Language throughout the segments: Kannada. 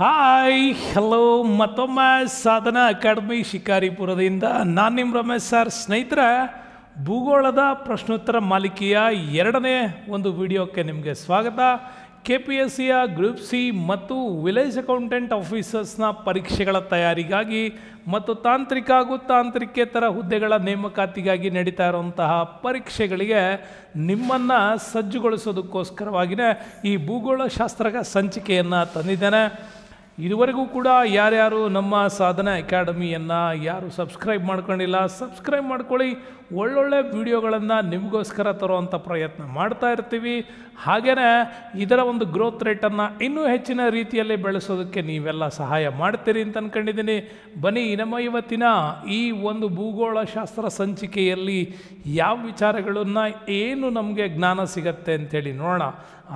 ಹಾಯ್ ಹಲೋ ಮತ್ತೊಮ್ಮೆ ಸಾಧನಾ ಅಕಾಡೆಮಿ ಶಿಕಾರಿಪುರದಿಂದ ನಾನು ನಿಮ್ಮ ರಮೇಶ್ ಸರ್ ಸ್ನೇಹಿತರ ಭೂಗೋಳದ ಪ್ರಶ್ನೋತ್ತರ ಮಾಲಿಕೆಯ ಎರಡನೇ ಒಂದು ವಿಡಿಯೋಕ್ಕೆ ನಿಮಗೆ ಸ್ವಾಗತ ಕೆ ಪಿ ಎಸ್ ಸಿಯ ಗ್ರೂಪ್ ಸಿ ಮತ್ತು ವಿಲೇಜ್ ಅಕೌಂಟೆಂಟ್ ಆಫೀಸರ್ಸ್ನ ಪರೀಕ್ಷೆಗಳ ತಯಾರಿಗಾಗಿ ಮತ್ತು ತಾಂತ್ರಿಕ ಹಾಗೂ ತಾಂತ್ರಿಕೇತರ ಹುದ್ದೆಗಳ ನೇಮಕಾತಿಗಾಗಿ ನಡೀತಾ ಇರುವಂತಹ ಪರೀಕ್ಷೆಗಳಿಗೆ ನಿಮ್ಮನ್ನು ಸಜ್ಜುಗೊಳಿಸೋದಕ್ಕೋಸ್ಕರವಾಗಿಯೇ ಈ ಭೂಗೋಳಶಾಸ್ತ್ರಕ ಸಂಚಿಕೆಯನ್ನು ತಂದಿದ್ದೇನೆ ಇದುವರೆಗೂ ಕೂಡ ಯಾರ್ಯಾರು ನಮ್ಮ ಸಾಧನೆ ಅಕಾಡೆಮಿಯನ್ನು ಯಾರು ಸಬ್ಸ್ಕ್ರೈಬ್ ಮಾಡ್ಕೊಂಡಿಲ್ಲ ಸಬ್ಸ್ಕ್ರೈಬ್ ಮಾಡ್ಕೊಳ್ಳಿ ಒಳ್ಳೊಳ್ಳೆ ವಿಡಿಯೋಗಳನ್ನು ನಿಮಗೋಸ್ಕರ ತರುವಂಥ ಪ್ರಯತ್ನ ಮಾಡ್ತಾ ಇರ್ತೀವಿ ಹಾಗೆಯೇ ಇದರ ಒಂದು ಗ್ರೋತ್ ರೇಟನ್ನು ಇನ್ನೂ ಹೆಚ್ಚಿನ ರೀತಿಯಲ್ಲಿ ಬೆಳೆಸೋದಕ್ಕೆ ನೀವೆಲ್ಲ ಸಹಾಯ ಮಾಡ್ತೀರಿ ಅಂತ ಅಂದ್ಕೊಂಡಿದ್ದೀನಿ ಬನ್ನಿ ನಮ್ಮ ಇವತ್ತಿನ ಈ ಒಂದು ಭೂಗೋಳಶಾಸ್ತ್ರ ಸಂಚಿಕೆಯಲ್ಲಿ ಯಾವ ವಿಚಾರಗಳನ್ನು ಏನು ನಮಗೆ ಜ್ಞಾನ ಸಿಗತ್ತೆ ಅಂತೇಳಿ ನೋಡೋಣ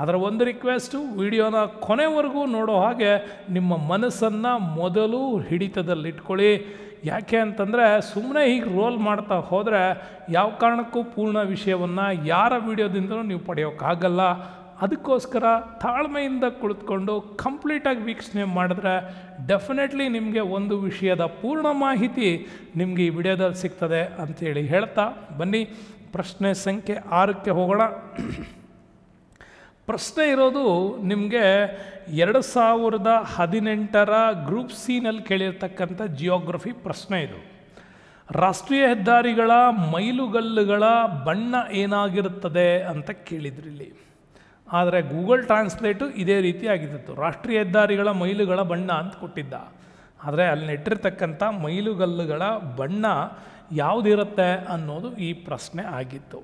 ಅದರ ಒಂದು ರಿಕ್ವೆಸ್ಟು ವಿಡಿಯೋನ ಕೊನೆವರೆಗೂ ನೋಡೋ ಹಾಗೆ ನಿಮ್ಮ ಮನಸ್ಸನ್ನು ಮೊದಲು ಹಿಡಿತದಲ್ಲಿಟ್ಕೊಳ್ಳಿ ಯಾಕೆ ಅಂತಂದರೆ ಸುಮ್ಮನೆ ಹೀಗೆ ರೋಲ್ ಮಾಡ್ತಾ ಹೋದರೆ ಯಾವ ಕಾರಣಕ್ಕೂ ಪೂರ್ಣ ವಿಷಯವನ್ನು ಯಾರ ವಿಡಿಯೋದಿಂದಲೂ ನೀವು ಪಡೆಯೋಕ್ಕಾಗಲ್ಲ ಅದಕ್ಕೋಸ್ಕರ ತಾಳ್ಮೆಯಿಂದ ಕುಳಿತುಕೊಂಡು ಕಂಪ್ಲೀಟಾಗಿ ವೀಕ್ಷಣೆ ಮಾಡಿದ್ರೆ ಡೆಫಿನೆಟ್ಲಿ ನಿಮಗೆ ಒಂದು ವಿಷಯದ ಪೂರ್ಣ ಮಾಹಿತಿ ನಿಮಗೆ ಈ ವಿಡಿಯೋದಲ್ಲಿ ಸಿಗ್ತದೆ ಅಂಥೇಳಿ ಹೇಳ್ತಾ ಬನ್ನಿ ಪ್ರಶ್ನೆ ಸಂಖ್ಯೆ ಆರಕ್ಕೆ ಹೋಗೋಣ ಪ್ರಶ್ನೆ ಇರೋದು ನಿಮಗೆ ಎರಡು ಸಾವಿರದ ಹದಿನೆಂಟರ ಗ್ರೂಪ್ ಸಿನಲ್ಲಿ ಕೇಳಿರ್ತಕ್ಕಂಥ ಜಿಯೋಗ್ರಫಿ ಪ್ರಶ್ನೆ ಇದು ರಾಷ್ಟ್ರೀಯ ಹೆದ್ದಾರಿಗಳ ಮೈಲುಗಲ್ಲುಗಳ ಬಣ್ಣ ಏನಾಗಿರುತ್ತದೆ ಅಂತ ಕೇಳಿದ್ರಿಲ್ಲಿ ಆದರೆ ಗೂಗಲ್ ಟ್ರಾನ್ಸ್ಲೇಟು ಇದೇ ರೀತಿ ಆಗಿದ್ದಿತ್ತು ರಾಷ್ಟ್ರೀಯ ಹೆದ್ದಾರಿಗಳ ಮೈಲುಗಳ ಬಣ್ಣ ಅಂತ ಕೊಟ್ಟಿದ್ದ ಆದರೆ ಅಲ್ಲಿ ನೆಟ್ಟಿರ್ತಕ್ಕಂಥ ಮೈಲುಗಲ್ಲುಗಳ ಬಣ್ಣ ಯಾವುದಿರುತ್ತೆ ಅನ್ನೋದು ಈ ಪ್ರಶ್ನೆ ಆಗಿತ್ತು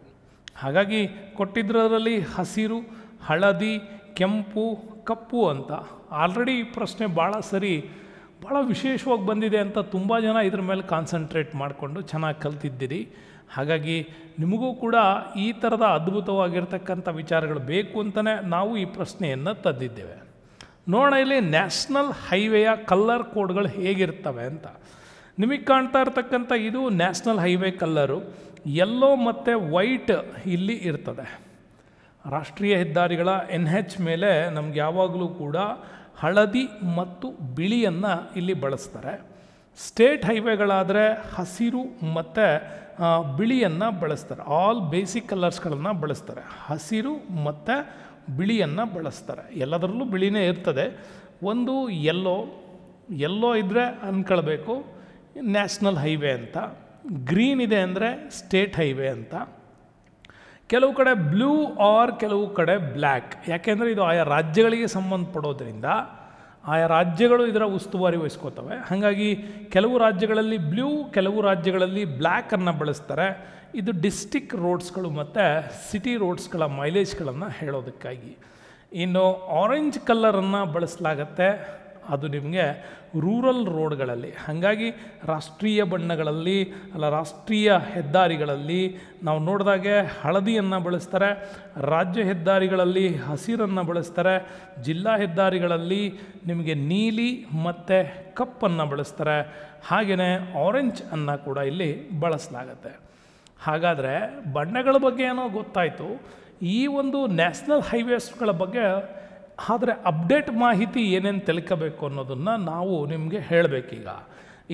ಹಾಗಾಗಿ ಕೊಟ್ಟಿದ್ದರಲ್ಲಿ ಹಸಿರು ಹಳದಿ ಕೆಂಪು ಕಪ್ಪು ಅಂತ ಆಲ್ರೆಡಿ ಈ ಪ್ರಶ್ನೆ ಭಾಳ ಸರಿ ಭಾಳ ವಿಶೇಷವಾಗಿ ಬಂದಿದೆ ಅಂತ ತುಂಬ ಜನ ಇದ್ರ ಮೇಲೆ ಕಾನ್ಸಂಟ್ರೇಟ್ ಮಾಡಿಕೊಂಡು ಚೆನ್ನಾಗಿ ಕಲ್ತಿದ್ದೀರಿ ಹಾಗಾಗಿ ನಿಮಗೂ ಕೂಡ ಈ ಥರದ ಅದ್ಭುತವಾಗಿರ್ತಕ್ಕಂಥ ವಿಚಾರಗಳು ಬೇಕು ಅಂತಲೇ ನಾವು ಈ ಪ್ರಶ್ನೆಯನ್ನು ತಂದಿದ್ದೇವೆ ನೋಡೋಣ ಇಲ್ಲಿ ನ್ಯಾಷನಲ್ ಹೈವೇಯ ಕಲ್ಲರ್ ಕೋಡ್ಗಳು ಹೇಗಿರ್ತವೆ ಅಂತ ನಿಮಗೆ ಕಾಣ್ತಾ ಇರ್ತಕ್ಕಂಥ ಇದು ನ್ಯಾಷನಲ್ ಹೈವೇ ಕಲ್ಲರು ಎಲ್ಲೋ ಮತ್ತು ವೈಟ್ ಇಲ್ಲಿ ಇರ್ತದೆ ರಾಷ್ಟ್ರೀಯ ಹೆದ್ದಾರಿಗಳ ಎನ್ ಹೆಚ್ ಮೇಲೆ ನಮ್ಗೆ ಯಾವಾಗಲೂ ಕೂಡ ಹಳದಿ ಮತ್ತು ಬಿಳಿಯನ್ನು ಇಲ್ಲಿ ಬಳಸ್ತಾರೆ ಸ್ಟೇಟ್ ಹೈವೇಗಳಾದರೆ ಹಸಿರು ಮತ್ತು ಬಿಳಿಯನ್ನು ಬಳಸ್ತಾರೆ ಆಲ್ ಬೇಸಿಕ್ ಕಲರ್ಸ್ಗಳನ್ನು ಬಳಸ್ತಾರೆ ಹಸಿರು ಮತ್ತು ಬಿಳಿಯನ್ನು ಬಳಸ್ತಾರೆ ಎಲ್ಲದರಲ್ಲೂ ಬಿಳಿನೇ ಇರ್ತದೆ ಒಂದು ಎಲ್ಲೋ ಎಲ್ಲೋ ಇದ್ದರೆ ಅಂದ್ಕೊಳ್ಬೇಕು ನ್ಯಾಷನಲ್ ಹೈವೇ ಅಂತ ಗ್ರೀನ್ ಇದೆ ಅಂದರೆ ಸ್ಟೇಟ್ ಹೈವೇ ಅಂತ ಕೆಲವು ಕಡೆ ಬ್ಲೂ ಆರ್ ಕೆಲವು ಕಡೆ ಬ್ಲ್ಯಾಕ್ ಯಾಕೆಂದರೆ ಇದು ಆಯಾ ರಾಜ್ಯಗಳಿಗೆ ಸಂಬಂಧಪಡೋದ್ರಿಂದ ಆಯಾ ರಾಜ್ಯಗಳು ಇದರ ಉಸ್ತುವಾರಿ ವಹಿಸ್ಕೋತವೆ ಹಾಗಾಗಿ ಕೆಲವು ರಾಜ್ಯಗಳಲ್ಲಿ ಬ್ಲೂ ಕೆಲವು ರಾಜ್ಯಗಳಲ್ಲಿ ಬ್ಲ್ಯಾಕನ್ನು ಬಳಸ್ತಾರೆ ಇದು ಡಿಸ್ಟಿಕ್ ರೋಡ್ಸ್ಗಳು ಮತ್ತು ಸಿಟಿ ರೋಡ್ಸ್ಗಳ ಮೈಲೇಜ್ಗಳನ್ನು ಹೇಳೋದಕ್ಕಾಗಿ ಇನ್ನು ಆರೆಂಜ್ ಕಲ್ಲರನ್ನು ಬಳಸಲಾಗತ್ತೆ ಅದು ನಿಮಗೆ ರೂರಲ್ ರೋಡ್ಗಳಲ್ಲಿ ಹಾಗಾಗಿ ರಾಷ್ಟ್ರೀಯ ಬಣ್ಣಗಳಲ್ಲಿ ಅಲ್ಲ ರಾಷ್ಟ್ರೀಯ ಹೆದ್ದಾರಿಗಳಲ್ಲಿ ನಾವು ನೋಡಿದಾಗೆ ಹಳದಿಯನ್ನು ಬಳಸ್ತಾರೆ ರಾಜ್ಯ ಹೆದ್ದಾರಿಗಳಲ್ಲಿ ಹಸಿರನ್ನು ಬಳಸ್ತಾರೆ ಜಿಲ್ಲಾ ಹೆದ್ದಾರಿಗಳಲ್ಲಿ ನಿಮಗೆ ನೀಲಿ ಮತ್ತು ಕಪ್ಪನ್ನು ಬಳಸ್ತಾರೆ ಹಾಗೆಯೇ ಆರೆಂಜ್ ಅನ್ನು ಕೂಡ ಇಲ್ಲಿ ಬಳಸಲಾಗತ್ತೆ ಹಾಗಾದರೆ ಬಣ್ಣಗಳ ಬಗ್ಗೆ ಏನೋ ಗೊತ್ತಾಯಿತು ಈ ಒಂದು ನ್ಯಾಷನಲ್ ಹೈವೇಸ್ಗಳ ಬಗ್ಗೆ ಆದರೆ ಅಪ್ಡೇಟ್ ಮಾಹಿತಿ ಏನೇನು ತಿಳ್ಕೋಬೇಕು ಅನ್ನೋದನ್ನು ನಾವು ನಿಮಗೆ ಹೇಳಬೇಕೀಗ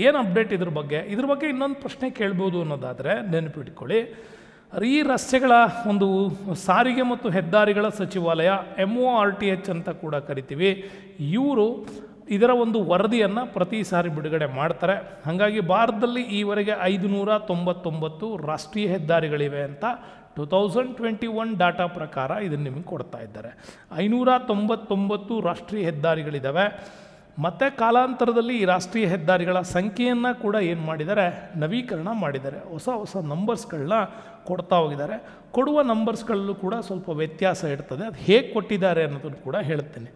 ಏನು ಅಪ್ಡೇಟ್ ಇದ್ರ ಬಗ್ಗೆ ಇದ್ರ ಬಗ್ಗೆ ಇನ್ನೊಂದು ಪ್ರಶ್ನೆ ಕೇಳ್ಬೋದು ಅನ್ನೋದಾದರೆ ನೆನಪಿಟ್ಕೊಳ್ಳಿ ಈ ರಸ್ತೆಗಳ ಒಂದು ಸಾರಿಗೆ ಮತ್ತು ಹೆದ್ದಾರಿಗಳ ಸಚಿವಾಲಯ M O R T H ಅಂತ ಕೂಡ ಕರಿತೀವಿ ಇವರು ಇದರ ಒಂದು ವರದಿಯನ್ನು ಪ್ರತಿ ಸಾರಿ ಬಿಡುಗಡೆ ಮಾಡ್ತಾರೆ ಹಾಗಾಗಿ ಭಾರತದಲ್ಲಿ ಈವರೆಗೆ ಐದುನೂರ ತೊಂಬತ್ತೊಂಬತ್ತು ರಾಷ್ಟ್ರೀಯ ಹೆದ್ದಾರಿಗಳಿವೆ ಅಂತ two thousand twenty one data ಪ್ರಕಾರ ಇದನ್ನು ನಿಮಗೆ ಕೊಡ್ತಾ ಇದ್ದಾರೆ ಐನೂರ ತೊಂಬತ್ತೊಂಬತ್ತು ರಾಷ್ಟ್ರೀಯ ಹೆದ್ದಾರಿಗಳಿದ್ದಾವೆ ಮತ್ತು ಕಾಲಾಂತರದಲ್ಲಿ ಈ ರಾಷ್ಟ್ರೀಯ ಹೆದ್ದಾರಿಗಳ ಸಂಖ್ಯೆಯನ್ನು ಕೂಡ ಏನು ಮಾಡಿದ್ದಾರೆ ನವೀಕರಣ ಮಾಡಿದ್ದಾರೆ ಹೊಸ ಹೊಸ ನಂಬರ್ಸ್ಗಳನ್ನ ಕೊಡ್ತಾ ಹೋಗಿದ್ದಾರೆ ಕೊಡುವ ನಂಬರ್ಸ್ಗಳಲ್ಲೂ ಕೂಡ ಸ್ವಲ್ಪ ವ್ಯತ್ಯಾಸ ಇರ್ತದೆ ಅದು ಹೇಗೆ ಕೊಟ್ಟಿದ್ದಾರೆ ಅನ್ನೋದನ್ನು ಕೂಡ ಹೇಳ್ತೇನೆ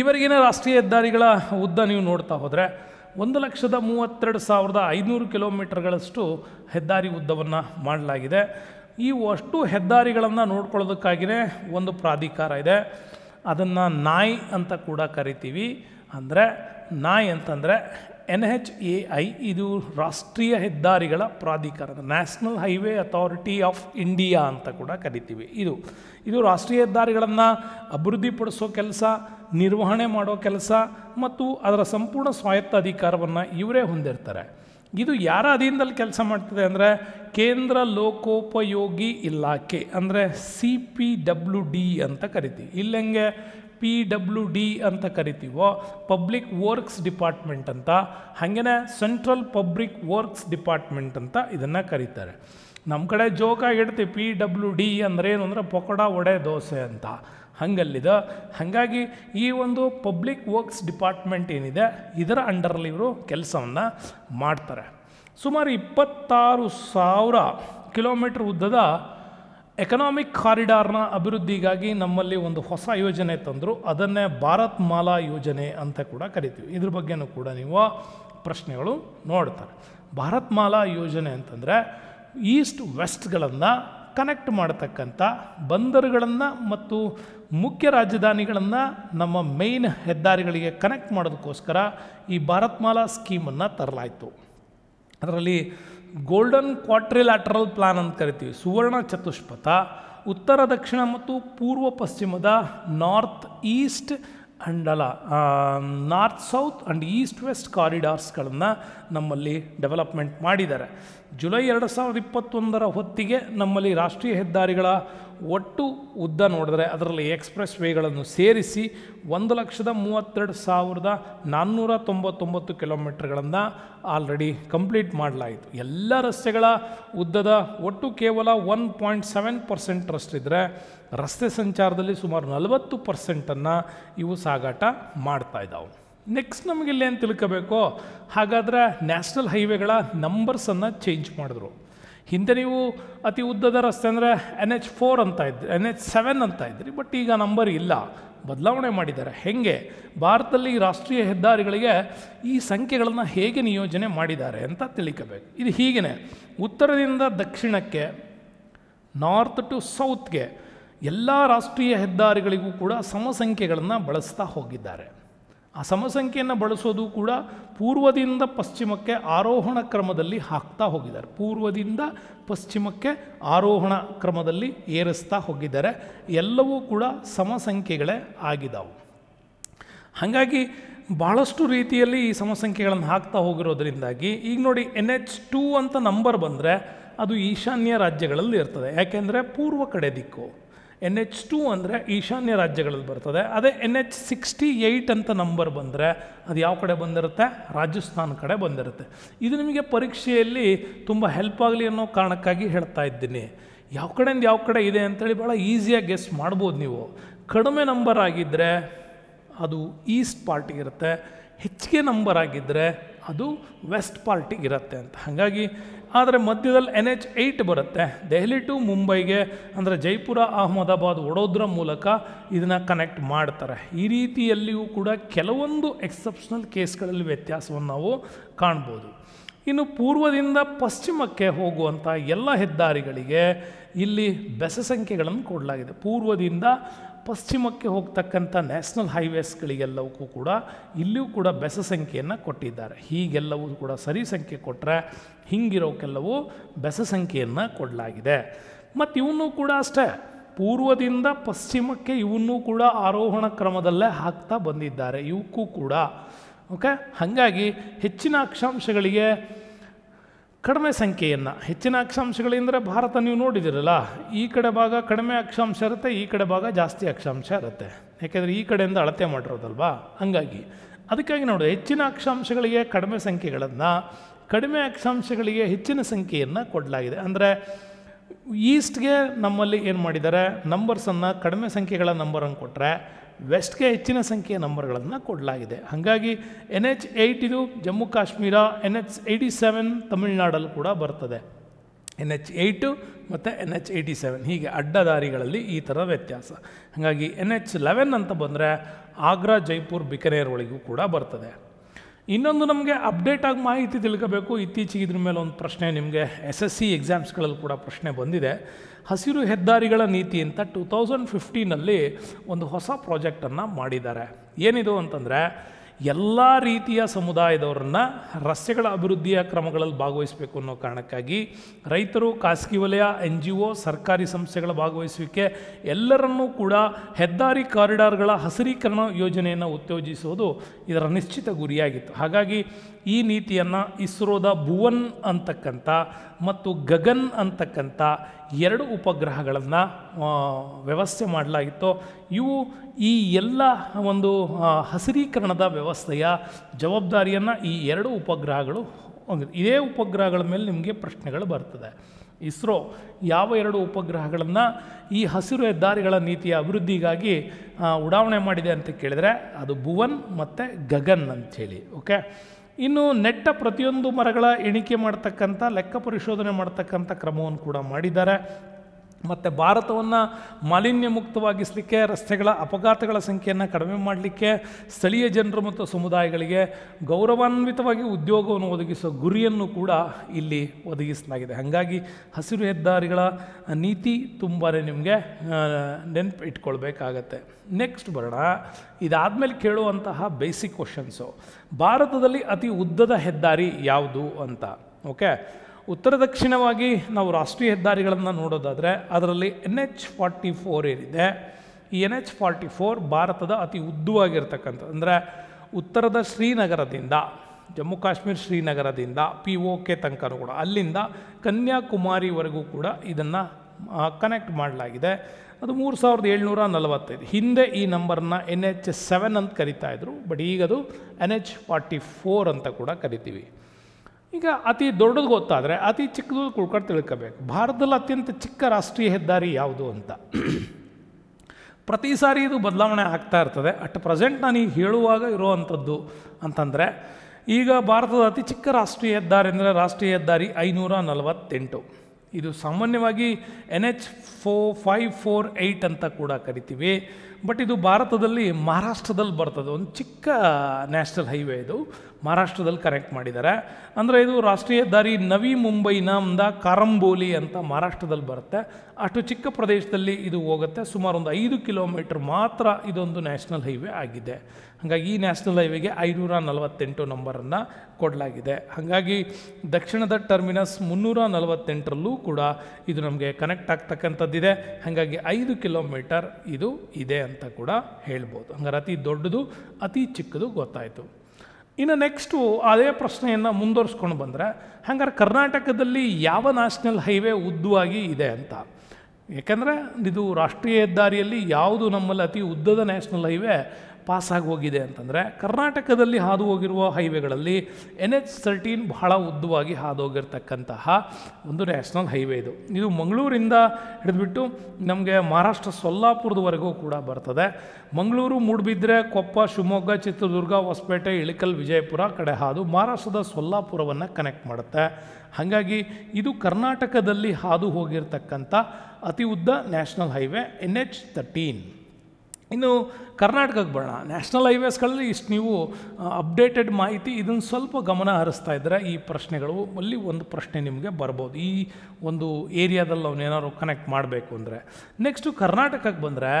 ಈವರೆಗಿನ ರಾಷ್ಟ್ರೀಯ ಹೆದ್ದಾರಿಗಳ ಉದ್ದ ನೀವು ನೋಡ್ತಾ ಹೋದರೆ ಒಂದು ಲಕ್ಷದ ಮೂವತ್ತೆರಡು ಸಾವಿರದ ಐನೂರು ಕಿಲೋಮೀಟರ್ಗಳಷ್ಟು ಹೆದ್ದಾರಿ ಉದ್ದವನ್ನು ಮಾಡಲಾಗಿದೆ ಈ ಅಷ್ಟು ಹೆದ್ದಾರಿಗಳನ್ನು ನೋಡ್ಕೊಳ್ಳೋದಕ್ಕಾಗಿಯೇ ಒಂದು ಪ್ರಾಧಿಕಾರ ಇದೆ ಅದನ್ನು ನಾಯಿ ಅಂತ ಕೂಡ ಕರಿತೀವಿ ಅಂದರೆ ನಾಯಿ ಅಂತಂದರೆ ಎನ್ ಹೆಚ್ ಎ ಐ ಇದು ರಾಷ್ಟ್ರೀಯ ಹೆದ್ದಾರಿಗಳ ಪ್ರಾಧಿಕಾರ national highway authority of India ಅಂತ ಕೂಡ ಕರಿತೀವಿ ಇದು ಇದು ರಾಷ್ಟ್ರೀಯ ಹೆದ್ದಾರಿಗಳನ್ನು ಅಭಿವೃದ್ಧಿಪಡಿಸೋ ಕೆಲಸ ನಿರ್ವಹಣೆ ಮಾಡೋ ಕೆಲಸ ಮತ್ತು ಅದರ ಸಂಪೂರ್ಣ ಸ್ವಾಯತ್ತ ಅಧಿಕಾರವನ್ನು ಇವರೇ ಹೊಂದಿರ್ತಾರೆ ಇದು ಯಾರ ಅಧೀನದಲ್ಲಿ ಕೆಲಸ ಮಾಡ್ತದೆ ಅಂದರೆ ಕೇಂದ್ರ ಲೋಕೋಪಯೋಗಿ ಇಲಾಖೆ ಅಂದರೆ ಸಿ ಪಿ ಡಬ್ಲ್ಯೂ ಡಿ ಅಂತ ಕರಿತೀವಿ ಇಲ್ಲಂಗೆ ಪಿ ಡಬ್ಲ್ಯೂ ಡಿ ಅಂತ ಕರಿತೀವೋ ಪಬ್ಲಿಕ್ ವರ್ಕ್ಸ್ ಡಿಪಾರ್ಟ್ಮೆಂಟ್ ಅಂತ ಹಾಗೆಯೇ ಸೆಂಟ್ರಲ್ ಪಬ್ಲಿಕ್ ವರ್ಕ್ಸ್ ಡಿಪಾರ್ಟ್ಮೆಂಟ್ ಅಂತ ಇದನ್ನು ಕರೀತಾರೆ ನಮ್ಮ ಕಡೆ ಜೋಕಾಗಿಡ್ತೀವಿ ಪಿ ಡಬ್ಲ್ಯೂ ಡಿ ಅಂದರೆ ಏನು ಅಂದರೆ ಪೊಕಡಾ ವಡೆ ದೋಸೆ ಅಂತ ಹಂಗಲ್ಲಿದ ಹಾಗಾಗಿ ಈ ಒಂದು ಪಬ್ಲಿಕ್ ವರ್ಕ್ಸ್ ಡಿಪಾರ್ಟ್ಮೆಂಟ್ ಏನಿದೆ ಇದರ ಅಂಡರಲ್ಲಿ ಇವರು ಕೆಲಸವನ್ನು ಮಾಡ್ತಾರೆ ಸುಮಾರು ಇಪ್ಪತ್ತಾರು ಸಾವಿರ ಕಿಲೋಮೀಟ್ರ್ ಉದ್ದದ ಎಕನಾಮಿಕ್ ಕಾರಿಡಾರ್ನ ಅಭಿವೃದ್ಧಿಗಾಗಿ ನಮ್ಮಲ್ಲಿ ಒಂದು ಹೊಸ ಯೋಜನೆ ತಂದರು ಅದನ್ನೇ ಭಾರತ್ ಮಾಲಾ ಯೋಜನೆ ಅಂತ ಕೂಡ ಕರಿತೀವಿ ಇದ್ರ ಬಗ್ಗೆನೂ ಕೂಡ ನೀವು ಪ್ರಶ್ನೆಗಳು ನೋಡ್ತಾರೆ ಭಾರತ್ ಮಾಲಾ ಯೋಜನೆ ಅಂತಂದರೆ ಈಸ್ಟ್ ವೆಸ್ಟ್ಗಳನ್ನು ಕನೆಕ್ಟ್ ಮಾಡತಕ್ಕಂಥ ಬಂದರುಗಳನ್ನು ಮತ್ತು ಮುಖ್ಯ ರಾಜಧಾನಿಗಳನ್ನು ನಮ್ಮ ಮೇಯ್ನ್ ಹೆದ್ದಾರಿಗಳಿಗೆ ಕನೆಕ್ಟ್ ಮಾಡೋದಕ್ಕೋಸ್ಕರ ಈ ಭಾರತ್ಮಾಲಾ ಸ್ಕೀಮನ್ನು ತರಲಾಯಿತು ಅದರಲ್ಲಿ ಗೋಲ್ಡನ್ ಕ್ವಾಟ್ರಿಲ್ಯಾಟ್ರಲ್ ಪ್ಲಾನ್ ಅಂತ ಕರಿತೀವಿ ಸುವರ್ಣ ಚತುಷ್ಪಥ ಉತ್ತರ ದಕ್ಷಿಣ ಮತ್ತು ಪೂರ್ವ ಪಶ್ಚಿಮದ ನಾರ್ತ್ ಈಸ್ಟ್ ಆ್ಯಂಡ್ ಅಲ್ಲ north south and east west ಕಾರಿಡಾರ್ಸ್ಗಳನ್ನು ನಮ್ಮಲ್ಲಿ ಡೆವಲಪ್ಮೆಂಟ್ ಮಾಡಿದ್ದಾರೆ ಜುಲೈ ಎರಡು ಸಾವಿರದ ಇಪ್ಪತ್ತೊಂದರ ಹೊತ್ತಿಗೆ ನಮ್ಮಲ್ಲಿ ರಾಷ್ಟ್ರೀಯ ಹೆದ್ದಾರಿಗಳ ಒಟ್ಟು ಉದ್ದ ನೋಡಿದ್ರೆ ಅದರಲ್ಲಿ ಎಕ್ಸ್ಪ್ರೆಸ್ ವೇಗಳನ್ನು ಸೇರಿಸಿ ಒಂದು ಲಕ್ಷದ ಮೂವತ್ತೆರಡು ಸಾವಿರದ ನಾನ್ನೂರ ತೊಂಬತ್ತೊಂಬತ್ತು ಕಿಲೋಮೀಟ್ರ್ಗಳನ್ನು ಆಲ್ರೆಡಿ ಕಂಪ್ಲೀಟ್ ಮಾಡಲಾಯಿತು ಎಲ್ಲ ರಸ್ತೆಗಳ ಉದ್ದದ ಒಟ್ಟು ಕೇವಲ ಒನ್ ಪಾಯಿಂಟ್ ಸೆವೆನ್ ಪರ್ಸೆಂಟ್ ರಸ್ತೆ ಸಂಚಾರದಲ್ಲಿ ಸುಮಾರು ನಲವತ್ತು ಪರ್ಸೆಂಟನ್ನು ಇವು ಸಾಗಾಟ ಮಾಡ್ತಾ ಇದ್ದಾವೆ ನೆಕ್ಸ್ಟ್ ನಮಗೆ ಇಲ್ಲೇನು ತಿಳ್ಕೋಬೇಕು ಹಾಗಾದರೆ ನ್ಯಾಷನಲ್ ಹೈವೇಗಳ ನಂಬರ್ಸನ್ನು ಚೇಂಜ್ ಮಾಡಿದ್ರು ಹಿಂದೆ ನೀವು ಅತಿ ಉದ್ದದ ರಸ್ತೆ ಅಂದರೆ ಎನ್ ಎಚ್ ಫೋರ್ ಅಂತ ಇದ್ರಿ ಎನ್ ಎಚ್ ಸೆವೆನ್ ಅಂತ ಇದ್ರಿ ಬಟ್ ಈಗ ನಂಬರ್ ಇಲ್ಲ ಬದಲಾವಣೆ ಮಾಡಿದ್ದಾರೆ ಹೇಗೆ ಭಾರತದಲ್ಲಿ ರಾಷ್ಟ್ರೀಯ ಹೆದ್ದಾರಿಗಳಿಗೆ ಈ ಸಂಖ್ಯೆಗಳನ್ನು ಹೇಗೆ ನಿಯೋಜನೆ ಮಾಡಿದ್ದಾರೆ ಅಂತ ತಿಳ್ಕೋಬೇಕು ಇದು ಹೀಗೆ ಉತ್ತರದಿಂದ ದಕ್ಷಿಣಕ್ಕೆ ನಾರ್ತ್ ಟು ಸೌತ್ಗೆ ಎಲ್ಲ ರಾಷ್ಟ್ರೀಯ ಹೆದ್ದಾರಿಗಳಿಗೂ ಕೂಡ ಸಮಸಂಖ್ಯೆಗಳನ್ನು ಬಳಸ್ತಾ ಹೋಗಿದ್ದಾರೆ ಆ ಸಮಸಂಖ್ಯೆಯನ್ನು ಬಳಸೋದು ಕೂಡ ಪೂರ್ವದಿಂದ ಪಶ್ಚಿಮಕ್ಕೆ ಆರೋಹಣ ಕ್ರಮದಲ್ಲಿ ಹಾಕ್ತಾ ಹೋಗಿದ್ದಾರೆ ಪೂರ್ವದಿಂದ ಪಶ್ಚಿಮಕ್ಕೆ ಆರೋಹಣ ಕ್ರಮದಲ್ಲಿ ಏರಿಸ್ತಾ ಹೋಗಿದ್ದಾರೆ ಎಲ್ಲವೂ ಕೂಡ ಸಮಸಂಖ್ಯೆಗಳೇ ಆಗಿದ್ದಾವೆ ಹಾಗಾಗಿ ಭಾಳಷ್ಟು ರೀತಿಯಲ್ಲಿ ಈ ಸಮಸಂಖ್ಯೆಗಳನ್ನು ಹಾಕ್ತಾ ಹೋಗಿರೋದರಿಂದಾಗಿ ಈಗ ನೋಡಿ ಎನ್ ಎಚ್ ಟೂ ಅಂತ ನಂಬರ್ ಬಂದರೆ ಅದು ಈಶಾನ್ಯ ರಾಜ್ಯಗಳಲ್ಲಿ ಇರ್ತದೆ ಯಾಕೆಂದರೆ ಪೂರ್ವ ಕಡೆ ದಿಕ್ಕು ಎನ್ ಎಚ್ ಟು ಅಂದರೆ ಈಶಾನ್ಯ ರಾಜ್ಯಗಳಲ್ಲಿ ಬರ್ತದೆ ಅದೇ ಎನ್ ಎಚ್ ಸಿಕ್ಸ್ಟಿ ಏಯ್ಟ್ ಅಂತ ನಂಬರ್ ಬಂದರೆ ಅದು ಯಾವ ಕಡೆ ಬಂದಿರುತ್ತೆ ರಾಜಸ್ಥಾನ ಕಡೆ ಬಂದಿರುತ್ತೆ ಇದು ನಿಮಗೆ ಪರೀಕ್ಷೆಯಲ್ಲಿ ತುಂಬ ಹೆಲ್ಪ್ ಆಗಲಿ ಅನ್ನೋ ಕಾರಣಕ್ಕಾಗಿ ಹೇಳ್ತಾ ಇದ್ದೀನಿ ಯಾವ ಕಡೆಯಿಂದ ಯಾವ ಕಡೆ ಇದೆ ಅಂತೇಳಿ ಭಾಳ ಈಸಿಯಾಗಿ ಗೆಸ್ ಮಾಡ್ಬೋದು ನೀವು ಕಡಿಮೆ ನಂಬರ್ ಆಗಿದ್ದರೆ ಅದು ಈಸ್ಟ್ ಪಾರ್ಟಿಗಿರುತ್ತೆ ಇರುತ್ತೆ ಹೆಚ್ಚಿಗೆ ನಂಬರ್ ಆಗಿದ್ದರೆ ಅದು ವೆಸ್ಟ್ ಪಾರ್ಟಿಗೆ ಇರುತ್ತೆ ಅಂತ ಹಾಗಾಗಿ ಆದರೆ ಮಧ್ಯದಲ್ಲಿ ಎನ್ ಎಚ್ ಏಯ್ಟ್ ಬರುತ್ತೆ ದೆಹಲಿ ಟು ಮುಂಬೈಗೆ ಅಂದರೆ ಜೈಪುರ ಅಹಮದಾಬಾದ್ ಒಡೋದ್ರ ಮೂಲಕ ಇದನ್ನು ಕನೆಕ್ಟ್ ಮಾಡ್ತಾರೆ ಈ ರೀತಿಯಲ್ಲಿಯೂ ಕೂಡ ಕೆಲವೊಂದು ಎಕ್ಸೆಪ್ಷನಲ್ ಕೇಸ್ಗಳಲ್ಲಿ ವ್ಯತ್ಯಾಸವನ್ನು ನಾವು ಕಾಣ್ಬೋದು ಇನ್ನು ಪೂರ್ವದಿಂದ ಪಶ್ಚಿಮಕ್ಕೆ ಹೋಗುವಂಥ ಎಲ್ಲ ಹೆದ್ದಾರಿಗಳಿಗೆ ಇಲ್ಲಿ ಬೆಸ ಸಂಖ್ಯೆಗಳನ್ನು ಕೊಡಲಾಗಿದೆ ಪೂರ್ವದಿಂದ ಪಶ್ಚಿಮಕ್ಕೆ ಹೋಗ್ತಕ್ಕಂಥ ನ್ಯಾಷನಲ್ ಹೈವೇಸ್ಗಳಿಗೆಲ್ಲವಕ್ಕೂ ಕೂಡ ಇಲ್ಲಿಯೂ ಕೂಡ ಬೆಸ ಸಂಖ್ಯೆಯನ್ನು ಕೊಟ್ಟಿದ್ದಾರೆ ಹೀಗೆಲ್ಲವೂ ಕೂಡ ಸರಿ ಸಂಖ್ಯೆ ಕೊಟ್ಟರೆ ಹಿಂಗಿರೋಕ್ಕೆಲ್ಲವೂ ಬೆಸ ಸಂಖ್ಯೆಯನ್ನು ಕೊಡಲಾಗಿದೆ ಮತ್ತು ಇವನ್ನೂ ಕೂಡ ಅಷ್ಟೇ ಪೂರ್ವದಿಂದ ಪಶ್ಚಿಮಕ್ಕೆ ಇವನ್ನೂ ಕೂಡ ಆರೋಹಣ ಕ್ರಮದಲ್ಲೇ ಹಾಕ್ತಾ ಬಂದಿದ್ದಾರೆ ಇವಕ್ಕೂ ಕೂಡ ಓಕೆ ಹಾಗಾಗಿ ಹೆಚ್ಚಿನ ಅಕ್ಷಾಂಶಗಳಿಗೆ ಕಡಿಮೆ ಸಂಖ್ಯೆಯನ್ನು ಹೆಚ್ಚಿನ ಅಕ್ಷಾಂಶಗಳಿಂದರೆ ಭಾರತ ನೀವು ನೋಡಿದಿರಲ್ಲ ಈ ಕಡೆ ಭಾಗ ಕಡಿಮೆ ಅಕ್ಷಾಂಶ ಇರುತ್ತೆ ಈ ಕಡೆ ಭಾಗ ಜಾಸ್ತಿ ಅಕ್ಷಾಂಶ ಇರುತ್ತೆ ಯಾಕೆಂದರೆ ಈ ಕಡೆಯಿಂದ ಅಳತೆ ಮಾಡಿರೋದಲ್ವಾ ಹಾಗಾಗಿ ಅದಕ್ಕಾಗಿ ನೋಡಿ ಹೆಚ್ಚಿನ ಅಕ್ಷಾಂಶಗಳಿಗೆ ಕಡಿಮೆ ಸಂಖ್ಯೆಗಳನ್ನು ಕಡಿಮೆ ಅಕ್ಷಾಂಶಗಳಿಗೆ ಹೆಚ್ಚಿನ ಸಂಖ್ಯೆಯನ್ನು ಕೊಡಲಾಗಿದೆ ಅಂದರೆ ಈಸ್ಟ್ಗೆ ನಮ್ಮಲ್ಲಿ ಏನು ಮಾಡಿದ್ದಾರೆ ನಂಬರ್ಸನ್ನು ಕಡಿಮೆ ಸಂಖ್ಯೆಗಳ ನಂಬರನ್ನು ಕೊಟ್ಟರೆ ವೆಸ್ಟ್ಗೆ ಹೆಚ್ಚಿನ ಸಂಖ್ಯೆಯ ನಂಬರ್ಗಳನ್ನು ಕೊಡಲಾಗಿದೆ ಹಾಗಾಗಿ ಎನ್ ಎಚ್ ಏಯ್ಟ್ ಇದು Jammu Kashmir N H eighty seven ತಮಿಳ್ನಾಡಲ್ಲೂ ಕೂಡ ಬರ್ತದೆ ಎನ್ ಎಚ್ ಏಯ್ಟು ಮತ್ತು ಎನ್ ಎಚ್ ಏಯ್ಟಿ ಸೆವೆನ್ ಹೀಗೆ ಅಡ್ಡದಾರಿಗಳಲ್ಲಿ ಈ ಥರ ವ್ಯತ್ಯಾಸ ಹಾಗಾಗಿ ಎನ್ ಎಚ್ ಲೆವೆನ್ ಅಂತ ಬಂದರೆ ಆಗ್ರಾ ಜೈಪುರ್ ಬಿಕನೇರ್ ಒಳಗೂ ಕೂಡ ಬರ್ತದೆ ಇನ್ನೊಂದು ನಮಗೆ ಅಪ್ಡೇಟ್ ಆಗಿ ಮಾಹಿತಿ ತಿಳ್ಕೋಬೇಕು ಇತ್ತೀಚೆಗೆ ಇದ್ರ ಮೇಲೆ ಒಂದು ಪ್ರಶ್ನೆ ನಿಮಗೆ ಎಸ್ ಎಸ್ ಸಿ ಎಕ್ಸಾಮ್ಸ್ಗಳಲ್ಲಿ ಕೂಡ ಪ್ರಶ್ನೆ ಬಂದಿದೆ ಹಸಿರು ಹೆದ್ದಾರಿಗಳ ನೀತಿ ಅಂತ ಟೂ ತೌಸಂಡ್ ಫಿಫ್ಟೀನಲ್ಲಿ ಒಂದು ಹೊಸ ಪ್ರಾಜೆಕ್ಟನ್ನು ಮಾಡಿದ್ದಾರೆ ಏನಿದು ಅಂತಂದರೆ ಎಲ್ಲ ರೀತಿಯ ಸಮುದಾಯದವ್ರನ್ನ ರಸ್ತೆಗಳ ಅಭಿವೃದ್ಧಿಯ ಕ್ರಮಗಳಲ್ಲಿ ಭಾಗವಹಿಸಬೇಕು ಅನ್ನೋ ಕಾರಣಕ್ಕಾಗಿ ರೈತರು ಖಾಸಗಿ ವಲಯ ಎನ್ ಜಿ ಒ ಸರ್ಕಾರಿ ಸಂಸ್ಥೆಗಳ ಭಾಗವಹಿಸುವಿಕೆ ಎಲ್ಲರನ್ನೂ ಕೂಡ ಹೆದ್ದಾರಿ ಕಾರಿಡಾರ್ಗಳ ಹಸಿರೀಕರಣ ಯೋಜನೆಯನ್ನು ಉತ್ತೇಜಿಸುವುದು ಇದರ ನಿಶ್ಚಿತ ಗುರಿಯಾಗಿತ್ತು ಹಾಗಾಗಿ ಈ ನೀತಿಯನ್ನು ಇಸ್ರೋದ ಭುವನ್ ಅಂತಕ್ಕಂಥ ಮತ್ತು ಗಗನ್ ಅಂತಕ್ಕಂಥ ಎರಡು ಉಪಗ್ರಹಗಳನ್ನು ವ್ಯವಸ್ಥೆ ಮಾಡಲಾಗಿತ್ತು ಇವು ಈ ಎಲ್ಲ ಒಂದು ಹಸಿರೀಕರಣದ ವ್ಯವಸ್ಥೆಯ ಜವಾಬ್ದಾರಿಯನ್ನು ಈ ಎರಡು ಉಪಗ್ರಹಗಳು ಇದೇ ಉಪಗ್ರಹಗಳ ಮೇಲೆ ನಿಮಗೆ ಪ್ರಶ್ನೆಗಳು ಬರ್ತದೆ ಇಸ್ರೋ ಯಾವ ಎರಡು ಉಪಗ್ರಹಗಳನ್ನು ಈ ಹಸಿರು ಹೆದ್ದಾರಿಗಳ ನೀತಿಯ ಅಭಿವೃದ್ಧಿಗಾಗಿ ಉಡಾವಣೆ ಮಾಡಿದೆ ಅಂತ ಕೇಳಿದರೆ ಅದು ಭುವನ್ ಮತ್ತು ಗಗನ್ ಅಂಥೇಳಿ ಓಕೆ ಇನ್ನು ನೆಟ್ಟ ಪ್ರತಿಯೊಂದು ಮರಗಳ ಎಣಿಕೆ ಮಾಡ್ತಕ್ಕಂಥ ಲೆಕ್ಕ ಪರಿಶೋಧನೆ ಮಾಡ್ತಕ್ಕಂಥ ಕ್ರಮವನ್ನು ಕೂಡ ಮಾಡಿದ್ದಾರೆ ಮತ್ತು ಭಾರತವನ್ನು ಮಾಲಿನ್ಯ ಮುಕ್ತವಾಗಿಸಲಿಕ್ಕೆ ರಸ್ತೆಗಳ ಅಪಘಾತಗಳ ಸಂಖ್ಯೆಯನ್ನು ಕಡಿಮೆ ಮಾಡಲಿಕ್ಕೆ ಸ್ಥಳೀಯ ಜನರು ಮತ್ತು ಸಮುದಾಯಗಳಿಗೆ ಗೌರವಾನ್ವಿತವಾಗಿ ಉದ್ಯೋಗವನ್ನು ಒದಗಿಸೋ ಗುರಿಯನ್ನು ಕೂಡ ಇಲ್ಲಿ ಒದಗಿಸಲಾಗಿದೆ ಹಾಗಾಗಿ ಹಸಿರು ಹೆದ್ದಾರಿಗಳ ನೀತಿ ತುಂಬಾ ನಿಮಗೆ ನೆನಪು ಇಟ್ಕೊಳ್ಬೇಕಾಗತ್ತೆ ನೆಕ್ಸ್ಟ್ ಬರೋಣ ಇದಾದಮೇಲೆ ಕೇಳುವಂತಹ ಬೇಸಿಕ್ ಕ್ವಶನ್ಸು ಭಾರತದಲ್ಲಿ ಅತಿ ಉದ್ದದ ಹೆದ್ದಾರಿ ಯಾವುದು ಅಂತ ಓಕೆ ಉತ್ತರ ದಕ್ಷಿಣವಾಗಿ ನಾವು ರಾಷ್ಟ್ರೀಯ ಹೆದ್ದಾರಿಗಳನ್ನು ನೋಡೋದಾದರೆ ಅದರಲ್ಲಿ ಎನ್ ಎಚ್ ಫಾರ್ಟಿ ಫೋರ್ ಏನಿದೆ ಈ ಎನ್ ಎಚ್ ಫಾರ್ಟಿ ಫೋರ್ ಭಾರತದ ಅತಿ ಉದ್ದವಾಗಿರ್ತಕ್ಕಂಥ ಅಂದರೆ ಉತ್ತರದ ಶ್ರೀನಗರದಿಂದ ಜಮ್ಮು ಕಾಶ್ಮೀರ ಶ್ರೀನಗರದಿಂದ ಪಿ ಓ ಕೆ ತನಕನೂ ಕೂಡ ಅಲ್ಲಿಂದ ಕನ್ಯಾಕುಮಾರಿವರೆಗೂ ಕೂಡ ಇದನ್ನು ಕನೆಕ್ಟ್ ಮಾಡಲಾಗಿದೆ ಅದು ಮೂರು ಸಾವಿರದ ಏಳ್ನೂರ ನಲವತ್ತೈದು ಹಿಂದೆ ಈ ನಂಬರ್ನ ಎನ್ ಎಚ್ ಸೆವೆನ್ ಅಂತ ಇದ್ರು ಬಟ್ ಈಗ ಅದು ಎನ್ ಎಚ್ ಫಾರ್ಟಿ ಫೋರ್ ಅಂತ ಕೂಡ ಕರಿತೀವಿ ಈಗ ಅತಿ ದೊಡ್ಡದು ಗೊತ್ತಾದರೆ ಅತಿ ಚಿಕ್ಕದು ಕುಳ್ಕೊಂಡು ತಿಳ್ಕೋಬೇಕು ಭಾರತದಲ್ಲಿ ಅತ್ಯಂತ ಚಿಕ್ಕ ರಾಷ್ಟ್ರೀಯ ಹೆದ್ದಾರಿ ಯಾವುದು ಅಂತ ಪ್ರತಿ ಸಾರಿ ಇದು ಬದಲಾವಣೆ ಆಗ್ತಾ ಇರ್ತದೆ ಅಟ್ ಪ್ರೆಸೆಂಟ್ ನಾನು ಈಗ ಹೇಳುವಾಗ ಇರೋವಂಥದ್ದು ಅಂತಂದರೆ ಈಗ ಭಾರತದ ಅತಿ ಚಿಕ್ಕ ರಾಷ್ಟ್ರೀಯ ಹೆದ್ದಾರಿ ಅಂದರೆ ರಾಷ್ಟ್ರೀಯ ಹೆದ್ದಾರಿ ಐನೂರ ನಲವತ್ತೆಂಟು ಇದು ಸಾಮಾನ್ಯವಾಗಿ N H four five four eight ಅಂತ ಕೂಡ ಕರಿತೀವಿ ಬಟ್ ಇದು ಭಾರತದಲ್ಲಿ ಮಹಾರಾಷ್ಟ್ರದಲ್ಲಿ ಬರ್ತದೆ ಒಂದು ಚಿಕ್ಕ ನ್ಯಾಷನಲ್ ಹೈವೇ ಇದು ಮಹಾರಾಷ್ಟ್ರದಲ್ಲಿ ಕರೆಕ್ಟ್ ಮಾಡಿದ್ದಾರೆ ಅಂದರೆ ಇದು ರಾಷ್ಟ್ರೀಯ ದಾರಿ ನವಿ ನಾಮದ ಕಾರಂಬೋಲಿ ಅಂತ ಮಹಾರಾಷ್ಟ್ರದಲ್ಲಿ ಬರುತ್ತೆ ಅಷ್ಟು ಚಿಕ್ಕ ಪ್ರದೇಶದಲ್ಲಿ ಇದು ಹೋಗುತ್ತೆ ಸುಮಾರು ಒಂದು ಐದು ಕಿಲೋಮೀಟರ್ ಮಾತ್ರ ಇದೊಂದು ನ್ಯಾಷನಲ್ ಹೈವೇ ಆಗಿದೆ ಹಾಗಾಗಿ ಈ ನ್ಯಾಷನಲ್ ಹೈವೇಗೆ ಐನೂರ ನಲವತ್ತೆಂಟು ನಂಬರನ್ನು ಕೊಡಲಾಗಿದೆ ಹಾಗಾಗಿ ದಕ್ಷಿಣದ ಟರ್ಮಿನಸ್ ಮುನ್ನೂರ ನಲವತ್ತೆಂಟರಲ್ಲೂ ಕೂಡ ಇದು ನಮಗೆ ಕನೆಕ್ಟ್ ಆಗ್ತಕ್ಕಂಥದ್ದಿದೆ ಹಾಗಾಗಿ ಐದು ಕಿಲೋಮೀಟರ್ ಇದು ಇದೆ ಅಂತ ಕೂಡ ಹೇಳ್ಬೋದು ಹಂಗಾರೆ ಅತಿ ದೊಡ್ಡದು ಅತಿ ಚಿಕ್ಕದು ಗೊತ್ತಾಯಿತು ಇನ್ನು ನೆಕ್ಸ್ಟು ಅದೇ ಪ್ರಶ್ನೆಯನ್ನು ಮುಂದುವರ್ಸ್ಕೊಂಡು ಬಂದರೆ ಹಂಗಾರೆ ಕರ್ನಾಟಕದಲ್ಲಿ ಯಾವ ನ್ಯಾಷನಲ್ ಹೈವೇ ಉದ್ದವಾಗಿ ಇದೆ ಅಂತ ಏಕೆಂದರೆ ಇದು ರಾಷ್ಟ್ರೀಯ ಹೆದ್ದಾರಿಯಲ್ಲಿ ಯಾವುದು ನಮ್ಮಲ್ಲಿ ಅತಿ ಉದ್ದದ ನ್ಯಾಷನಲ್ ಹೈವೇ ಪಾಸಾಗಿ ಹೋಗಿದೆ ಅಂತಂದರೆ ಕರ್ನಾಟಕದಲ್ಲಿ ಹಾದು ಹೋಗಿರುವ ಹೈವೇಗಳಲ್ಲಿ ಎನ್ ಎಚ್ ತರ್ಟೀನ್ ಬಹಳ ಉದ್ದವಾಗಿ ಹಾದು ಹೋಗಿರ್ತಕ್ಕಂತಹ ಒಂದು ನ್ಯಾಷನಲ್ ಹೈವೇ ಇದು ಇದು ಮಂಗಳೂರಿಂದ ಹಿಡಿದ್ಬಿಟ್ಟು ನಮಗೆ ಮಹಾರಾಷ್ಟ್ರ ಸೊಲ್ಲಾಪುರದವರೆಗೂ ಕೂಡ ಬರ್ತದೆ ಮಂಗಳೂರು ಮೂಡ್ಬಿದ್ರೆ ಕೊಪ್ಪ ಶಿವಮೊಗ್ಗ ಚಿತ್ರದುರ್ಗ ಹೊಸಪೇಟೆ ಇಳಕಲ್ ವಿಜಯಪುರ ಕಡೆ ಹಾದು ಮಹಾರಾಷ್ಟ್ರದ ಸೊಲ್ಲಾಪುರವನ್ನು ಕನೆಕ್ಟ್ ಮಾಡುತ್ತೆ ಹಾಗಾಗಿ ಇದು ಕರ್ನಾಟಕದಲ್ಲಿ ಹಾದು ಹೋಗಿರ್ತಕ್ಕಂಥ ಅತಿ ಉದ್ದ national highway N H thirteen ಇನ್ನು ಕರ್ನಾಟಕಕ್ಕೆ ಬರೋಣ ನ್ಯಾಷನಲ್ ಹೈವೇಸ್ಗಳಲ್ಲಿ ಇಷ್ಟು ನೀವು ಅಪ್ಡೇಟೆಡ್ ಮಾಹಿತಿ ಇದನ್ನು ಸ್ವಲ್ಪ ಗಮನ ಹರಿಸ್ತಾ ಇದ್ದರೆ ಈ ಪ್ರಶ್ನೆಗಳು ಅಲ್ಲಿ ಒಂದು ಪ್ರಶ್ನೆ ನಿಮಗೆ ಬರ್ಬೋದು ಈ ಒಂದು ಏರಿಯಾದಲ್ಲಿ ಅವನೇನಾದ್ರು ಕನೆಕ್ಟ್ ಮಾಡಬೇಕು ಅಂದರೆ ನೆಕ್ಸ್ಟು ಕರ್ನಾಟಕಕ್ಕೆ ಬಂದರೆ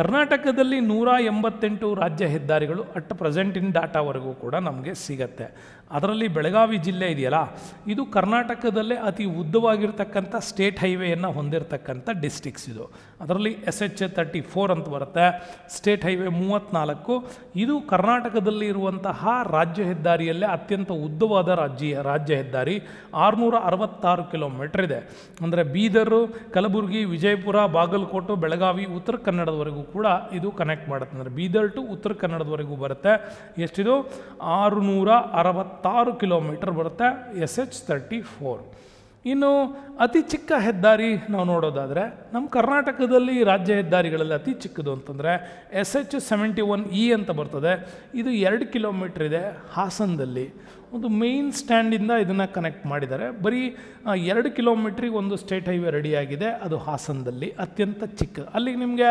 ಕರ್ನಾಟಕದಲ್ಲಿ ನೂರ ಎಂಬತ್ತೆಂಟು ರಾಜ್ಯ ಹೆದ್ದಾರಿಗಳು ಅಟ್ ಪ್ರೆಸೆಂಟ್ ಇನ್ ಡಾಟಾವರೆಗೂ ಕೂಡ ನಮಗೆ ಸಿಗತ್ತೆ ಅದರಲ್ಲಿ ಬೆಳಗಾವಿ ಜಿಲ್ಲೆ ಇದೆಯಲ್ಲ ಇದು ಕರ್ನಾಟಕದಲ್ಲೇ ಅತಿ ಉದ್ದವಾಗಿರ್ತಕ್ಕಂಥ ಸ್ಟೇಟ್ ಹೈವೇಯನ್ನು ಹೊಂದಿರತಕ್ಕಂಥ ಡಿಸ್ಟಿಕ್ಸ್ ಇದು ಅದರಲ್ಲಿ S H A thirty four ಅಂತ ಬರುತ್ತೆ ಸ್ಟೇಟ್ ಹೈವೇ ಮೂವತ್ತ್ನಾಲ್ಕು ಇದು ಕರ್ನಾಟಕದಲ್ಲಿ ಇರುವಂತಹ ರಾಜ್ಯ ಹೆದ್ದಾರಿಯಲ್ಲೇ ಅತ್ಯಂತ ಉದ್ದವಾದ ರಾಜ್ಯ ರಾಜ್ಯ ಹೆದ್ದಾರಿ ಆರುನೂರ ಅರವತ್ತಾರು ಕಿಲೋಮೀಟ್ರ್ ಇದೆ ಅಂದರೆ ಬೀದರು ಕಲಬುರಗಿ ವಿಜಯಪುರ ಬಾಗಲಕೋಟೆ ಬೆಳಗಾವಿ ಉತ್ತರ ಕನ್ನಡದವರೆಗೂ ಕೂಡ ಇದು ಕನೆಕ್ಟ್ ಮಾಡುತ್ತೆ ಅಂದರೆ ಬೀದರ್ ಟು ಉತ್ತರ ಕನ್ನಡದವರೆಗೂ ಬರುತ್ತೆ ಎಷ್ಟಿದು ಆರುನೂರ ಅರವತ್ತಾರು ಕಿಲೋಮೀಟರ್ ಬರುತ್ತೆ ಎಸ್ ಎಚ್ ತರ್ಟಿ ಫೋರ್ ಇನ್ನು ಅತಿ ಚಿಕ್ಕ ಹೆದ್ದಾರಿ ನಾವು ನೋಡೋದಾದರೆ ನಮ್ಮ ಕರ್ನಾಟಕದಲ್ಲಿ ರಾಜ್ಯ ಹೆದ್ದಾರಿಗಳಲ್ಲಿ ಅತಿ ಚಿಕ್ಕದು ಅಂತಂದರೆ S H seventy one E ಅಂತ ಬರ್ತದೆ ಇದು ಎರಡು ಕಿಲೋಮೀಟ್ರ್ ಇದೆ ಹಾಸನದಲ್ಲಿ ಒಂದು ಮೇಯ್ನ್ ಸ್ಟ್ಯಾಂಡಿಂದ ಇದನ್ನು ಕನೆಕ್ಟ್ ಮಾಡಿದ್ದಾರೆ ಬರೀ ಎರಡು ಕಿಲೋಮೀಟ್ರಿಗೆ ಒಂದು ಸ್ಟೇಟ್ ಹೈವೇ ರೆಡಿಯಾಗಿದೆ ಅದು ಹಾಸನದಲ್ಲಿ ಅತ್ಯಂತ ಚಿಕ್ಕ ಅಲ್ಲಿಗೆ ನಿಮಗೆ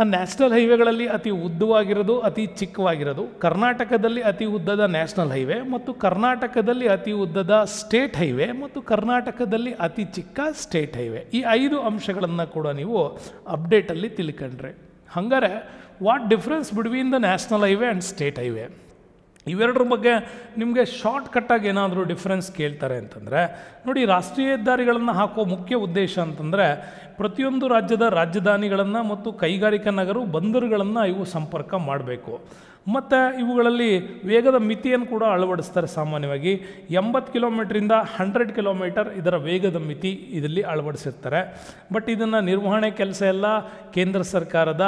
ಆ ನ್ಯಾಷನಲ್ ಹೈವೇಗಳಲ್ಲಿ ಅತಿ ಉದ್ದವಾಗಿರೋದು ಅತಿ ಚಿಕ್ಕವಾಗಿರೋದು ಕರ್ನಾಟಕದಲ್ಲಿ ಅತಿ ಉದ್ದದ ನ್ಯಾಷನಲ್ ಹೈವೇ ಮತ್ತು ಕರ್ನಾಟಕದಲ್ಲಿ ಅತಿ ಉದ್ದದ ಸ್ಟೇಟ್ ಹೈವೇ ಮತ್ತು ಕರ್ನಾಟಕದಲ್ಲಿ ಅತಿ ಚಿಕ್ಕ ಸ್ಟೇಟ್ ಹೈವೇ ಈ ಐದು ಅಂಶಗಳನ್ನು ಕೂಡ ನೀವು ಅಪ್ಡೇಟಲ್ಲಿ ತಿಳ್ಕೊಂಡ್ರೆ ಹಾಗಾದರೆ what difference between the national highway and state highway ಇವೆರಡರ ಬಗ್ಗೆ ನಿಮಗೆ ಶಾರ್ಟ್ ಕಟ್ಟಾಗಿ ಏನಾದರೂ ಡಿಫ್ರೆನ್ಸ್ ಕೇಳ್ತಾರೆ ಅಂತಂದರೆ ನೋಡಿ ರಾಷ್ಟ್ರೀಯ ಹೆದ್ದಾರಿಗಳನ್ನು ಹಾಕೋ ಮುಖ್ಯ ಉದ್ದೇಶ ಅಂತಂದರೆ ಪ್ರತಿಯೊಂದು ರಾಜ್ಯದ ರಾಜಧಾನಿಗಳನ್ನು ಮತ್ತು ಕೈಗಾರಿಕಾ ನಗರು ಬಂದರುಗಳನ್ನು ಇವು ಸಂಪರ್ಕ ಮಾಡಬೇಕು ಮತ್ತು ಇವುಗಳಲ್ಲಿ ವೇಗದ ಮಿತಿಯನ್ನು ಕೂಡ ಅಳವಡಿಸ್ತಾರೆ ಸಾಮಾನ್ಯವಾಗಿ ಎಂಬತ್ತು ಕಿಲೋಮೀಟ್ರಿಂದ ಹಂಡ್ರೆಡ್ ಕಿಲೋಮೀಟರ್ ಇದರ ವೇಗದ ಮಿತಿ ಇದರಲ್ಲಿ ಅಳವಡಿಸಿರ್ತಾರೆ ಬಟ್ ಇದನ್ನು ನಿರ್ವಹಣೆ ಕೆಲಸ ಎಲ್ಲ ಕೇಂದ್ರ ಸರ್ಕಾರದ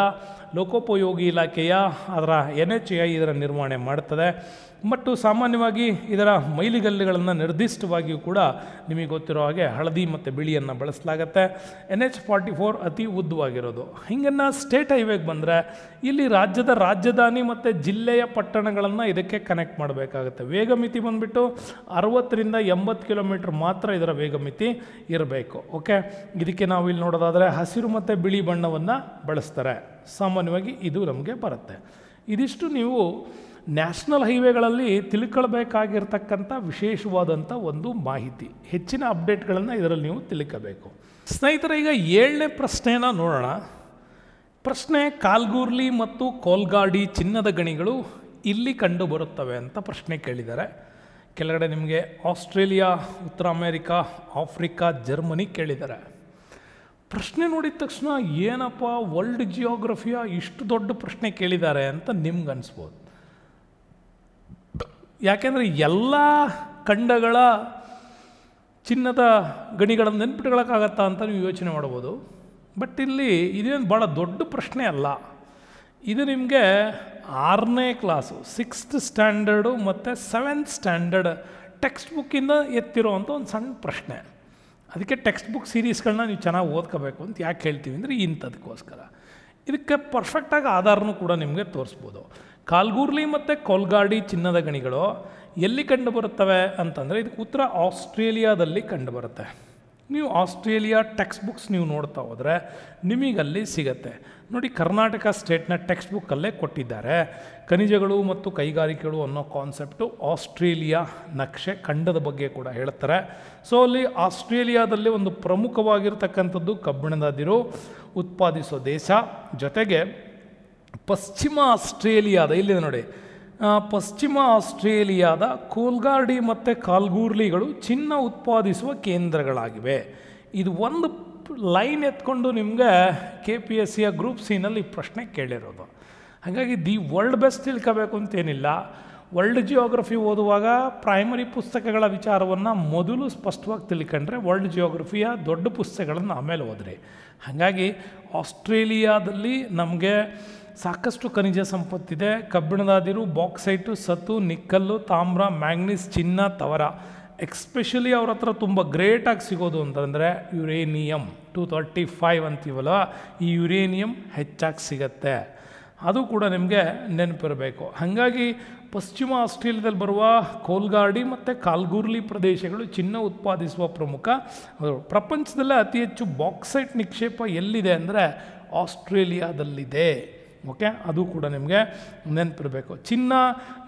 ಲೋಕೋಪಯೋಗಿ ಇಲಾಖೆಯ ಅದರ ಎನ್ ಎಚ್ ಐ ಇದರ ನಿರ್ವಹಣೆ ಮಾಡ್ತದೆ ಮತ್ತು ಸಾಮಾನ್ಯವಾಗಿ ಇದರ ಮೈಲಿಗಲ್ಲುಗಳನ್ನು ನಿರ್ದಿಷ್ಟವಾಗಿಯೂ ಕೂಡ ನಿಮಗೆ ಗೊತ್ತಿರೋ ಹಾಗೆ ಹಳದಿ ಮತ್ತು ಬಿಳಿಯನ್ನು ಬಳಸಲಾಗತ್ತೆ ಎನ್ ಎಚ್ ಫಾರ್ಟಿ ಫೋರ್ ಅತಿ ಉದ್ದವಾಗಿರೋದು ಹಿಂಗನ್ನು ಸ್ಟೇಟ್ ಹೈವೇಗೆ ಬಂದರೆ ಇಲ್ಲಿ ರಾಜ್ಯದ ರಾಜಧಾನಿ ಮತ್ತು ಜಿಲ್ಲೆಯ ಪಟ್ಟಣಗಳನ್ನು ಇದಕ್ಕೆ ಕನೆಕ್ಟ್ ಮಾಡಬೇಕಾಗುತ್ತೆ ವೇಗ ಮಿತಿ ಬಂದುಬಿಟ್ಟು ಅರವತ್ತರಿಂದ ಎಂಬತ್ತು ಕಿಲೋಮೀಟ್ರ್ ಮಾತ್ರ ಇದರ ವೇಗ ಮಿತಿ ಇರಬೇಕು ಓಕೆ ಇದಕ್ಕೆ ನಾವು ಇಲ್ಲಿ ನೋಡೋದಾದರೆ ಹಸಿರು ಮತ್ತು ಬಿಳಿ ಬಣ್ಣವನ್ನು ಬಳಸ್ತಾರೆ ಸಾಮಾನ್ಯವಾಗಿ ಇದು ನಮಗೆ ಬರುತ್ತೆ ಇದಿಷ್ಟು ನೀವು ನ್ಯಾಷನಲ್ ಹೈವೇಗಳಲ್ಲಿ ತಿಳ್ಕೊಳ್ಬೇಕಾಗಿರ್ತಕ್ಕಂಥ ವಿಶೇಷವಾದಂಥ ಒಂದು ಮಾಹಿತಿ ಹೆಚ್ಚಿನ ಅಪ್ಡೇಟ್ಗಳನ್ನು ಇದರಲ್ಲಿ ನೀವು ತಿಳ್ಕೋಬೇಕು ಸ್ನೇಹಿತರೆ ಈಗ ಏಳನೇ ಪ್ರಶ್ನೆಯನ್ನು ನೋಡೋಣ ಪ್ರಶ್ನೆ ಕಾಲ್ಗೂರ್ಲಿ ಮತ್ತು ಕೋಲ್ಗಾಡಿ ಚಿನ್ನದ ಗಣಿಗಳು ಇಲ್ಲಿ ಕಂಡುಬರುತ್ತವೆ ಅಂತ ಪ್ರಶ್ನೆ ಕೇಳಿದ್ದಾರೆ ಕೆಲಗಡೆ ನಿಮಗೆ ಆಸ್ಟ್ರೇಲಿಯಾ ಉತ್ತರ ಅಮೇರಿಕಾ ಆಫ್ರಿಕಾ ಜರ್ಮನಿ ಕೇಳಿದ್ದಾರೆ ಪ್ರಶ್ನೆ ನೋಡಿದ ತಕ್ಷಣ ಏನಪ್ಪ ವರ್ಲ್ಡ್ ಜಿಯೋಗ್ರಫಿಯ ಇಷ್ಟು ದೊಡ್ಡ ಪ್ರಶ್ನೆ ಕೇಳಿದ್ದಾರೆ ಅಂತ ನಿಮ್ಗೆ ಅನಿಸ್ಬೋದು ಯಾಕೆಂದರೆ ಎಲ್ಲ ಖಂಡಗಳ ಚಿನ್ನದ ಗಣಿಗಳನ್ನು ನೆನ್ಪಿಟ್ಕೊಳ್ಳೋಕ್ಕಾಗತ್ತಾ ಅಂತ ನೀವು ಯೋಚನೆ ಮಾಡ್ಬೋದು ಬಟ್ ಇಲ್ಲಿ ಇದೇನು ಭಾಳ ದೊಡ್ಡ ಪ್ರಶ್ನೆ ಅಲ್ಲ ಇದು ನಿಮಗೆ ಆರನೇ ಕ್ಲಾಸು ಸಿಕ್ಸ್ತ್ ಸ್ಟ್ಯಾಂಡರ್ಡು ಮತ್ತು ಸೆವೆಂತ್ ಸ್ಟ್ಯಾಂಡರ್ಡ್ ಟೆಕ್ಸ್ಟ್ ಬುಕ್ಕಿಂದ ಎತ್ತಿರೋವಂಥ ಒಂದು ಸಣ್ಣ ಪ್ರಶ್ನೆ ಅದಕ್ಕೆ ಟೆಕ್ಸ್ಟ್ ಬುಕ್ ಸೀರೀಸ್ಗಳನ್ನ ನೀವು ಚೆನ್ನಾಗಿ ಓದ್ಕೋಬೇಕು ಅಂತ ಯಾಕೆ ಹೇಳ್ತೀವಿ ಅಂದರೆ ಇಂಥದಕ್ಕೋಸ್ಕರ ಇದಕ್ಕೆ ಪರ್ಫೆಕ್ಟಾಗಿ ಆಧಾರನೂ ಕೂಡ ನಿಮಗೆ ತೋರಿಸ್ಬೋದು ಕಾಲ್ಗೂರ್ಲಿ ಮತ್ತು ಕೊಲ್ಗಾಡಿ ಚಿನ್ನದ ಗಣಿಗಳು ಎಲ್ಲಿ ಕಂಡುಬರುತ್ತವೆ ಅಂತಂದರೆ ಇದಕ್ಕೆ ಉತ್ತರ ಆಸ್ಟ್ರೇಲಿಯಾದಲ್ಲಿ ಕಂಡುಬರುತ್ತೆ ನೀವು ಆಸ್ಟ್ರೇಲಿಯಾ ಟೆಕ್ಸ್ಟ್ ಬುಕ್ಸ್ ನೀವು ನೋಡ್ತಾ ಹೋದರೆ ನಿಮಗಲ್ಲಿ ಸಿಗತ್ತೆ ನೋಡಿ ಕರ್ನಾಟಕ ಸ್ಟೇಟ್ನ ಟೆಕ್ಸ್ಟ್ ಬುಕ್ಕಲ್ಲೇ ಕೊಟ್ಟಿದ್ದಾರೆ ಖನಿಜಗಳು ಮತ್ತು ಕೈಗಾರಿಕೆಗಳು ಅನ್ನೋ ಕಾನ್ಸೆಪ್ಟು ಆಸ್ಟ್ರೇಲಿಯಾ ನಕ್ಷೆ ಖಂಡದ ಬಗ್ಗೆ ಕೂಡ ಹೇಳ್ತಾರೆ ಸೊ ಅಲ್ಲಿ ಆಸ್ಟ್ರೇಲಿಯಾದಲ್ಲಿ ಒಂದು ಪ್ರಮುಖವಾಗಿರ್ತಕ್ಕಂಥದ್ದು ಕಬ್ಬಿಣದ ಅದಿರು ಉತ್ಪಾದಿಸೋ ದೇಶ ಜೊತೆಗೆ ಪಶ್ಚಿಮ ಆಸ್ಟ್ರೇಲಿಯಾದ ಇಲ್ಲಿದೆ ನೋಡಿ ಪಶ್ಚಿಮ ಆಸ್ಟ್ರೇಲಿಯಾದ ಕೋಲ್ಗಾರ್ಡಿ ಮತ್ತು ಕಾಲ್ಗೂರ್ಲಿಗಳು ಚಿನ್ನ ಉತ್ಪಾದಿಸುವ ಕೇಂದ್ರಗಳಾಗಿವೆ ಇದು ಒಂದು ಲೈನ್ ಎತ್ಕೊಂಡು ನಿಮಗೆ ಕೆ ಪಿ ಎಸ್ ಸಿಯ ಗ್ರೂಪ್ ಸಿನಲ್ಲಿ ಪ್ರಶ್ನೆ ಕೇಳಿರೋದು ಹಾಗಾಗಿ ದಿ ವರ್ಲ್ಡ್ ಬೆಸ್ಟ್ ತಿಳ್ಕೋಬೇಕು ಅಂತೇನಿಲ್ಲ ವರ್ಲ್ಡ್ ಜಿಯೋಗ್ರಫಿ ಓದುವಾಗ ಪ್ರೈಮರಿ ಪುಸ್ತಕಗಳ ವಿಚಾರವನ್ನು ಮೊದಲು ಸ್ಪಷ್ಟವಾಗಿ ತಿಳ್ಕೊಂಡ್ರೆ ವರ್ಲ್ಡ್ ಜಿಯೋಗ್ರಫಿಯ ದೊಡ್ಡ ಪುಸ್ತಕಗಳನ್ನು ಆಮೇಲೆ ಓದ್ರಿ ಹಾಗಾಗಿ ಆಸ್ಟ್ರೇಲಿಯಾದಲ್ಲಿ ನಮಗೆ ಸಾಕಷ್ಟು ಖನಿಜ ಸಂಪತ್ತಿದೆ ಕಬ್ಬಿಣದಾದಿರು ಬಾಕ್ಸೈಟು ಸತು ನಿಕ್ಕಲ್ಲು ತಾಮ್ರ ಮ್ಯಾಂಗ್ನೀಸ್ ಚಿನ್ನ ತವರ ಎಕ್ಸ್ಪೆಷಲಿ ಅವ್ರ ಹತ್ರ ತುಂಬ ಗ್ರೇಟಾಗಿ ಸಿಗೋದು ಅಂತಂದರೆ ಯುರೇನಿಯಮ್ ಟು ತರ್ಟಿ ಫೈವ್ ಅಂತೀವಲ್ಲ ಈ ಯುರೇನಿಯಮ್ ಹೆಚ್ಚಾಗಿ ಸಿಗತ್ತೆ ಅದು ಕೂಡ ನಿಮಗೆ ನೆನಪಿರಬೇಕು ಹಾಗಾಗಿ ಪಶ್ಚಿಮ ಆಸ್ಟ್ರೇಲಿಯಾದಲ್ಲಿ ಬರುವ ಕೋಲ್ಗಾರ್ಡಿ ಮತ್ತು ಕಾಲ್ಗುರ್ಲಿ ಪ್ರದೇಶಗಳು ಚಿನ್ನ ಉತ್ಪಾದಿಸುವ ಪ್ರಮುಖ ಪ್ರಪಂಚದಲ್ಲೇ ಅತಿ ಹೆಚ್ಚು ಬಾಕ್ಸೈಟ್ ನಿಕ್ಷೇಪ ಎಲ್ಲಿದೆ ಅಂದರೆ ಆಸ್ಟ್ರೇಲಿಯಾದಲ್ಲಿದೆ ಓಕೆ ಅದು ಕೂಡ ನಿಮಗೆ ನೆನಪಿರಬೇಕು ಚಿನ್ನ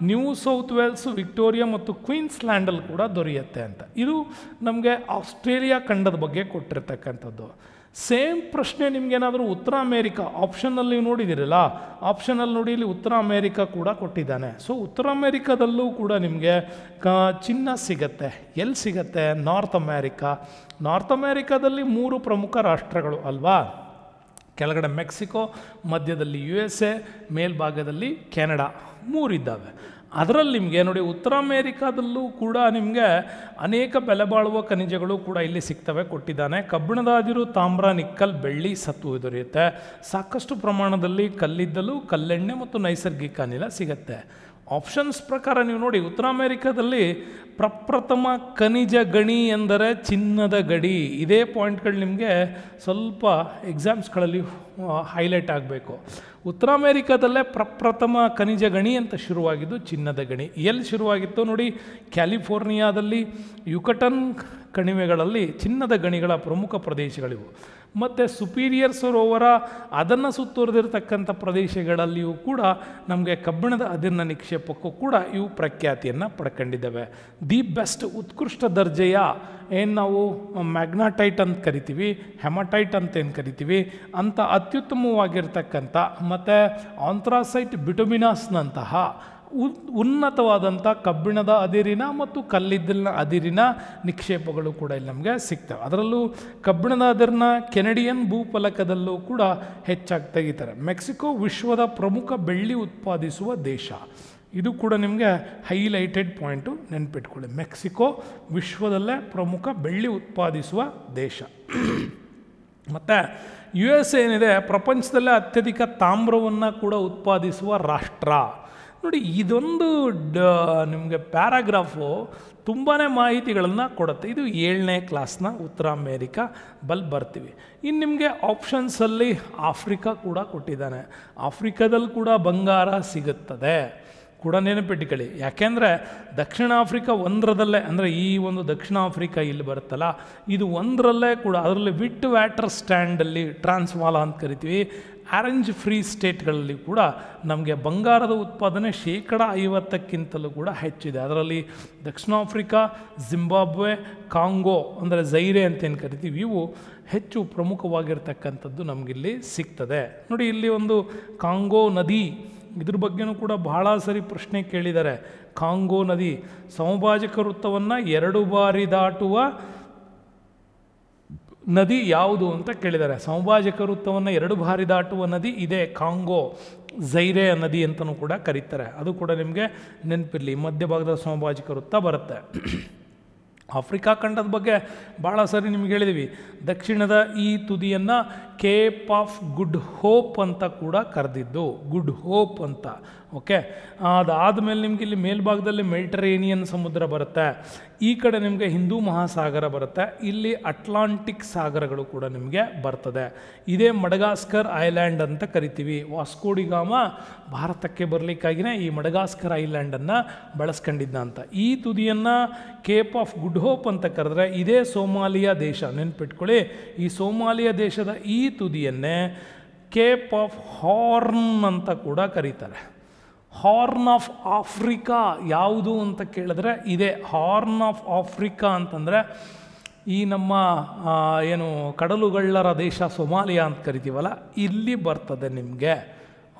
ನ್ಯೂ ಸೌತ್ ವೇಲ್ಸು ವಿಕ್ಟೋರಿಯಾ ಮತ್ತು ಕ್ವೀನ್ಸ್ ಲ್ಯಾಂಡಲ್ಲಿ ಕೂಡ ದೊರೆಯುತ್ತೆ ಅಂತ ಇದು ನಮಗೆ ಆಸ್ಟ್ರೇಲಿಯಾ ಖಂಡದ ಬಗ್ಗೆ ಕೊಟ್ಟಿರ್ತಕ್ಕಂಥದ್ದು ಸೇಮ್ ಪ್ರಶ್ನೆ ನಿಮಗೇನಾದರೂ ಉತ್ತರ ಅಮೇರಿಕಾ ಆಪ್ಷನಲ್ಲಿ ನೀವು ನೋಡಿದ್ದೀರಲ್ಲ ಆಪ್ಷನಲ್ಲಿ ನೋಡಿ ಇಲ್ಲಿ ಉತ್ತರ ಅಮೇರಿಕಾ ಕೂಡ ಕೊಟ್ಟಿದ್ದಾನೆ ಸೊ ಉತ್ತರ ಅಮೇರಿಕಾದಲ್ಲೂ ಕೂಡ ನಿಮಗೆ ಚಿನ್ನ ಸಿಗತ್ತೆ ಎಲ್ಲಿ ಸಿಗತ್ತೆ ನಾರ್ತ್ ಅಮೇರಿಕಾ ನಾರ್ತ್ ಅಮೇರಿಕಾದಲ್ಲಿ ಮೂರು ಪ್ರಮುಖ ರಾಷ್ಟ್ರಗಳು ಅಲ್ವಾ ಕೆಳಗಡೆ ಮೆಕ್ಸಿಕೋ ಮಧ್ಯದಲ್ಲಿ ಯು ಎಸ್ ಎ ಮೇಲ್ಭಾಗದಲ್ಲಿ ಕೆನಡಾ ಮೂರಿದ್ದಾವೆ ಅದರಲ್ಲಿ ನಿಮಗೆ ನೋಡಿ ಉತ್ತರ ಅಮೇರಿಕಾದಲ್ಲೂ ಕೂಡ ನಿಮಗೆ ಅನೇಕ ಬೆಲೆ ಬಾಳುವ ಖನಿಜಗಳು ಕೂಡ ಇಲ್ಲಿ ಸಿಗ್ತವೆ ಕೊಟ್ಟಿದ್ದಾನೆ ಕಬ್ಬಿಣದಾದಿರು ತಾಮ್ರ ನಿಕ್ಕಲ್ ಬೆಳ್ಳಿ ಸತ್ತು ದೊರೆಯುತ್ತೆ ಸಾಕಷ್ಟು ಪ್ರಮಾಣದಲ್ಲಿ ಕಲ್ಲಿದ್ದಲು ಕಲ್ಲೆಣ್ಣೆ ಮತ್ತು ನೈಸರ್ಗಿಕ ಅನಿಲ ಸಿಗುತ್ತೆ ಆಪ್ಷನ್ಸ್ ಪ್ರಕಾರ ನೀವು ನೋಡಿ ಉತ್ತರ ಅಮೇರಿಕಾದಲ್ಲಿ ಪ್ರಪ್ರಥಮ ಖನಿಜ ಗಣಿ ಎಂದರೆ ಚಿನ್ನದ ಗಡಿ ಇದೇ ಪಾಯಿಂಟ್ಗಳು ನಿಮಗೆ ಸ್ವಲ್ಪ ಎಕ್ಸಾಮ್ಸ್ಗಳಲ್ಲಿ ಹೈಲೈಟ್ ಆಗಬೇಕು ಉತ್ತರ ಅಮೇರಿಕಾದಲ್ಲೇ ಪ್ರಪ್ರಥಮ ಖನಿಜ ಗಣಿ ಅಂತ ಶುರುವಾಗಿದ್ದು ಚಿನ್ನದ ಗಣಿ ಎಲ್ಲಿ ಶುರುವಾಗಿತ್ತು ನೋಡಿ ಕ್ಯಾಲಿಫೋರ್ನಿಯಾದಲ್ಲಿ ಯುಕಟನ್ ಕಣಿವೆಗಳಲ್ಲಿ ಚಿನ್ನದ ಗಣಿಗಳ ಪ್ರಮುಖ ಪ್ರದೇಶಗಳಿವು ಮತ್ತು ಸುಪೀರಿಯರ್ ಸರೋವರ ಅದನ್ನು ಸುತ್ತುವರೆದಿರತಕ್ಕಂಥ ಪ್ರದೇಶಗಳಲ್ಲಿಯೂ ಕೂಡ ನಮಗೆ ಕಬ್ಬಿಣದ ಅದಿರ್ನ ನಿಕ್ಷೇಪಕ್ಕೂ ಕೂಡ ಇವು ಪ್ರಖ್ಯಾತಿಯನ್ನು ಪಡ್ಕೊಂಡಿದ್ದಾವೆ ದಿ ಬೆಸ್ಟ್ ಉತ್ಕೃಷ್ಟ ದರ್ಜೆಯ ಏನು ನಾವು ಮ್ಯಾಗ್ನಾಟೈಟ್ ಅಂತ ಕರಿತೀವಿ ಹೆಮಟೈಟ್ ಅಂತ ಏನು ಕರಿತೀವಿ ಅಂಥ ಅತ್ಯುತ್ತಮವಾಗಿರ್ತಕ್ಕಂಥ ಮತ್ತು ಆಂಥ್ರಾಸೈಟ್ ಬಿಟೊಮಿನಾಸ್ನಂತಹ ಉನ್ನತವಾದಂಥ ಕಬ್ಬಿಣದ ಅದಿರಿನ ಮತ್ತು ಕಲ್ಲಿದ್ದಲಿನ ಅದಿರಿನ ನಿಕ್ಷೇಪಗಳು ಕೂಡ ಇಲ್ಲಿ ನಮಗೆ ಸಿಗ್ತವೆ ಅದರಲ್ಲೂ ಕಬ್ಬಿಣದ ಅದಿರಿನ ಕೆನಡಿಯನ್ ಭೂಫಲಕದಲ್ಲೂ ಕೂಡ ಹೆಚ್ಚಾಗಿ ತೆಗಿತಾರೆ ಮೆಕ್ಸಿಕೋ ವಿಶ್ವದ ಪ್ರಮುಖ ಬೆಳ್ಳಿ ಉತ್ಪಾದಿಸುವ ದೇಶ ಇದು ಕೂಡ ನಿಮಗೆ ಹೈಲೈಟೆಡ್ ಪಾಯಿಂಟು ನೆನಪಿಟ್ಕೊಳ್ಳಿ ಮೆಕ್ಸಿಕೋ ವಿಶ್ವದಲ್ಲೇ ಪ್ರಮುಖ ಬೆಳ್ಳಿ ಉತ್ಪಾದಿಸುವ ದೇಶ ಮತ್ತು ಯು ಎಸ್ ಏನಿದೆ ಪ್ರಪಂಚದಲ್ಲೇ ಅತ್ಯಧಿಕ ತಾಮ್ರವನ್ನು ಕೂಡ ಉತ್ಪಾದಿಸುವ ರಾಷ್ಟ್ರ ನೋಡಿ ಇದೊಂದು ಡ ನಿಮಗೆ ಪ್ಯಾರಾಗ್ರಾಫು ತುಂಬಾ ಮಾಹಿತಿಗಳನ್ನು ಕೊಡುತ್ತೆ ಇದು ಏಳನೇ ಕ್ಲಾಸ್ನ ಉತ್ತರ ಅಮೇರಿಕಾ ಬಲ್ ಬರ್ತೀವಿ ಇನ್ನು ನಿಮಗೆ ಆಪ್ಷನ್ಸಲ್ಲಿ ಆಫ್ರಿಕಾ ಕೂಡ ಕೊಟ್ಟಿದ್ದಾನೆ ಆಫ್ರಿಕಾದಲ್ಲಿ ಕೂಡ ಬಂಗಾರ ಸಿಗುತ್ತದೆ ಕೂಡ ನೆನಪಿಟ್ಕೊಳ್ಳಿ ಯಾಕೆಂದರೆ ದಕ್ಷಿಣ ಆಫ್ರಿಕಾ ಒಂದರದಲ್ಲೇ ಅಂದರೆ ಈ ಒಂದು ದಕ್ಷಿಣ ಆಫ್ರಿಕಾ ಇಲ್ಲಿ ಬರುತ್ತಲ್ಲ ಇದು ಒಂದರಲ್ಲೇ ಕೂಡ ಅದರಲ್ಲಿ ವಿಟ್ ವ್ಯಾಟರ್ ಸ್ಟ್ಯಾಂಡಲ್ಲಿ ಟ್ರಾನ್ಸ್ಮಾಲ ಅಂತ ಕರಿತೀವಿ ಆರೆಂಜ್ ಫ್ರೀ ಸ್ಟೇಟ್ಗಳಲ್ಲಿ ಕೂಡ ನಮಗೆ ಬಂಗಾರದ ಉತ್ಪಾದನೆ ಶೇಕಡ ಐವತ್ತಕ್ಕಿಂತಲೂ ಕೂಡ ಹೆಚ್ಚಿದೆ ಅದರಲ್ಲಿ ದಕ್ಷಿಣ ಆಫ್ರಿಕಾ ಜಿಂಬಾಬ್ವೆ ಕಾಂಗೋ ಅಂದರೆ ಝೈರೆ ಅಂತ ಏನು ಕರಿತೀವಿ ಇವು ಹೆಚ್ಚು ಪ್ರಮುಖವಾಗಿರ್ತಕ್ಕಂಥದ್ದು ನಮಗಿಲ್ಲಿ ಸಿಗ್ತದೆ ನೋಡಿ ಇಲ್ಲಿ ಒಂದು ಕಾಂಗೋ ನದಿ ಇದ್ರ ಬಗ್ಗೆನೂ ಕೂಡ ಬಹಳ ಸರಿ ಪ್ರಶ್ನೆ ಕೇಳಿದ್ದಾರೆ ಕಾಂಗೋ ನದಿ ಸಮಭಾಜಕ ವೃತ್ತವನ್ನು ಎರಡು ಬಾರಿ ದಾಟುವ ನದಿ ಯಾವುದು ಅಂತ ಕೇಳಿದ್ದಾರೆ ಸಂವಾಜಕ ವೃತ್ತವನ್ನು ಎರಡು ಬಾರಿ ದಾಟುವ ನದಿ ಇದೇ ಕಾಂಗೋ ಝೈರೆ ನದಿ ಅಂತಲೂ ಕೂಡ ಕರೀತಾರೆ ಅದು ಕೂಡ ನಿಮಗೆ ನೆನಪಿರಲಿ ಮಧ್ಯಭಾಗದ ಸಂಭಾಜಿಕ ವೃತ್ತ ಬರುತ್ತೆ ಆಫ್ರಿಕಾ ಖಂಡದ ಬಗ್ಗೆ ಭಾಳ ಸರಿ ನಿಮ್ಗೆ ಹೇಳಿದ್ವಿ ದಕ್ಷಿಣದ ಈ ತುದಿಯನ್ನು ಕೇಪ್ ಆಫ್ ಗುಡ್ ಹೋಪ್ ಅಂತ ಕೂಡ ಕರೆದಿದ್ದು ಗುಡ್ ಹೋಪ್ ಅಂತ ಓಕೆ ಮೇಲೆ ನಿಮಗೆ ಇಲ್ಲಿ ಮೇಲ್ಭಾಗದಲ್ಲಿ ಮೆಡಿಟರೇನಿಯನ್ ಸಮುದ್ರ ಬರುತ್ತೆ ಈ ಕಡೆ ನಿಮಗೆ ಹಿಂದೂ ಮಹಾಸಾಗರ ಬರುತ್ತೆ ಇಲ್ಲಿ ಅಟ್ಲಾಂಟಿಕ್ ಸಾಗರಗಳು ಕೂಡ ನಿಮಗೆ ಬರ್ತದೆ ಇದೇ ಮಡಗಾಸ್ಕರ್ ಐಲ್ಯಾಂಡ್ ಅಂತ ಕರಿತೀವಿ ವಾಸ್ಕೋಡಿಗಾಮ ಭಾರತಕ್ಕೆ ಬರಲಿಕ್ಕಾಗಿಯೇ ಈ ಮಡಗಾಸ್ಕರ್ ಐಲ್ಯಾಂಡನ್ನು ಬಳಸ್ಕೊಂಡಿದ್ದ ಅಂತ ಈ ತುದಿಯನ್ನು ಕೇಪ್ ಆಫ್ ಗುಡ್ ಹೋಪ್ ಅಂತ ಕರೆದ್ರೆ ಇದೇ ಸೋಮಾಲಿಯಾ ದೇಶ ನೆನ್ಪಿಟ್ಕೊಳ್ಳಿ ಈ ಸೋಮಾಲಿಯಾ ದೇಶದ ಈ ತುದಿಯನ್ನೇ ಕೇಪ್ ಆಫ್ ಹಾರ್ನ್ ಅಂತ ಕೂಡ ಕರೀತಾರೆ ಹಾರ್ನ್ ಆಫ್ ಆಫ್ರಿಕಾ ಯಾವುದು ಅಂತ ಕೇಳಿದ್ರೆ ಇದೇ ಹಾರ್ನ್ ಆಫ್ ಆಫ್ರಿಕಾ ಅಂತಂದರೆ ಈ ನಮ್ಮ ಏನು ಕಡಲುಗಳ್ಳರ ದೇಶ ಸೋಮಾಲಿಯಾ ಅಂತ ಕರಿತೀವಲ್ಲ ಇಲ್ಲಿ ಬರ್ತದೆ ನಿಮಗೆ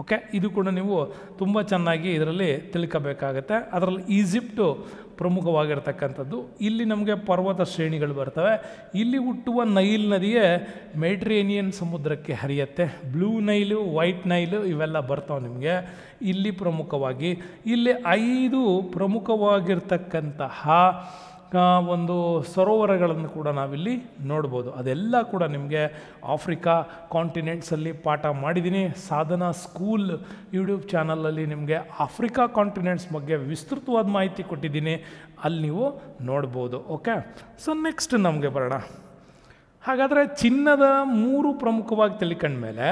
ಓಕೆ ಇದು ಕೂಡ ನೀವು ತುಂಬ ಚೆನ್ನಾಗಿ ಇದರಲ್ಲಿ ತಿಳ್ಕೋಬೇಕಾಗತ್ತೆ ಅದರಲ್ಲಿ ಈಜಿಪ್ಟು ಪ್ರಮುಖವಾಗಿರ್ತಕ್ಕಂಥದ್ದು ಇಲ್ಲಿ ನಮಗೆ ಪರ್ವತ ಶ್ರೇಣಿಗಳು ಬರ್ತವೆ ಇಲ್ಲಿ ಹುಟ್ಟುವ ನೈಲ್ ನದಿಯೇ ಮೆಡ್ರೇನಿಯನ್ ಸಮುದ್ರಕ್ಕೆ ಹರಿಯುತ್ತೆ ಬ್ಲೂ ನೈಲು ವೈಟ್ ನೈಲು ಇವೆಲ್ಲ ಬರ್ತಾವೆ ನಿಮಗೆ ಇಲ್ಲಿ ಪ್ರಮುಖವಾಗಿ ಇಲ್ಲಿ ಐದು ಪ್ರಮುಖವಾಗಿರ್ತಕ್ಕಂತಹ ಒಂದು ಸರೋವರಗಳನ್ನು ಕೂಡ ನಾವಿಲ್ಲಿ ನೋಡ್ಬೋದು ಅದೆಲ್ಲ ಕೂಡ ನಿಮಗೆ ಆಫ್ರಿಕಾ ಕಾಂಟಿನೆಂಟ್ಸಲ್ಲಿ ಪಾಠ ಮಾಡಿದ್ದೀನಿ ಸಾಧನಾ ಸ್ಕೂಲ್ ಯೂಟ್ಯೂಬ್ ಚಾನಲಲ್ಲಿ ನಿಮಗೆ ಆಫ್ರಿಕಾ ಕಾಂಟಿನೆಂಟ್ಸ್ ಬಗ್ಗೆ ವಿಸ್ತೃತವಾದ ಮಾಹಿತಿ ಕೊಟ್ಟಿದ್ದೀನಿ ಅಲ್ಲಿ ನೀವು ನೋಡ್ಬೋದು ಓಕೆ ಸೊ ನೆಕ್ಸ್ಟ್ ನಮಗೆ ಬರೋಣ ಹಾಗಾದರೆ ಚಿನ್ನದ ಮೂರು ಪ್ರಮುಖವಾಗಿ ತಿಳ್ಕೊಂಡ್ಮೇಲೆ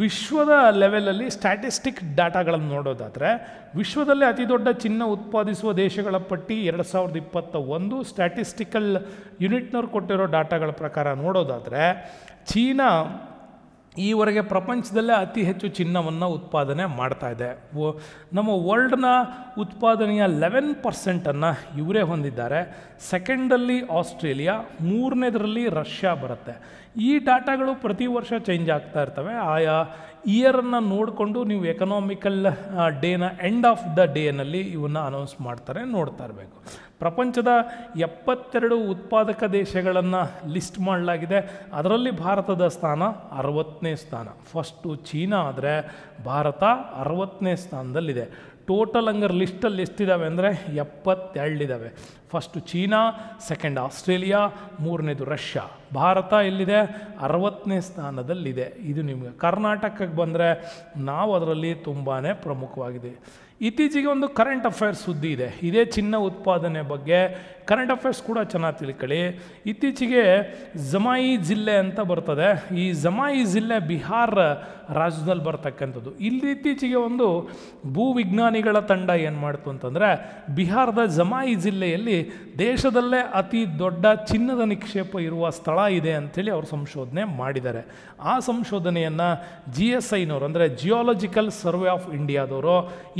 ವಿಶ್ವದ ಲೆವೆಲಲ್ಲಿ ಸ್ಟ್ಯಾಟಿಸ್ಟಿಕ್ ಡಾಟಾಗಳನ್ನು ನೋಡೋದಾದರೆ ವಿಶ್ವದಲ್ಲೇ ಅತಿ ದೊಡ್ಡ ಚಿನ್ನ ಉತ್ಪಾದಿಸುವ ದೇಶಗಳ ಪಟ್ಟಿ ಎರಡು ಸಾವಿರದ ಇಪ್ಪತ್ತ ಒಂದು ಸ್ಟ್ಯಾಟಿಸ್ಟಿಕಲ್ ಯೂನಿಟ್ನವ್ರು ಕೊಟ್ಟಿರೋ ಡಾಟಾಗಳ ಪ್ರಕಾರ ನೋಡೋದಾದರೆ ಚೀನಾ ಈವರೆಗೆ ಪ್ರಪಂಚದಲ್ಲೇ ಅತಿ ಹೆಚ್ಚು ಚಿನ್ನವನ್ನು ಉತ್ಪಾದನೆ ಮಾಡ್ತಾ ಇದೆ ನಮ್ಮ ವರ್ಲ್ಡ್ನ ಉತ್ಪಾದನೆಯ ಲೆವೆನ್ ಪರ್ಸೆಂಟನ್ನು ಇವರೇ ಹೊಂದಿದ್ದಾರೆ ಸೆಕೆಂಡಲ್ಲಿ ಆಸ್ಟ್ರೇಲಿಯಾ ಮೂರನೇದರಲ್ಲಿ ರಷ್ಯಾ ಬರುತ್ತೆ ಈ ಡಾಟಾಗಳು ಪ್ರತಿ ವರ್ಷ ಚೇಂಜ್ ಆಗ್ತಾ ಇರ್ತವೆ ಆಯಾ ಇಯರನ್ನು ನೋಡಿಕೊಂಡು ನೀವು ಎಕನಾಮಿಕಲ್ ಡೇನ ಎಂಡ್ ಆಫ್ ದ ಡೇನಲ್ಲಿ ಇವನ್ನು ಅನೌನ್ಸ್ ಮಾಡ್ತಾರೆ ನೋಡ್ತಾ ಇರಬೇಕು ಪ್ರಪಂಚದ ಎಪ್ಪತ್ತೆರಡು ಉತ್ಪಾದಕ ದೇಶಗಳನ್ನು ಲಿಸ್ಟ್ ಮಾಡಲಾಗಿದೆ ಅದರಲ್ಲಿ ಭಾರತದ ಸ್ಥಾನ ಅರವತ್ತನೇ ಸ್ಥಾನ ಫಸ್ಟು ಚೀನಾ ಆದರೆ ಭಾರತ ಅರವತ್ತನೇ ಸ್ಥಾನದಲ್ಲಿದೆ ಟೋಟಲ್ ಹಂಗಾರೆ ಲಿಸ್ಟಲ್ಲಿ ಎಷ್ಟಿದ್ದಾವೆ ಅಂದರೆ ಎಪ್ಪತ್ತೆರಡಿದ್ದಾವೆ ಫಸ್ಟು ಚೀನಾ ಸೆಕೆಂಡ್ ಆಸ್ಟ್ರೇಲಿಯಾ ಮೂರನೇದು ರಷ್ಯಾ ಭಾರತ ಎಲ್ಲಿದೆ ಅರವತ್ತನೇ ಸ್ಥಾನದಲ್ಲಿದೆ ಇದು ನಿಮಗೆ ಕರ್ನಾಟಕಕ್ಕೆ ಬಂದರೆ ನಾವು ಅದರಲ್ಲಿ ತುಂಬಾ ಪ್ರಮುಖವಾಗಿದೆ ಇತ್ತೀಚೆಗೆ ಒಂದು ಕರೆಂಟ್ ಅಫೇರ್ಸ್ ಸುದ್ದಿ ಇದೆ ಇದೇ ಚಿನ್ನ ಉತ್ಪಾದನೆ ಬಗ್ಗೆ ಕರೆಂಟ್ ಅಫೇರ್ಸ್ ಕೂಡ ಚೆನ್ನಾಗಿ ತಿಳ್ಕೊಳ್ಳಿ ಇತ್ತೀಚೆಗೆ ಜಮಾಯಿ ಜಿಲ್ಲೆ ಅಂತ ಬರ್ತದೆ ಈ ಜಮಾಯಿ ಜಿಲ್ಲೆ ಬಿಹಾರ ರಾಜ್ಯದಲ್ಲಿ ಬರ್ತಕ್ಕಂಥದ್ದು ಇಲ್ಲಿ ಇತ್ತೀಚೆಗೆ ಒಂದು ಭೂವಿಜ್ಞಾನಿಗಳ ತಂಡ ಏನು ಮಾಡ್ತು ಅಂತಂದರೆ ಬಿಹಾರದ ಜಮಾಯಿ ಜಿಲ್ಲೆಯಲ್ಲಿ ದೇಶದಲ್ಲೇ ಅತಿ ದೊಡ್ಡ ಚಿನ್ನದ ನಿಕ್ಷೇಪ ಇರುವ ಸ್ಥಳ ಇದೆ ಅಂಥೇಳಿ ಅವರು ಸಂಶೋಧನೆ ಮಾಡಿದ್ದಾರೆ ಆ ಸಂಶೋಧನೆಯನ್ನು ಜಿ ಎಸ್ ಐನವರು ಅಂದರೆ ಜಿಯಾಲಜಿಕಲ್ ಸರ್ವೆ ಆಫ್ ಇಂಡಿಯಾದವರು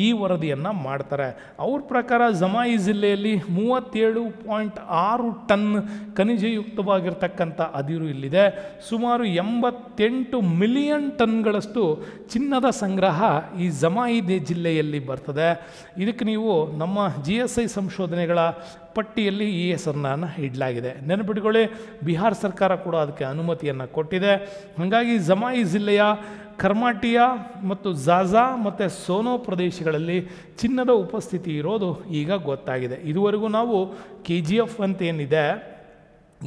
ಈ ವರದಿಯನ್ನು ಮಾಡ್ತಾರೆ ಅವ್ರ ಪ್ರಕಾರ ಜಮಾಯಿ ಜಿಲ್ಲೆಯಲ್ಲಿ ಮೂವತ್ತೇಳು ಪಾಯಿಂಟ್ ಆರು ಟನ್ ಖನಿಜಯುಕ್ತವಾಗಿರ್ತಕ್ಕಂಥ ಅದಿರು ಇಲ್ಲಿದೆ ಸುಮಾರು ಎಂಬತ್ತೆಂಟು ಮಿಲಿಯನ್ ಟನ್ಗಳಷ್ಟು ಚಿನ್ನದ ಸಂಗ್ರಹ ಈ ಜಮಾಯಿ ಜಿಲ್ಲೆಯಲ್ಲಿ ಬರ್ತದೆ ಇದಕ್ಕೆ ನೀವು ನಮ್ಮ ಜಿ ಎಸ್ ಐ ಸಂಶೋಧನೆಗಳ ಪಟ್ಟಿಯಲ್ಲಿ ಈ ಹೆಸರನ್ನ ಇಡಲಾಗಿದೆ ನೆನಪಿಟ್ಕೊಳ್ಳಿ ಬಿಹಾರ್ ಸರ್ಕಾರ ಕೂಡ ಅದಕ್ಕೆ ಅನುಮತಿಯನ್ನು ಕೊಟ್ಟಿದೆ ಹಾಗಾಗಿ ಜಮಾಯಿ ಜಿಲ್ಲೆಯ ಕರ್ಮಾಟಿಯಾ ಮತ್ತು ಝಾಝಾ ಮತ್ತು ಸೋನೋ ಪ್ರದೇಶಗಳಲ್ಲಿ ಚಿನ್ನದ ಉಪಸ್ಥಿತಿ ಇರೋದು ಈಗ ಗೊತ್ತಾಗಿದೆ ಇದುವರೆಗೂ ನಾವು ಕೆ ಜಿ ಎಫ್ ಅಂತ ಏನಿದೆ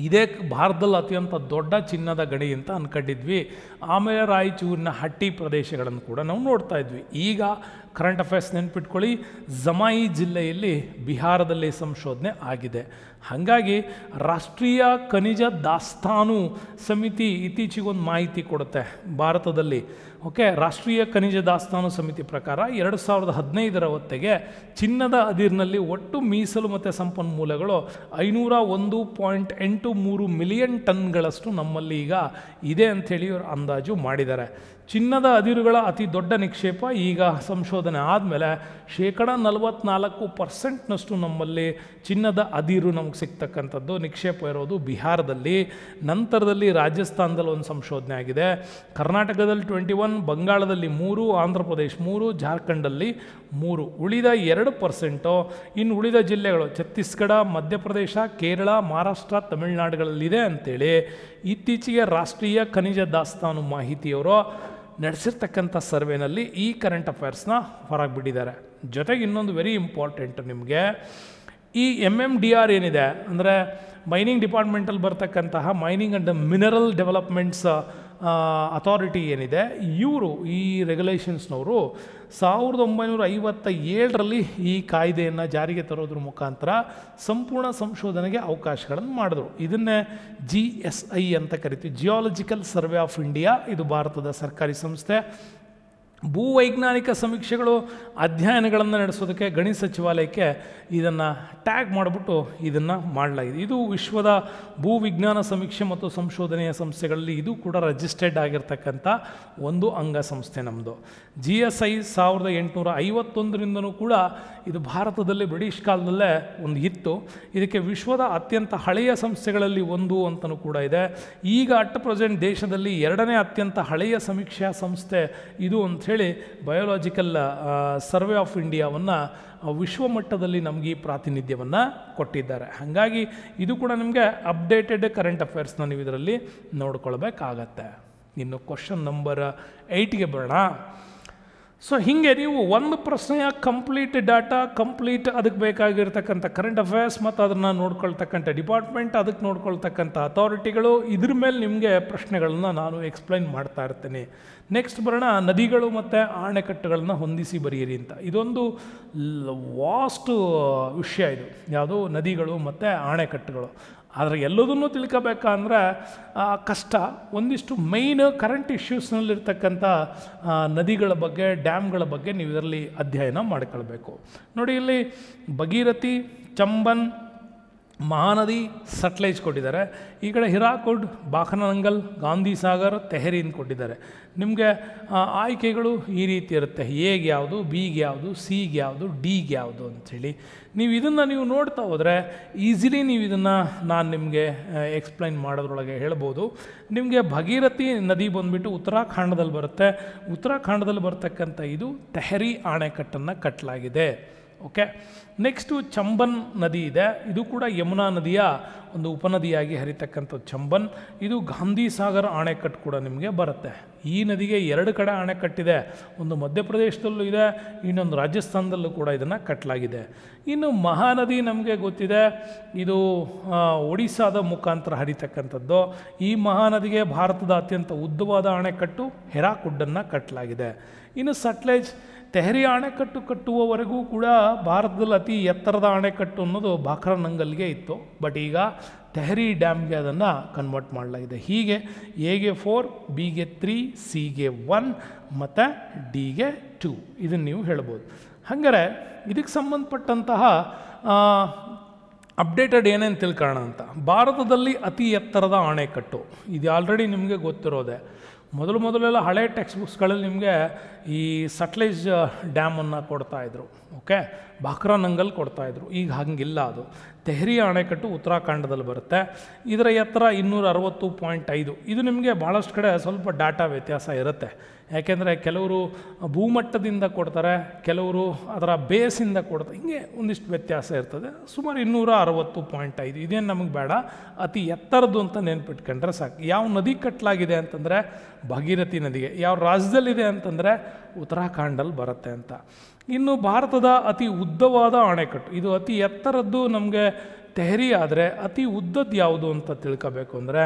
ಇದೇ ಭಾರತದಲ್ಲಿ ಅತ್ಯಂತ ದೊಡ್ಡ ಚಿನ್ನದ ಗಣಿ ಅಂತ ಅಂದ್ಕೊಂಡಿದ್ವಿ ಆಮೇಲೆ ರಾಯಚೂರಿನ ಹಟ್ಟಿ ಪ್ರದೇಶಗಳನ್ನು ಕೂಡ ನಾವು ನೋಡ್ತಾ ಇದ್ವಿ ಈಗ ಕರೆಂಟ್ ಅಫೇರ್ಸ್ ನೆನಪಿಟ್ಕೊಳ್ಳಿ ಜಮಾಯಿ ಜಿಲ್ಲೆಯಲ್ಲಿ ಬಿಹಾರದಲ್ಲಿ ಸಂಶೋಧನೆ ಆಗಿದೆ ಹಾಗಾಗಿ ರಾಷ್ಟ್ರೀಯ ಖನಿಜ ದಾಸ್ತಾನು ಸಮಿತಿ ಇತ್ತೀಚೆಗೊಂದು ಮಾಹಿತಿ ಕೊಡುತ್ತೆ ಭಾರತದಲ್ಲಿ ಓಕೆ ರಾಷ್ಟ್ರೀಯ ಖನಿಜ ದಾಸ್ತಾನು ಸಮಿತಿ ಪ್ರಕಾರ ಎರಡು ಸಾವಿರದ ಹದಿನೈದರ ಹೊತ್ತಿಗೆ ಚಿನ್ನದ ಅದಿರಿನಲ್ಲಿ ಒಟ್ಟು ಮೀಸಲು ಮತ್ತು ಸಂಪನ್ಮೂಲಗಳು ಐನೂರ ಒಂದು ಪಾಯಿಂಟ್ ಎಂಟು ಮೂರು ಮಿಲಿಯನ್ ಟನ್ಗಳಷ್ಟು ನಮ್ಮಲ್ಲಿ ಈಗ ಇದೆ ಅಂಥೇಳಿ ಅವರು ಅಂದಾಜು ಮಾಡಿದ್ದಾರೆ ಚಿನ್ನದ ಅದಿರುಗಳ ಅತಿ ದೊಡ್ಡ ನಿಕ್ಷೇಪ ಈಗ ಸಂಶೋಧನೆ ಆದಮೇಲೆ ಶೇಕಡ ನಲವತ್ತ್ನಾಲ್ಕು ಪರ್ಸೆಂಟ್ನಷ್ಟು ನಮ್ಮಲ್ಲಿ ಚಿನ್ನದ ಅದಿರು ನಮಗೆ ಸಿಗ್ತಕ್ಕಂಥದ್ದು ನಿಕ್ಷೇಪ ಇರೋದು ಬಿಹಾರದಲ್ಲಿ ನಂತರದಲ್ಲಿ ರಾಜಸ್ಥಾನದಲ್ಲಿ ಒಂದು ಸಂಶೋಧನೆ ಆಗಿದೆ ಕರ್ನಾಟಕದಲ್ಲಿ ಟ್ವೆಂಟಿ ಒನ್ ಬಂಗಾಳದಲ್ಲಿ ಮೂರು ಆಂಧ್ರ ಪ್ರದೇಶ್ ಮೂರು ಜಾರ್ಖಂಡಲ್ಲಿ ಮೂರು ಉಳಿದ ಎರಡು ಪರ್ಸೆಂಟು ಇನ್ನು ಉಳಿದ ಜಿಲ್ಲೆಗಳು ಛತ್ತೀಸ್ಗಢ ಮಧ್ಯಪ್ರದೇಶ ಕೇರಳ ಮಹಾರಾಷ್ಟ್ರ ತಮಿಳುನಾಡುಗಳಲ್ಲಿದೆ ಅಂಥೇಳಿ ಇತ್ತೀಚೆಗೆ ರಾಷ್ಟ್ರೀಯ ಖನಿಜ ದಾಸ್ತಾನು ಮಾಹಿತಿಯವರು ನಡೆಸಿರ್ತಕ್ಕಂಥ ಸರ್ವೇನಲ್ಲಿ ಈ ಕರೆಂಟ್ ಅಫೇರ್ಸ್ನ ಹೊರಗೆ ಬಿಟ್ಟಿದ್ದಾರೆ ಜೊತೆಗೆ ಇನ್ನೊಂದು ವೆರಿ ಇಂಪಾರ್ಟೆಂಟ್ ನಿಮಗೆ ಈ ಎಮ್ ಎಮ್ ಡಿ ಆರ್ ಏನಿದೆ ಅಂದರೆ ಮೈನಿಂಗ್ ಡಿಪಾರ್ಟ್ಮೆಂಟಲ್ಲಿ ಬರ್ತಕ್ಕಂತಹ mining and mineral developments authority ಏನಿದೆ ಇವರು ಈ ರೆಗ್ಯುಲೇಷನ್ಸ್ನವರು ಸಾವಿರದ ಒಂಬೈನೂರ ಐವತ್ತ ಏಳರಲ್ಲಿ ಈ ಕಾಯ್ದೆಯನ್ನು ಜಾರಿಗೆ ತರೋದ್ರ ಮುಖಾಂತರ ಸಂಪೂರ್ಣ ಸಂಶೋಧನೆಗೆ ಅವಕಾಶಗಳನ್ನು ಮಾಡಿದ್ರು ಇದನ್ನೇ ಜಿ ಎಸ್ ಐ ಅಂತ ಕರಿತೀವಿ ಜಿಯಾಲಜಿಕಲ್ ಸರ್ವೆ ಆಫ್ ಇಂಡಿಯಾ ಇದು ಭಾರತದ ಸರ್ಕಾರಿ ಸಂಸ್ಥೆ ಭೂವೈಜ್ಞಾನಿಕ ಸಮೀಕ್ಷೆಗಳು ಅಧ್ಯಯನಗಳನ್ನು ನಡೆಸೋದಕ್ಕೆ ಗಣಿ ಸಚಿವಾಲಯಕ್ಕೆ ಇದನ್ನು ಟ್ಯಾಗ್ ಮಾಡಿಬಿಟ್ಟು ಇದನ್ನು ಮಾಡಲಾಗಿದೆ ಇದು ವಿಶ್ವದ ಭೂವಿಜ್ಞಾನ ಸಮೀಕ್ಷೆ ಮತ್ತು ಸಂಶೋಧನೆಯ ಸಂಸ್ಥೆಗಳಲ್ಲಿ ಇದು ಕೂಡ ರಜಿಸ್ಟರ್ಡ್ ಆಗಿರ್ತಕ್ಕಂಥ ಒಂದು ಅಂಗಸಂಸ್ಥೆ ನಮ್ಮದು ಜಿ ಎಸ್ ಐ ಸಾವಿರದ ಎಂಟುನೂರ ಐವತ್ತೊಂದರಿಂದನೂ ಕೂಡ ಇದು ಭಾರತದಲ್ಲಿ ಬ್ರಿಟಿಷ್ ಕಾಲದಲ್ಲೇ ಒಂದು ಇತ್ತು ಇದಕ್ಕೆ ವಿಶ್ವದ ಅತ್ಯಂತ ಹಳೆಯ ಸಂಸ್ಥೆಗಳಲ್ಲಿ ಒಂದು ಅಂತಲೂ ಕೂಡ ಇದೆ ಈಗ ಅಟ್ ಪ್ರೆಸೆಂಟ್ ದೇಶದಲ್ಲಿ ಎರಡನೇ ಅತ್ಯಂತ ಹಳೆಯ ಸಮೀಕ್ಷಾ ಸಂಸ್ಥೆ ಇದು ಅಂಥೇಳಿ ಬಯೋಲಾಜಿಕಲ್ ಸರ್ವೆ ಆಫ್ ಇಂಡಿಯಾವನ್ನು ವಿಶ್ವ ಮಟ್ಟದಲ್ಲಿ ನಮಗೆ ಈ ಪ್ರಾತಿನಿಧ್ಯವನ್ನು ಕೊಟ್ಟಿದ್ದಾರೆ ಹಾಗಾಗಿ ಇದು ಕೂಡ ನಿಮಗೆ ಅಪ್ಡೇಟೆಡ್ ಕರೆಂಟ್ ಅಫೇರ್ಸ್ನ ನೀವು ಇದರಲ್ಲಿ ನೋಡ್ಕೊಳ್ಬೇಕಾಗತ್ತೆ ಇನ್ನು ಕ್ವಶನ್ ನಂಬರ್ ಏಯ್ಟ್ಗೆ ಬರೋಣ ಸೊ ಹೀಗೆ ನೀವು ಒಂದು ಪ್ರಶ್ನೆಯ ಕಂಪ್ಲೀಟ್ ಡಾಟಾ ಕಂಪ್ಲೀಟ್ ಅದಕ್ಕೆ ಬೇಕಾಗಿರ್ತಕ್ಕಂಥ ಕರೆಂಟ್ ಅಫೇರ್ಸ್ ಮತ್ತು ಅದನ್ನು ನೋಡ್ಕೊಳ್ತಕ್ಕಂಥ ಡಿಪಾರ್ಟ್ಮೆಂಟ್ ಅದಕ್ಕೆ ನೋಡ್ಕೊಳ್ತಕ್ಕಂಥ ಅಥಾರಿಟಿಗಳು ಇದ್ರ ಮೇಲೆ ನಿಮಗೆ ಪ್ರಶ್ನೆಗಳನ್ನು ನಾನು ಎಕ್ಸ್ಪ್ಲೈನ್ ಮಾಡ್ತಾ ಇರ್ತೇನೆ ನೆಕ್ಸ್ಟ್ ಬರೋಣ ನದಿಗಳು ಮತ್ತು ಆಣೆಕಟ್ಟುಗಳನ್ನು ಹೊಂದಿಸಿ ಬರೀರಿ ಅಂತ ಇದೊಂದು ವಾಸ್ಟು ವಿಷಯ ಇದು ಯಾವುದು ನದಿಗಳು ಮತ್ತು ಆಣೆಕಟ್ಟುಗಳು ಆದರೆ ಎಲ್ಲದನ್ನೂ ತಿಳ್ಕೋಬೇಕಂದ್ರೆ ಕಷ್ಟ ಒಂದಿಷ್ಟು ಮೈನ್ ಕರೆಂಟ್ ಇಶ್ಯೂಸ್ನಲ್ಲಿರ್ತಕ್ಕಂಥ ನದಿಗಳ ಬಗ್ಗೆ ಡ್ಯಾಮ್ಗಳ ಬಗ್ಗೆ ನೀವು ಇದರಲ್ಲಿ ಅಧ್ಯಯನ ಮಾಡಿಕೊಳ್ಬೇಕು ನೋಡಿ ಇಲ್ಲಿ ಭಗೀರಥಿ ಚಂಬನ್ ಮಹಾನದಿ ಸಟ್ಲೈಜ್ ಕೊಟ್ಟಿದ್ದಾರೆ ಈ ಕಡೆ ಹಿರಾಕುಡ್ ಬಾಖನಂಗಲ್ ಗಾಂಧಿ ಸಾಗರ್ ತೆಹರಿನ್ ಕೊಟ್ಟಿದ್ದಾರೆ ನಿಮಗೆ ಆಯ್ಕೆಗಳು ಈ ರೀತಿ ಇರುತ್ತೆ ಎಗೆ ಯಾವುದು ಬಿಗೆ ಯಾವುದು ಸಿಗೆ ಯಾವುದು ಡಿಗೆ ಯಾವುದು ಅಂಥೇಳಿ ನೀವು ಇದನ್ನು ನೀವು ನೋಡ್ತಾ ಹೋದರೆ ಈಸಿಲಿ ನೀವು ಇದನ್ನು ನಾನು ನಿಮಗೆ ಎಕ್ಸ್ಪ್ಲೈನ್ ಮಾಡೋದ್ರೊಳಗೆ ಹೇಳ್ಬೋದು ನಿಮಗೆ ಭಗೀರಥಿ ನದಿ ಬಂದುಬಿಟ್ಟು ಉತ್ತರಾಖಂಡದಲ್ಲಿ ಬರುತ್ತೆ ಉತ್ತರಾಖಂಡದಲ್ಲಿ ಬರ್ತಕ್ಕಂಥ ಇದು ತೆಹರಿ ಆಣೆಕಟ್ಟನ್ನು ಕಟ್ಟಲಾಗಿದೆ ಓಕೆ ನೆಕ್ಸ್ಟು ಚಂಬನ್ ನದಿ ಇದೆ ಇದು ಕೂಡ ಯಮುನಾ ನದಿಯ ಒಂದು ಉಪನದಿಯಾಗಿ ಹರಿತಕ್ಕಂಥದ್ದು ಚಂಬನ್ ಇದು ಗಾಂಧಿ ಸಾಗರ ಅಣೆಕಟ್ಟು ಕೂಡ ನಿಮಗೆ ಬರುತ್ತೆ ಈ ನದಿಗೆ ಎರಡು ಕಡೆ ಅಣೆಕಟ್ಟಿದೆ ಒಂದು ಮಧ್ಯಪ್ರದೇಶದಲ್ಲೂ ಇದೆ ಇನ್ನೊಂದು ರಾಜಸ್ಥಾನದಲ್ಲೂ ಕೂಡ ಇದನ್ನು ಕಟ್ಟಲಾಗಿದೆ ಇನ್ನು ಮಹಾನದಿ ನಮಗೆ ಗೊತ್ತಿದೆ ಇದು ಒಡಿಸ್ಸಾದ ಮುಖಾಂತರ ಹರಿತಕ್ಕಂಥದ್ದು ಈ ಮಹಾನದಿಗೆ ಭಾರತದ ಅತ್ಯಂತ ಉದ್ದವಾದ ಅಣೆಕಟ್ಟು ಹೆರಾಕುಡ್ಡನ್ನು ಕಟ್ಟಲಾಗಿದೆ ಇನ್ನು ಸಟ್ಲೇಜ್ ತೆಹರಿ ಅಣೆಕಟ್ಟು ಕಟ್ಟುವವರೆಗೂ ಕೂಡ ಭಾರತದಲ್ಲಿ ಅತಿ ಎತ್ತರದ ಅಣೆಕಟ್ಟು ಅನ್ನೋದು ನಂಗಲ್ಗೆ ಇತ್ತು ಬಟ್ ಈಗ ತೆಹರಿ ಡ್ಯಾಮ್ಗೆ ಅದನ್ನು ಕನ್ವರ್ಟ್ ಮಾಡಲಾಗಿದೆ ಹೀಗೆ ಎಗೆ ಫೋರ್ ಬಿಗೆ ತ್ರೀ ಸಿಗೆ ಒನ್ ಮತ್ತು ಡಿಗೆ ಟೂ ಇದನ್ನು ನೀವು ಹೇಳ್ಬೋದು ಹಾಗಾದರೆ ಇದಕ್ಕೆ ಸಂಬಂಧಪಟ್ಟಂತಹ ಅಪ್ಡೇಟೆಡ್ ಏನೇನು ತಿಳ್ಕೊಳ್ಳೋಣ ಅಂತ ಭಾರತದಲ್ಲಿ ಅತಿ ಎತ್ತರದ ಅಣೆಕಟ್ಟು ಇದು ಆಲ್ರೆಡಿ ನಿಮಗೆ ಗೊತ್ತಿರೋದೆ ಮೊದಲು ಮೊದಲೆಲ್ಲ ಹಳೆ ಟೆಕ್ಸ್ಟ್ ಬುಕ್ಸ್ಗಳಲ್ಲಿ ನಿಮಗೆ ಈ ಸಟ್ಲೇಜ್ ಡ್ಯಾಮನ್ನು ಕೊಡ್ತಾಯಿದ್ರು ಓಕೆ ಬಾಕ್ರಾನಂಗಲ್ ಇದ್ರು ಈಗ ಹಾಗಿಲ್ಲ ಅದು ದೆಹರಿ ಅಣೆಕಟ್ಟು ಉತ್ತರಾಖಂಡದಲ್ಲಿ ಬರುತ್ತೆ ಇದರ ಎತ್ತರ ಇನ್ನೂರ ಅರವತ್ತು ಪಾಯಿಂಟ್ ಐದು ಇದು ನಿಮಗೆ ಭಾಳಷ್ಟು ಕಡೆ ಸ್ವಲ್ಪ ಡಾಟಾ ವ್ಯತ್ಯಾಸ ಇರುತ್ತೆ ಯಾಕೆಂದರೆ ಕೆಲವರು ಭೂಮಟ್ಟದಿಂದ ಕೊಡ್ತಾರೆ ಕೆಲವರು ಅದರ ಬೇಸಿಂದ ಕೊಡ್ತಾರೆ ಹಿಂಗೆ ಒಂದಿಷ್ಟು ವ್ಯತ್ಯಾಸ ಇರ್ತದೆ ಸುಮಾರು ಇನ್ನೂರ ಅರವತ್ತು ಪಾಯಿಂಟ್ ಐದು ಇದೇನು ನಮಗೆ ಬೇಡ ಅತಿ ಎತ್ತರದ್ದು ಅಂತ ನೆನ್ಪಿಟ್ಕೊಂಡ್ರೆ ಸಾಕು ಯಾವ ನದಿ ಕಟ್ಟಲಾಗಿದೆ ಅಂತಂದರೆ ಭಾಗೀರಥಿ ನದಿಗೆ ಯಾವ ರಾಜ್ಯದಲ್ಲಿದೆ ಅಂತಂದರೆ ಉತ್ತರಾಖಂಡಲ್ಲಿ ಬರುತ್ತೆ ಅಂತ ಇನ್ನು ಭಾರತದ ಅತಿ ಉದ್ದವಾದ ಅಣೆಕಟ್ಟು ಇದು ಅತಿ ಎತ್ತರದ್ದು ನಮಗೆ ತೆಹರಿ ಆದರೆ ಅತಿ ಉದ್ದದ್ದು ಯಾವುದು ಅಂತ ತಿಳ್ಕೋಬೇಕು ಅಂದರೆ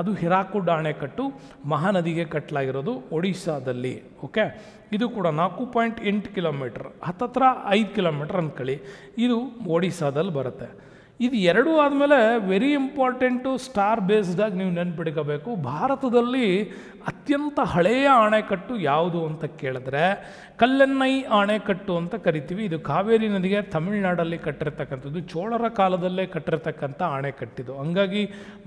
ಅದು ಹಿರಾಕುಡ್ ಅಣೆಕಟ್ಟು ಮಹಾನದಿಗೆ ಕಟ್ಟಲಾಗಿರೋದು ಒಡಿಶಾದಲ್ಲಿ ಓಕೆ ಇದು ಕೂಡ ನಾಲ್ಕು ಪಾಯಿಂಟ್ ಎಂಟು ಕಿಲೋಮೀಟ್ರ್ ಹತ್ತತ್ರ ಐದು ಕಿಲೋಮೀಟ್ರ್ ಅಂದ್ಕೊಳ್ಳಿ ಇದು ಒಡಿಶಾದಲ್ಲಿ ಬರುತ್ತೆ ಇದು ಎರಡೂ ಆದಮೇಲೆ ವೆರಿ ಇಂಪಾರ್ಟೆಂಟು ಸ್ಟಾರ್ ಬೇಸ್ಡಾಗಿ ನೀವು ನೆನ್ಪಿಡ್ಕೋಬೇಕು ಭಾರತದಲ್ಲಿ ಅತ್ಯಂತ ಹಳೆಯ ಅಣೆಕಟ್ಟು ಯಾವುದು ಅಂತ ಕೇಳಿದ್ರೆ ಕಲ್ಲೆನ್ನೈ ಆಣೆಕಟ್ಟು ಅಂತ ಕರಿತೀವಿ ಇದು ಕಾವೇರಿ ನದಿಗೆ ತಮಿಳ್ನಾಡಲ್ಲಿ ಕಟ್ಟಿರ್ತಕ್ಕಂಥದ್ದು ಚೋಳರ ಕಾಲದಲ್ಲೇ ಕಟ್ಟಿರ್ತಕ್ಕಂಥ ಅಣೆಕಟ್ಟಿದು ಹಂಗಾಗಿ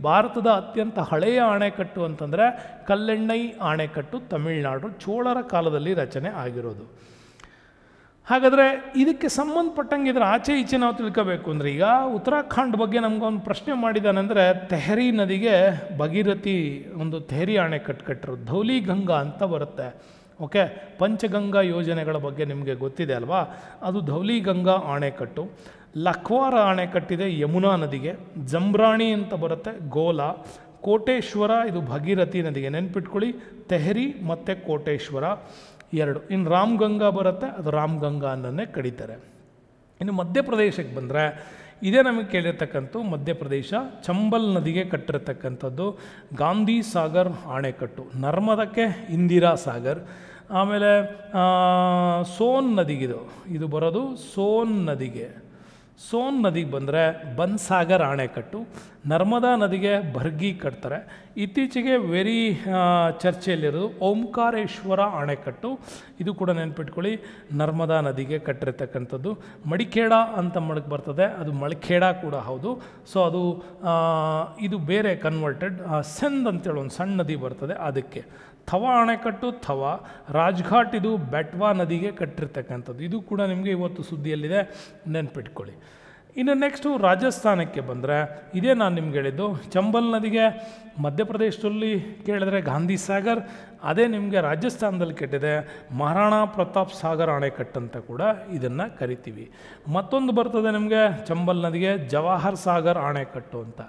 ಭಾರತದ ಅತ್ಯಂತ ಹಳೆಯ ಅಣೆಕಟ್ಟು ಅಂತಂದರೆ ಕಲ್ಲೆಣ್ಣೈ ಆಣೆಕಟ್ಟು ತಮಿಳುನಾಡು ಚೋಳರ ಕಾಲದಲ್ಲಿ ರಚನೆ ಆಗಿರೋದು ಹಾಗಾದರೆ ಇದಕ್ಕೆ ಸಂಬಂಧಪಟ್ಟಂಗೆ ಇದರ ಆಚೆ ಈಚೆ ನಾವು ತಿಳ್ಕೋಬೇಕು ಅಂದರೆ ಈಗ ಉತ್ತರಾಖಂಡ್ ಬಗ್ಗೆ ನಮಗೊಂದು ಪ್ರಶ್ನೆ ಮಾಡಿದ್ದಾನಂದರೆ ತೆಹರಿ ನದಿಗೆ ಭಗೀರಥಿ ಒಂದು ತೆಹರಿ ಅಣೆಕಟ್ಟು ಕಟ್ಟರು ಧೌಲಿ ಗಂಗಾ ಅಂತ ಬರುತ್ತೆ ಓಕೆ ಪಂಚಗಂಗಾ ಯೋಜನೆಗಳ ಬಗ್ಗೆ ನಿಮಗೆ ಗೊತ್ತಿದೆ ಅಲ್ವಾ ಅದು ಧೌಲಿ ಗಂಗಾ ಅಣೆಕಟ್ಟು ಲಖ್ವಾರ ಅಣೆಕಟ್ಟಿದೆ ಯಮುನಾ ನದಿಗೆ ಜಂಬ್ರಾಣಿ ಅಂತ ಬರುತ್ತೆ ಗೋಲಾ ಕೋಟೇಶ್ವರ ಇದು ಭಗೀರಥಿ ನದಿಗೆ ನೆನ್ಪಿಟ್ಕೊಳ್ಳಿ ತೆಹರಿ ಮತ್ತು ಕೋಟೇಶ್ವರ ಎರಡು ಇನ್ನು ಗಂಗಾ ಬರುತ್ತೆ ಅದು ಗಂಗಾ ಅನ್ನೋನ್ನೇ ಕಡಿತಾರೆ ಇನ್ನು ಮಧ್ಯಪ್ರದೇಶಕ್ಕೆ ಬಂದರೆ ಇದೇ ನಮಗೆ ಕೇಳಿರ್ತಕ್ಕಂಥ ಮಧ್ಯಪ್ರದೇಶ ಚಂಬಲ್ ನದಿಗೆ ಕಟ್ಟಿರತಕ್ಕಂಥದ್ದು ಗಾಂಧಿ ಸಾಗರ್ ಆಣೆಕಟ್ಟು ನರ್ಮದಕ್ಕೆ ಇಂದಿರಾ ಸಾಗರ್ ಆಮೇಲೆ ಸೋನ್ ನದಿಗಿದು ಇದು ಬರೋದು ಸೋನ್ ನದಿಗೆ ಸೋನ್ ನದಿಗೆ ಬಂದರೆ ಬನ್ಸಾಗರ್ ಆಣೆಕಟ್ಟು ನರ್ಮದಾ ನದಿಗೆ ಬರ್ಗಿ ಕಟ್ತಾರೆ ಇತ್ತೀಚೆಗೆ ವೆರಿ ಚರ್ಚೆಯಲ್ಲಿರೋದು ಓಂಕಾರೇಶ್ವರ ಆಣೆಕಟ್ಟು ಇದು ಕೂಡ ನೆನ್ಪಿಟ್ಕೊಳ್ಳಿ ನರ್ಮದಾ ನದಿಗೆ ಕಟ್ಟಿರ್ತಕ್ಕಂಥದ್ದು ಮಡಿಕೇಡ ಅಂತ ಮಳಕ್ಕೆ ಬರ್ತದೆ ಅದು ಮಳಖೇಡ ಕೂಡ ಹೌದು ಸೊ ಅದು ಇದು ಬೇರೆ ಕನ್ವರ್ಟೆಡ್ ಸೆಂದ್ ಅಂತೇಳಿ ಒಂದು ಸಣ್ಣ ನದಿ ಬರ್ತದೆ ಅದಕ್ಕೆ ಥವ ಅಣೆಕಟ್ಟು ಥವ ರಾಜ್ಘಾಟ್ ಇದು ಬೆಟ್ವಾ ನದಿಗೆ ಕಟ್ಟಿರ್ತಕ್ಕಂಥದ್ದು ಇದು ಕೂಡ ನಿಮಗೆ ಇವತ್ತು ಸುದ್ದಿಯಲ್ಲಿದೆ ನೆನ್ಪಿಟ್ಕೊಳ್ಳಿ ಇನ್ನು ನೆಕ್ಸ್ಟು ರಾಜಸ್ಥಾನಕ್ಕೆ ಬಂದರೆ ಇದೇ ನಾನು ನಿಮ್ಗೆ ಹೇಳಿದ್ದು ಚಂಬಲ್ ನದಿಗೆ ಮಧ್ಯಪ್ರದೇಶದಲ್ಲಿ ಕೇಳಿದ್ರೆ ಗಾಂಧಿ ಸಾಗರ್ ಅದೇ ನಿಮಗೆ ರಾಜಸ್ಥಾನದಲ್ಲಿ ಕೆಟ್ಟಿದೆ ಮಹಾರಾಣಾ ಪ್ರತಾಪ್ ಸಾಗರ್ ಅಣೆಕಟ್ಟು ಅಂತ ಕೂಡ ಇದನ್ನು ಕರಿತೀವಿ ಮತ್ತೊಂದು ಬರ್ತದೆ ನಿಮಗೆ ಚಂಬಲ್ ನದಿಗೆ ಜವಾಹರ್ ಸಾಗರ್ ಅಣೆಕಟ್ಟು ಅಂತ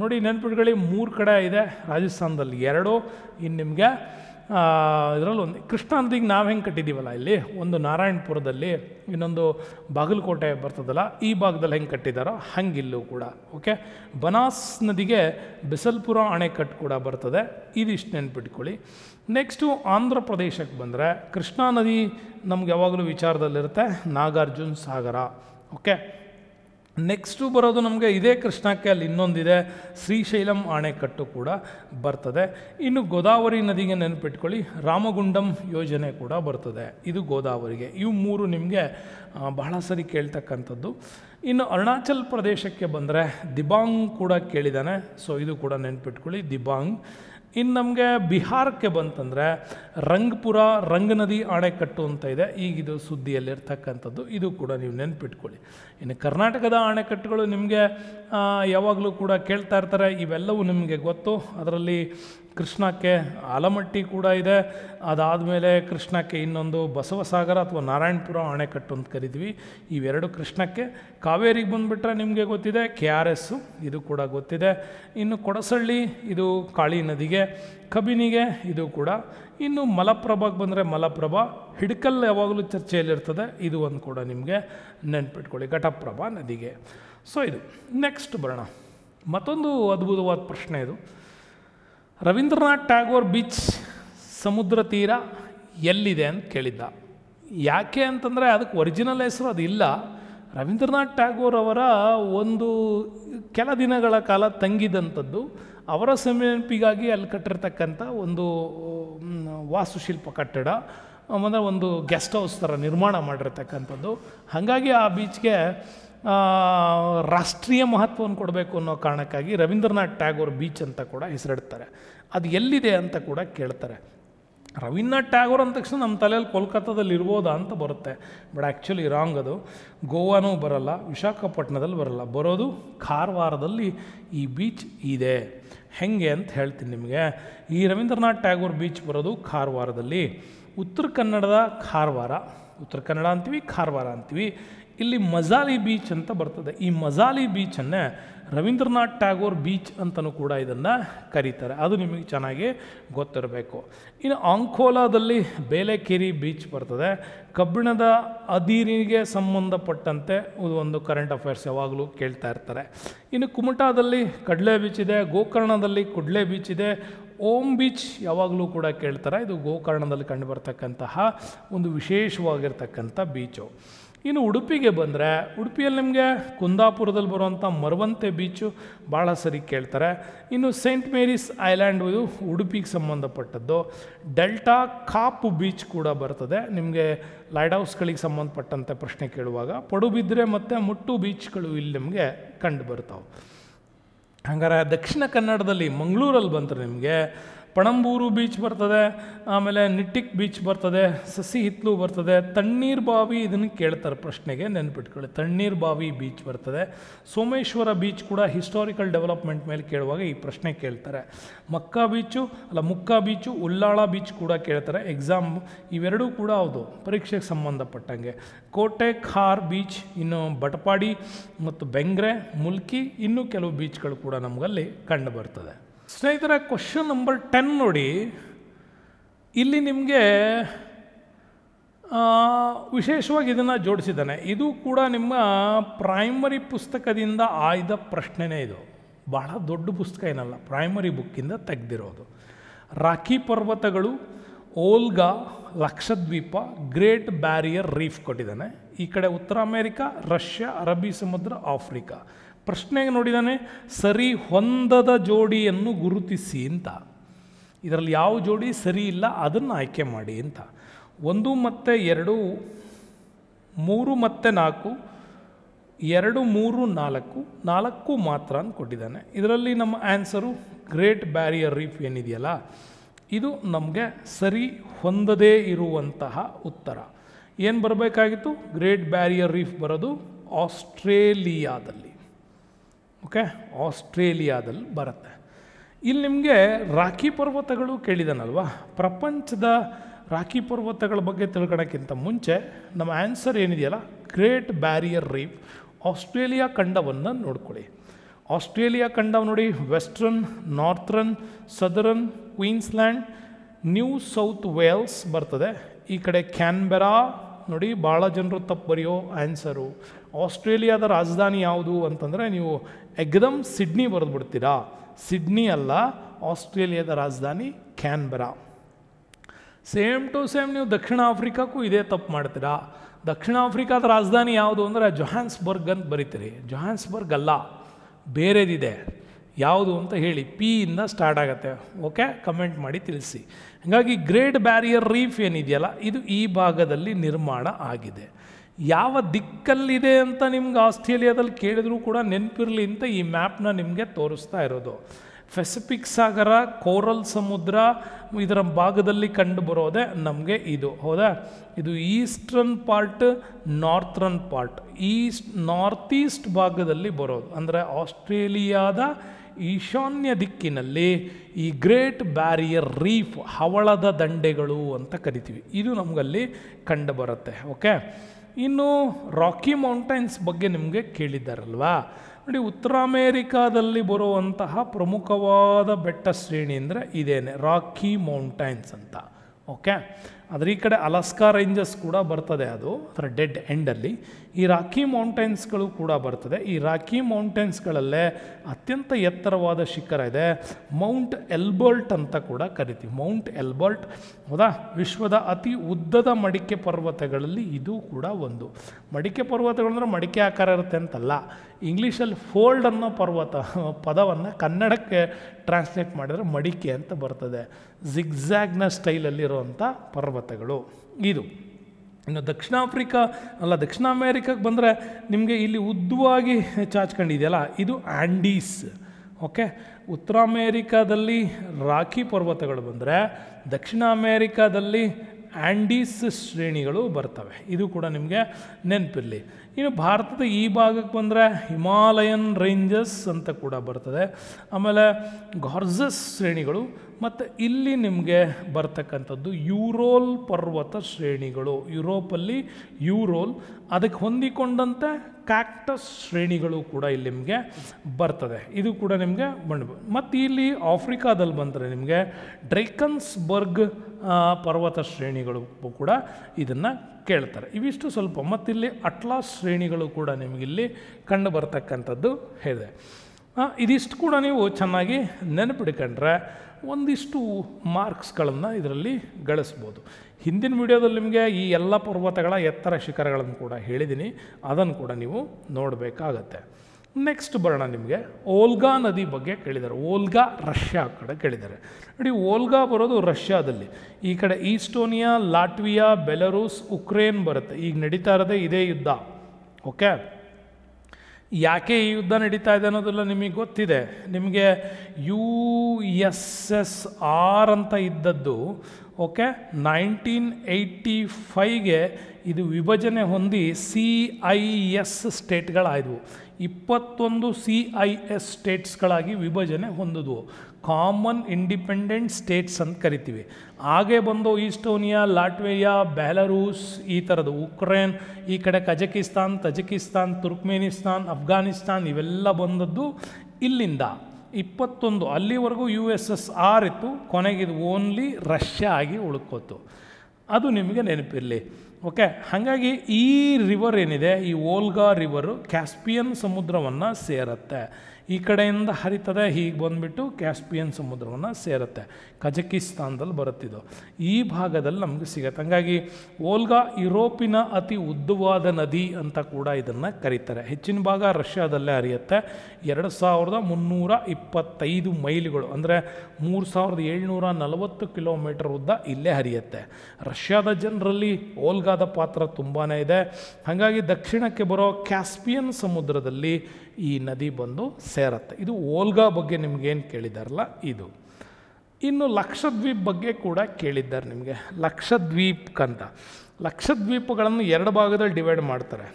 ನೋಡಿ ನೆನ್ಪಿಟ್ಕೊಳ್ಳಿ ಮೂರು ಕಡೆ ಇದೆ ರಾಜಸ್ಥಾನದಲ್ಲಿ ಎರಡು ಇನ್ನು ನಿಮಗೆ ಇದರಲ್ಲಿ ಒಂದು ಕೃಷ್ಣಾ ನದಿಗೆ ನಾವು ಹೆಂಗೆ ಕಟ್ಟಿದ್ದೀವಲ್ಲ ಇಲ್ಲಿ ಒಂದು ನಾರಾಯಣಪುರದಲ್ಲಿ ಇನ್ನೊಂದು ಬಾಗಲಕೋಟೆ ಬರ್ತದಲ್ಲ ಈ ಭಾಗದಲ್ಲಿ ಹೆಂಗೆ ಕಟ್ಟಿದಾರೋ ಹಂಗಿಲ್ಲೂ ಕೂಡ ಓಕೆ ಬನಾಸ್ ನದಿಗೆ ಬಿಸಲ್ಪುರ ಅಣೆಕಟ್ಟು ಕೂಡ ಬರ್ತದೆ ಇದಿಷ್ಟು ನೆನ್ಪಿಟ್ಕೊಳ್ಳಿ ನೆಕ್ಸ್ಟು ಆಂಧ್ರ ಪ್ರದೇಶಕ್ಕೆ ಬಂದರೆ ಕೃಷ್ಣಾ ನದಿ ನಮ್ಗೆ ಯಾವಾಗಲೂ ವಿಚಾರದಲ್ಲಿರುತ್ತೆ ನಾಗಾರ್ಜುನ ಸಾಗರ ಓಕೆ ನೆಕ್ಸ್ಟು ಬರೋದು ನಮಗೆ ಇದೇ ಕೃಷ್ಣಕ್ಕೆ ಅಲ್ಲಿ ಇನ್ನೊಂದಿದೆ ಶ್ರೀಶೈಲಂ ಆಣೆಕಟ್ಟು ಕೂಡ ಬರ್ತದೆ ಇನ್ನು ಗೋದಾವರಿ ನದಿಗೆ ನೆನಪಿಟ್ಕೊಳ್ಳಿ ರಾಮಗುಂಡಂ ಯೋಜನೆ ಕೂಡ ಬರ್ತದೆ ಇದು ಗೋದಾವರಿಗೆ ಇವು ಮೂರು ನಿಮಗೆ ಬಹಳ ಸರಿ ಕೇಳ್ತಕ್ಕಂಥದ್ದು ಇನ್ನು ಅರುಣಾಚಲ್ ಪ್ರದೇಶಕ್ಕೆ ಬಂದರೆ ದಿಬಾಂಗ್ ಕೂಡ ಕೇಳಿದ್ದಾನೆ ಸೊ ಇದು ಕೂಡ ನೆನ್ಪಿಟ್ಕೊಳ್ಳಿ ದಿಬಾಂಗ್ ಇನ್ನು ನಮಗೆ ಬಿಹಾರಕ್ಕೆ ಬಂತಂದರೆ ರಂಗಪುರ ರಂಗನದಿ ನದಿ ಅಣೆಕಟ್ಟು ಅಂತ ಇದೆ ಈಗಿದು ಸುದ್ದಿಯಲ್ಲಿರ್ತಕ್ಕಂಥದ್ದು ಇದು ಕೂಡ ನೀವು ನೆನ್ಪಿಟ್ಕೊಳ್ಳಿ ಇನ್ನು ಕರ್ನಾಟಕದ ಅಣೆಕಟ್ಟುಗಳು ನಿಮಗೆ ಯಾವಾಗಲೂ ಕೂಡ ಕೇಳ್ತಾ ಇರ್ತಾರೆ ಇವೆಲ್ಲವೂ ನಿಮಗೆ ಗೊತ್ತು ಅದರಲ್ಲಿ ಕೃಷ್ಣಕ್ಕೆ ಆಲಮಟ್ಟಿ ಕೂಡ ಇದೆ ಅದಾದಮೇಲೆ ಕೃಷ್ಣಕ್ಕೆ ಇನ್ನೊಂದು ಬಸವಸಾಗರ ಅಥವಾ ನಾರಾಯಣಪುರ ಅಣೆಕಟ್ಟು ಅಂತ ಕರಿತೀವಿ ಇವೆರಡು ಕೃಷ್ಣಕ್ಕೆ ಕಾವೇರಿಗೆ ಬಂದುಬಿಟ್ರೆ ನಿಮಗೆ ಗೊತ್ತಿದೆ ಕೆ ಆರ್ ಎಸ್ಸು ಇದು ಕೂಡ ಗೊತ್ತಿದೆ ಇನ್ನು ಕೊಡಸಳ್ಳಿ ಇದು ಕಾಳಿ ನದಿಗೆ ಕಬಿನಿಗೆ ಇದು ಕೂಡ ಇನ್ನು ಮಲಪ್ರಭಾಗೆ ಬಂದರೆ ಮಲಪ್ರಭಾ ಹಿಡ್ಕಲ್ ಯಾವಾಗಲೂ ಚರ್ಚೆಯಲ್ಲಿರ್ತದೆ ಇದು ಒಂದು ಕೂಡ ನಿಮಗೆ ನೆನ್ಪಿಟ್ಕೊಳ್ಳಿ ಘಟಪ್ರಭಾ ನದಿಗೆ ಸೊ ಇದು ನೆಕ್ಸ್ಟ್ ಬರೋಣ ಮತ್ತೊಂದು ಅದ್ಭುತವಾದ ಪ್ರಶ್ನೆ ಇದು ರವೀಂದ್ರನಾಥ್ ಟ್ಯಾಗೋರ್ ಬೀಚ್ ಸಮುದ್ರ ತೀರ ಎಲ್ಲಿದೆ ಅಂತ ಕೇಳಿದ್ದ ಯಾಕೆ ಅಂತಂದರೆ ಅದಕ್ಕೆ ಒರಿಜಿನಲ್ ಹೆಸರು ಅದಿಲ್ಲ ರವೀಂದ್ರನಾಥ್ ಟ್ಯಾಗೋರ್ ಅವರ ಒಂದು ಕೆಲ ದಿನಗಳ ಕಾಲ ತಂಗಿದಂಥದ್ದು ಅವರ ಸಮೀಪಿಗಾಗಿ ಅಲ್ಲಿ ಕಟ್ಟಿರ್ತಕ್ಕಂಥ ಒಂದು ವಾಸ್ತುಶಿಲ್ಪ ಕಟ್ಟಡ ಅಂದರೆ ಒಂದು ಗೆಸ್ಟ್ ಹೌಸ್ ಥರ ನಿರ್ಮಾಣ ಮಾಡಿರ್ತಕ್ಕಂಥದ್ದು ಹಾಗಾಗಿ ಆ ಬೀಚ್ಗೆ ರಾಷ್ಟ್ರೀಯ ಮಹತ್ವವನ್ನು ಕೊಡಬೇಕು ಅನ್ನೋ ಕಾರಣಕ್ಕಾಗಿ ರವೀಂದ್ರನಾಥ್ ಟ್ಯಾಗೋರ್ ಬೀಚ್ ಅಂತ ಕೂಡ ಹೆಸರಿಡ್ತಾರೆ ಅದು ಎಲ್ಲಿದೆ ಅಂತ ಕೂಡ ಕೇಳ್ತಾರೆ ರವೀಂದ್ರನಾಥ್ ಟ್ಯಾಗೋರ್ ಅಂದ ತಕ್ಷಣ ನಮ್ಮ ತಲೆಯಲ್ಲಿ ಕೋಲ್ಕತ್ತಾದಲ್ಲಿ ಇರ್ಬೋದಾ ಅಂತ ಬರುತ್ತೆ ಬಟ್ ಆ್ಯಕ್ಚುಲಿ ರಾಂಗ್ ಅದು ಗೋವಾನೂ ಬರಲ್ಲ ವಿಶಾಖಪಟ್ಟಣದಲ್ಲಿ ಬರಲ್ಲ ಬರೋದು ಕಾರವಾರದಲ್ಲಿ ಈ ಬೀಚ್ ಇದೆ ಹೆಂಗೆ ಅಂತ ಹೇಳ್ತೀನಿ ನಿಮಗೆ ಈ ರವೀಂದ್ರನಾಥ್ ಟ್ಯಾಗೋರ್ ಬೀಚ್ ಬರೋದು ಕಾರವಾರದಲ್ಲಿ ಉತ್ತರ ಕನ್ನಡದ ಕಾರವಾರ ಉತ್ತರ ಕನ್ನಡ ಅಂತೀವಿ ಕಾರವಾರ ಅಂತೀವಿ ಇಲ್ಲಿ ಮಜಾಲಿ ಬೀಚ್ ಅಂತ ಬರ್ತದೆ ಈ ಮಜಾಲಿ ಬೀಚನ್ನೇ ರವೀಂದ್ರನಾಥ್ ಟ್ಯಾಗೋರ್ ಬೀಚ್ ಅಂತಲೂ ಕೂಡ ಇದನ್ನು ಕರೀತಾರೆ ಅದು ನಿಮಗೆ ಚೆನ್ನಾಗಿ ಗೊತ್ತಿರಬೇಕು ಇನ್ನು ಅಂಕೋಲಾದಲ್ಲಿ ಬೇಲೆಕೇರಿ ಬೀಚ್ ಬರ್ತದೆ ಕಬ್ಬಿಣದ ಅದಿರಿಗೆ ಸಂಬಂಧಪಟ್ಟಂತೆ ಒಂದು ಕರೆಂಟ್ ಅಫೇರ್ಸ್ ಯಾವಾಗಲೂ ಕೇಳ್ತಾ ಇರ್ತಾರೆ ಇನ್ನು ಕುಮಟಾದಲ್ಲಿ ಕಡಲೆ ಬೀಚ್ ಇದೆ ಗೋಕರ್ಣದಲ್ಲಿ ಕುಡ್ಲೆ ಬೀಚ್ ಇದೆ ಓಂ ಬೀಚ್ ಯಾವಾಗಲೂ ಕೂಡ ಕೇಳ್ತಾರೆ ಇದು ಗೋಕರ್ಣದಲ್ಲಿ ಕಂಡುಬರ್ತಕ್ಕಂತಹ ಒಂದು ವಿಶೇಷವಾಗಿರ್ತಕ್ಕಂಥ ಬೀಚು ಇನ್ನು ಉಡುಪಿಗೆ ಬಂದರೆ ಉಡುಪಿಯಲ್ಲಿ ನಿಮಗೆ ಕುಂದಾಪುರದಲ್ಲಿ ಬರುವಂಥ ಮರವಂತೆ ಬೀಚು ಭಾಳ ಸರಿ ಕೇಳ್ತಾರೆ ಇನ್ನು ಸೇಂಟ್ ಮೇರಿಸ್ ಐಲ್ಯಾಂಡ್ ಇದು ಉಡುಪಿಗೆ ಸಂಬಂಧಪಟ್ಟದ್ದು ಡೆಲ್ಟಾ ಕಾಪು ಬೀಚ್ ಕೂಡ ಬರ್ತದೆ ನಿಮಗೆ ಲೈಟ್ ಹೌಸ್ಗಳಿಗೆ ಸಂಬಂಧಪಟ್ಟಂತೆ ಪ್ರಶ್ನೆ ಕೇಳುವಾಗ ಪಡುಬಿದ್ರೆ ಮತ್ತು ಮುಟ್ಟು ಬೀಚ್ಗಳು ಇಲ್ಲಿ ನಿಮಗೆ ಕಂಡು ಬರ್ತಾವೆ ಹಂಗಾರೆ ದಕ್ಷಿಣ ಕನ್ನಡದಲ್ಲಿ ಮಂಗಳೂರಲ್ಲಿ ಬಂದರೆ ನಿಮಗೆ ಪಣಂಬೂರು ಬೀಚ್ ಬರ್ತದೆ ಆಮೇಲೆ ನಿಟ್ಟಿಕ್ ಬೀಚ್ ಬರ್ತದೆ ಸಸಿ ಹಿತ್ಲು ಬರ್ತದೆ ತಣ್ಣೀರು ಬಾವಿ ಇದನ್ನು ಕೇಳ್ತಾರೆ ಪ್ರಶ್ನೆಗೆ ನೆನ್ಪಿಟ್ಕೊಳ್ಳಿ ತಣ್ಣೀರು ಬಾವಿ ಬೀಚ್ ಬರ್ತದೆ ಸೋಮೇಶ್ವರ ಬೀಚ್ ಕೂಡ ಹಿಸ್ಟಾರಿಕಲ್ ಡೆವಲಪ್ಮೆಂಟ್ ಮೇಲೆ ಕೇಳುವಾಗ ಈ ಪ್ರಶ್ನೆ ಕೇಳ್ತಾರೆ ಮಕ್ಕಾ ಬೀಚು ಅಲ್ಲ ಮುಕ್ಕಾ ಬೀಚು ಉಳ್ಳಾಳ ಬೀಚ್ ಕೂಡ ಕೇಳ್ತಾರೆ ಎಕ್ಸಾಮ್ ಇವೆರಡೂ ಕೂಡ ಹೌದು ಪರೀಕ್ಷೆಗೆ ಸಂಬಂಧಪಟ್ಟಂಗೆ ಕೋಟೆ ಖಾರ್ ಬೀಚ್ ಇನ್ನು ಬಟಪಾಡಿ ಮತ್ತು ಬೆಂಗ್ರೆ ಮುಲ್ಕಿ ಇನ್ನೂ ಕೆಲವು ಬೀಚ್ಗಳು ಕೂಡ ನಮಗಲ್ಲಿ ಕಂಡು ಬರ್ತದೆ ಸ್ನೇಹಿತರೆ ಕ್ವಶನ್ ನಂಬರ್ ಟೆನ್ ನೋಡಿ ಇಲ್ಲಿ ನಿಮಗೆ ವಿಶೇಷವಾಗಿ ಇದನ್ನು ಜೋಡಿಸಿದ್ದಾನೆ ಇದು ಕೂಡ ನಿಮ್ಮ ಪ್ರೈಮರಿ ಪುಸ್ತಕದಿಂದ ಆಯ್ದ ಪ್ರಶ್ನೆನೇ ಇದು ಬಹಳ ದೊಡ್ಡ ಪುಸ್ತಕ ಏನಲ್ಲ ಪ್ರೈಮರಿ ಬುಕ್ಕಿಂದ ತೆಗೆದಿರೋದು ರಾಖಿ ಪರ್ವತಗಳು ಓಲ್ಗಾ ಲಕ್ಷದ್ವೀಪ ಗ್ರೇಟ್ ಬ್ಯಾರಿಯರ್ ರೀಫ್ ಕೊಟ್ಟಿದ್ದಾನೆ ಈ ಕಡೆ ಉತ್ತರ ಅಮೇರಿಕಾ ರಷ್ಯಾ ಅರಬ್ಬಿ ಸಮುದ್ರ ಆಫ್ರಿಕಾ ಪ್ರಶ್ನೆಗೆ ನೋಡಿದಾನೆ ಸರಿ ಹೊಂದದ ಜೋಡಿಯನ್ನು ಗುರುತಿಸಿ ಅಂತ ಇದರಲ್ಲಿ ಯಾವ ಜೋಡಿ ಸರಿ ಇಲ್ಲ ಅದನ್ನು ಆಯ್ಕೆ ಮಾಡಿ ಅಂತ ಒಂದು ಮತ್ತು ಎರಡು ಮೂರು ಮತ್ತು ನಾಲ್ಕು ಎರಡು ಮೂರು ನಾಲ್ಕು ನಾಲ್ಕು ಮಾತ್ರ ಅಂತ ಕೊಟ್ಟಿದ್ದಾನೆ ಇದರಲ್ಲಿ ನಮ್ಮ ಆನ್ಸರು ಗ್ರೇಟ್ ಬ್ಯಾರಿಯರ್ ರೀಫ್ ಏನಿದೆಯಲ್ಲ ಇದು ನಮಗೆ ಸರಿ ಹೊಂದದೇ ಇರುವಂತಹ ಉತ್ತರ ಏನು ಬರಬೇಕಾಗಿತ್ತು ಗ್ರೇಟ್ ಬ್ಯಾರಿಯರ್ ರೀಫ್ ಬರೋದು ಆಸ್ಟ್ರೇಲಿಯಾದಲ್ಲಿ ಓಕೆ ಆಸ್ಟ್ರೇಲಿಯಾದಲ್ಲಿ ಬರುತ್ತೆ ಇಲ್ಲಿ ನಿಮಗೆ ರಾಖಿ ಪರ್ವತಗಳು ಕೇಳಿದನಲ್ವಾ ಪ್ರಪಂಚದ ರಾಖಿ ಪರ್ವತಗಳ ಬಗ್ಗೆ ತಿಳ್ಕೊಳಕ್ಕಿಂತ ಮುಂಚೆ ನಮ್ಮ ಆನ್ಸರ್ ಏನಿದೆಯಲ್ಲ ಗ್ರೇಟ್ ಬ್ಯಾರಿಯರ್ ರೀಫ್ ಆಸ್ಟ್ರೇಲಿಯಾ ಖಂಡವನ್ನು ನೋಡ್ಕೊಳ್ಳಿ ಆಸ್ಟ್ರೇಲಿಯಾ ಖಂಡ ನೋಡಿ western northern southern Queensland new south Wales ಬರ್ತದೆ ಈ ಕಡೆ ಕ್ಯಾನ್ಬೆರಾ ನೋಡಿ ಭಾಳ ಜನರು ತಪ್ಪು ಬರೆಯೋ ಆನ್ಸರು ಆಸ್ಟ್ರೇಲಿಯಾದ ರಾಜಧಾನಿ ಯಾವುದು ಅಂತಂದರೆ ನೀವು ಎಗ್ದಮ್ ಸಿಡ್ನಿ ಬರೆದು ಬಿಡ್ತೀರಾ ಸಿಡ್ನಿ ಅಲ್ಲ ಆಸ್ಟ್ರೇಲಿಯಾದ ರಾಜಧಾನಿ ಕ್ಯಾನ್ಬರಾ ಸೇಮ್ ಟು ಸೇಮ್ ನೀವು ದಕ್ಷಿಣ ಆಫ್ರಿಕಾಕ್ಕೂ ಇದೇ ತಪ್ಪು ಮಾಡ್ತೀರಾ ದಕ್ಷಿಣ ಆಫ್ರಿಕಾದ ರಾಜಧಾನಿ ಯಾವುದು ಅಂದರೆ ಜೊಹಾನ್ಸ್ಬರ್ಗ್ ಅಂತ ಬರೀತೀರಿ ಜೊಹಾನ್ಸ್ಬರ್ಗ್ ಅಲ್ಲ ಬೇರೆದಿದೆ ಯಾವುದು ಅಂತ ಹೇಳಿ ಪಿ ಇಂದ ಸ್ಟಾರ್ಟ್ ಆಗುತ್ತೆ ಓಕೆ ಕಮೆಂಟ್ ಮಾಡಿ ತಿಳಿಸಿ ಹಾಗಾಗಿ ಗ್ರೇಟ್ ಬ್ಯಾರಿಯರ್ ರೀಫ್ ಏನಿದೆಯಲ್ಲ ಇದು ಈ ಭಾಗದಲ್ಲಿ ನಿರ್ಮಾಣ ಆಗಿದೆ ಯಾವ ದಿಕ್ಕಲ್ಲಿದೆ ಅಂತ ನಿಮ್ಗೆ ಆಸ್ಟ್ರೇಲಿಯಾದಲ್ಲಿ ಕೇಳಿದರೂ ಕೂಡ ನೆನಪಿರಲಿ ಅಂತ ಈ ಮ್ಯಾಪ್ನ ನಿಮಗೆ ತೋರಿಸ್ತಾ ಇರೋದು ಪೆಸಿಫಿಕ್ ಸಾಗರ ಕೋರಲ್ ಸಮುದ್ರ ಇದರ ಭಾಗದಲ್ಲಿ ಕಂಡು ಬರೋದೆ ನಮಗೆ ಇದು ಹೌದಾ ಇದು eastern part northern part east north east ಭಾಗದಲ್ಲಿ ಬರೋದು ಅಂದರೆ ಆಸ್ಟ್ರೇಲಿಯಾದ ಈಶಾನ್ಯ ದಿಕ್ಕಿನಲ್ಲಿ ಈ ಗ್ರೇಟ್ ಬ್ಯಾರಿಯರ್ ರೀಫ್ ಹವಳದ ದಂಡೆಗಳು ಅಂತ ಕರಿತೀವಿ ಇದು ನಮಗಲ್ಲಿ ಕಂಡು ಬರುತ್ತೆ ಓಕೆ ಇನ್ನು ರಾಕಿ ಮೌಂಟೈನ್ಸ್ ಬಗ್ಗೆ ನಿಮಗೆ ಕೇಳಿದ್ದಾರಲ್ವಾ ನೋಡಿ ಉತ್ತರ ಅಮೇರಿಕಾದಲ್ಲಿ ಬರುವಂತಹ ಪ್ರಮುಖವಾದ ಬೆಟ್ಟ ಶ್ರೇಣಿ ಅಂದರೆ ಇದೇನೆ ರಾಕಿ ಮೌಂಟೈನ್ಸ್ ಅಂತ ಓಕೆ ಅದರ ಈ ಕಡೆ ಅಲಸ್ಕಾ ರೇಂಜಸ್ ಕೂಡ ಬರ್ತದೆ ಅದು ಅದರ ಡೆಡ್ ಎಂಡಲ್ಲಿ ಈ ರಾಕಿ ಮೌಂಟೇನ್ಸ್ಗಳು ಕೂಡ ಬರ್ತದೆ ಈ ರಾಕಿ ಮೌಂಟೇನ್ಸ್ಗಳಲ್ಲೇ ಅತ್ಯಂತ ಎತ್ತರವಾದ ಶಿಖರ ಇದೆ ಮೌಂಟ್ ಎಲ್ಬರ್ಟ್ ಅಂತ ಕೂಡ ಕರಿತೀವಿ ಮೌಂಟ್ ಎಲ್ಬರ್ಟ್ ಹೌದಾ ವಿಶ್ವದ ಅತಿ ಉದ್ದದ ಮಡಿಕೆ ಪರ್ವತಗಳಲ್ಲಿ ಇದು ಕೂಡ ಒಂದು ಮಡಿಕೆ ಪರ್ವತಗಳು ಅಂದರೆ ಮಡಿಕೆ ಆಕಾರ ಇರುತ್ತೆ ಅಂತಲ್ಲ ಇಂಗ್ಲೀಷಲ್ಲಿ ಫೋಲ್ಡ್ ಅನ್ನೋ ಪರ್ವತ ಪದವನ್ನು ಕನ್ನಡಕ್ಕೆ ಟ್ರಾನ್ಸ್ಲೇಟ್ ಮಾಡಿದರೆ ಮಡಿಕೆ ಅಂತ ಬರ್ತದೆ ಝಿಗ್ಝಾಗ್ನ ಸ್ಟೈಲಲ್ಲಿರುವಂಥ ಪರ್ವತಗಳು ಇದು ಇನ್ನು ದಕ್ಷಿಣ ಆಫ್ರಿಕಾ ಅಲ್ಲ ದಕ್ಷಿಣ ಅಮೇರಿಕಾಗೆ ಬಂದರೆ ನಿಮಗೆ ಇಲ್ಲಿ ಉದ್ದವಾಗಿ ಚಾಚ್ಕೊಂಡಿದೆಯಲ್ಲ ಇದು ಆ್ಯಂಡೀಸ್ ಓಕೆ ಉತ್ತರ ಅಮೇರಿಕಾದಲ್ಲಿ ರಾಖಿ ಪರ್ವತಗಳು ಬಂದರೆ ದಕ್ಷಿಣ ಅಮೇರಿಕಾದಲ್ಲಿ ಆ್ಯಂಡೀಸ್ ಶ್ರೇಣಿಗಳು ಬರ್ತವೆ ಇದು ಕೂಡ ನಿಮಗೆ ನೆನಪಿರಲಿ ಇನ್ನು ಭಾರತದ ಈ ಭಾಗಕ್ಕೆ ಬಂದರೆ ಹಿಮಾಲಯನ್ ರೇಂಜಸ್ ಅಂತ ಕೂಡ ಬರ್ತದೆ ಆಮೇಲೆ ಗಾರ್ಜಸ್ ಶ್ರೇಣಿಗಳು ಮತ್ತು ಇಲ್ಲಿ ನಿಮಗೆ ಬರ್ತಕ್ಕಂಥದ್ದು ಯೂರೋಲ್ ಪರ್ವತ ಶ್ರೇಣಿಗಳು ಯುರೋಪಲ್ಲಿ ಯೂರೋಲ್ ಅದಕ್ಕೆ ಹೊಂದಿಕೊಂಡಂತೆ ಕ್ಯಾಕ್ಟಸ್ ಶ್ರೇಣಿಗಳು ಕೂಡ ಇಲ್ಲಿ ನಿಮಗೆ ಬರ್ತದೆ ಇದು ಕೂಡ ನಿಮಗೆ ಬಂಡ್ಬೋದು ಮತ್ತು ಇಲ್ಲಿ ಆಫ್ರಿಕಾದಲ್ಲಿ ಬಂದರೆ ನಿಮಗೆ ಡ್ರೈಕನ್ಸ್ಬರ್ಗ್ ಪರ್ವತ ಶ್ರೇಣಿಗಳು ಕೂಡ ಇದನ್ನು ಕೇಳ್ತಾರೆ ಇವಿಷ್ಟು ಸ್ವಲ್ಪ ಮತ್ತಿಲ್ಲಿ ಅಟ್ಲಾಸ್ ಶ್ರೇಣಿಗಳು ಕೂಡ ನಿಮಗಿಲ್ಲಿ ಕಂಡು ಬರ್ತಕ್ಕಂಥದ್ದು ಇದೆ ಇದಿಷ್ಟು ಕೂಡ ನೀವು ಚೆನ್ನಾಗಿ ನೆನಪಿಡ್ಕೊಂಡ್ರೆ ಒಂದಿಷ್ಟು ಮಾರ್ಕ್ಸ್ಗಳನ್ನು ಇದರಲ್ಲಿ ಗಳಿಸ್ಬೋದು ಹಿಂದಿನ ವಿಡಿಯೋದಲ್ಲಿ ನಿಮಗೆ ಈ ಎಲ್ಲ ಪರ್ವತಗಳ ಎತ್ತರ ಶಿಖರಗಳನ್ನು ಕೂಡ ಹೇಳಿದ್ದೀನಿ ಅದನ್ನು ಕೂಡ ನೀವು ನೋಡಬೇಕಾಗತ್ತೆ ನೆಕ್ಸ್ಟ್ ಬರೋಣ ನಿಮಗೆ ಓಲ್ಗಾ ನದಿ ಬಗ್ಗೆ ಕೇಳಿದ್ದಾರೆ ಓಲ್ಗಾ ರಷ್ಯಾ ಕಡೆ ಕೇಳಿದ್ದಾರೆ ನೋಡಿ ಓಲ್ಗಾ ಬರೋದು ರಷ್ಯಾದಲ್ಲಿ ಈ ಕಡೆ ಈಸ್ಟೋನಿಯಾ ಲಾಟ್ವಿಯಾ ಬೆಲರೂಸ್ ಉಕ್ರೇನ್ ಬರುತ್ತೆ ಈಗ ನಡೀತಾ ಇರೋದೇ ಇದೇ ಯುದ್ಧ ಓಕೆ ಯಾಕೆ ಈ ಯುದ್ಧ ನಡೀತಾ ಇದೆ ಅನ್ನೋದೆಲ್ಲ ನಿಮಗೆ ಗೊತ್ತಿದೆ ನಿಮಗೆ ಯು ಎಸ್ ಎಸ್ ಆರ್ ಅಂತ ಇದ್ದದ್ದು ಓಕೆ ನೈನ್ಟೀನ್ ಏಯ್ಟಿ ಫೈವ್ಗೆ ಇದು ವಿಭಜನೆ ಹೊಂದಿ ಸಿ ಐ ಎಸ್ ಸ್ಟೇಟ್ಗಳಾಯಿದವು ಇಪ್ಪತ್ತೊಂದು ಸಿ ಐ ಎಸ್ ಸ್ಟೇಟ್ಸ್ಗಳಾಗಿ ವಿಭಜನೆ ಹೊಂದಿದ್ವು ಕಾಮನ್ ಇಂಡಿಪೆಂಡೆಂಟ್ ಸ್ಟೇಟ್ಸ್ ಅಂತ ಕರಿತೀವಿ ಹಾಗೆ ಬಂದು ಈಸ್ಟೋನಿಯಾ ಲಾಟ್ವೇಯಾ ಬ್ಯಾಲರೂಸ್ ಈ ಥರದ್ದು ಉಕ್ರೇನ್ ಈ ಕಡೆ ಕಜಕಿಸ್ತಾನ್ ತಜಕಿಸ್ತಾನ್ ತುರ್ಕ್ಮೇನಿಸ್ತಾನ್ ಅಫ್ಘಾನಿಸ್ತಾನ್ ಇವೆಲ್ಲ ಬಂದದ್ದು ಇಲ್ಲಿಂದ ಇಪ್ಪತ್ತೊಂದು ಅಲ್ಲಿವರೆಗೂ ಯು ಎಸ್ ಎಸ್ ಆರ್ ಇತ್ತು ಕೊನೆಗಿದು ಓನ್ಲಿ ರಷ್ಯಾ ಆಗಿ ಉಳ್ಕೋತು ಅದು ನಿಮಗೆ ನೆನಪಿರಲಿ ಓಕೆ ಹಾಗಾಗಿ ಈ ರಿವರ್ ಏನಿದೆ ಈ ಓಲ್ಗಾ ರಿವರು ಕ್ಯಾಸ್ಪಿಯನ್ ಸಮುದ್ರವನ್ನು ಸೇರುತ್ತೆ ಈ ಕಡೆಯಿಂದ ಹರಿತದೆ ಹೀಗೆ ಬಂದುಬಿಟ್ಟು ಕ್ಯಾಸ್ಪಿಯನ್ ಸಮುದ್ರವನ್ನು ಸೇರುತ್ತೆ ಕಜಕಿಸ್ತಾನದಲ್ಲಿ ಬರುತ್ತಿದ್ದು ಈ ಭಾಗದಲ್ಲಿ ನಮಗೆ ಸಿಗತ್ತೆ ಹಾಗಾಗಿ ಓಲ್ಗಾ ಯುರೋಪಿನ ಅತಿ ಉದ್ದವಾದ ನದಿ ಅಂತ ಕೂಡ ಇದನ್ನು ಕರೀತಾರೆ ಹೆಚ್ಚಿನ ಭಾಗ ರಷ್ಯಾದಲ್ಲೇ ಹರಿಯುತ್ತೆ ಎರಡು ಸಾವಿರದ ಮುನ್ನೂರ ಇಪ್ಪತ್ತೈದು ಮೈಲುಗಳು ಅಂದರೆ ಮೂರು ಸಾವಿರದ ಏಳ್ನೂರ ನಲವತ್ತು ಕಿಲೋಮೀಟರ್ ಉದ್ದ ಇಲ್ಲೇ ಹರಿಯುತ್ತೆ ರಷ್ಯಾದ ಜನರಲ್ಲಿ ಓಲ್ಗಾದ ಪಾತ್ರ ತುಂಬಾ ಇದೆ ಹಾಗಾಗಿ ದಕ್ಷಿಣಕ್ಕೆ ಬರೋ ಕ್ಯಾಸ್ಪಿಯನ್ ಸಮುದ್ರದಲ್ಲಿ ಈ ನದಿ ಬಂದು ಸೇರತ್ತೆ ಇದು ಓಲ್ಗಾ ಬಗ್ಗೆ ಏನು ಕೇಳಿದಾರಲ್ಲ ಇದು ಇನ್ನು ಲಕ್ಷದ್ವೀಪ್ ಬಗ್ಗೆ ಕೂಡ ಕೇಳಿದ್ದಾರೆ ನಿಮಗೆ ಲಕ್ಷದ್ವೀಪ್ ಅಂತ ಲಕ್ಷದ್ವೀಪಗಳನ್ನು ಎರಡು ಭಾಗದಲ್ಲಿ ಡಿವೈಡ್ ಮಾಡ್ತಾರೆ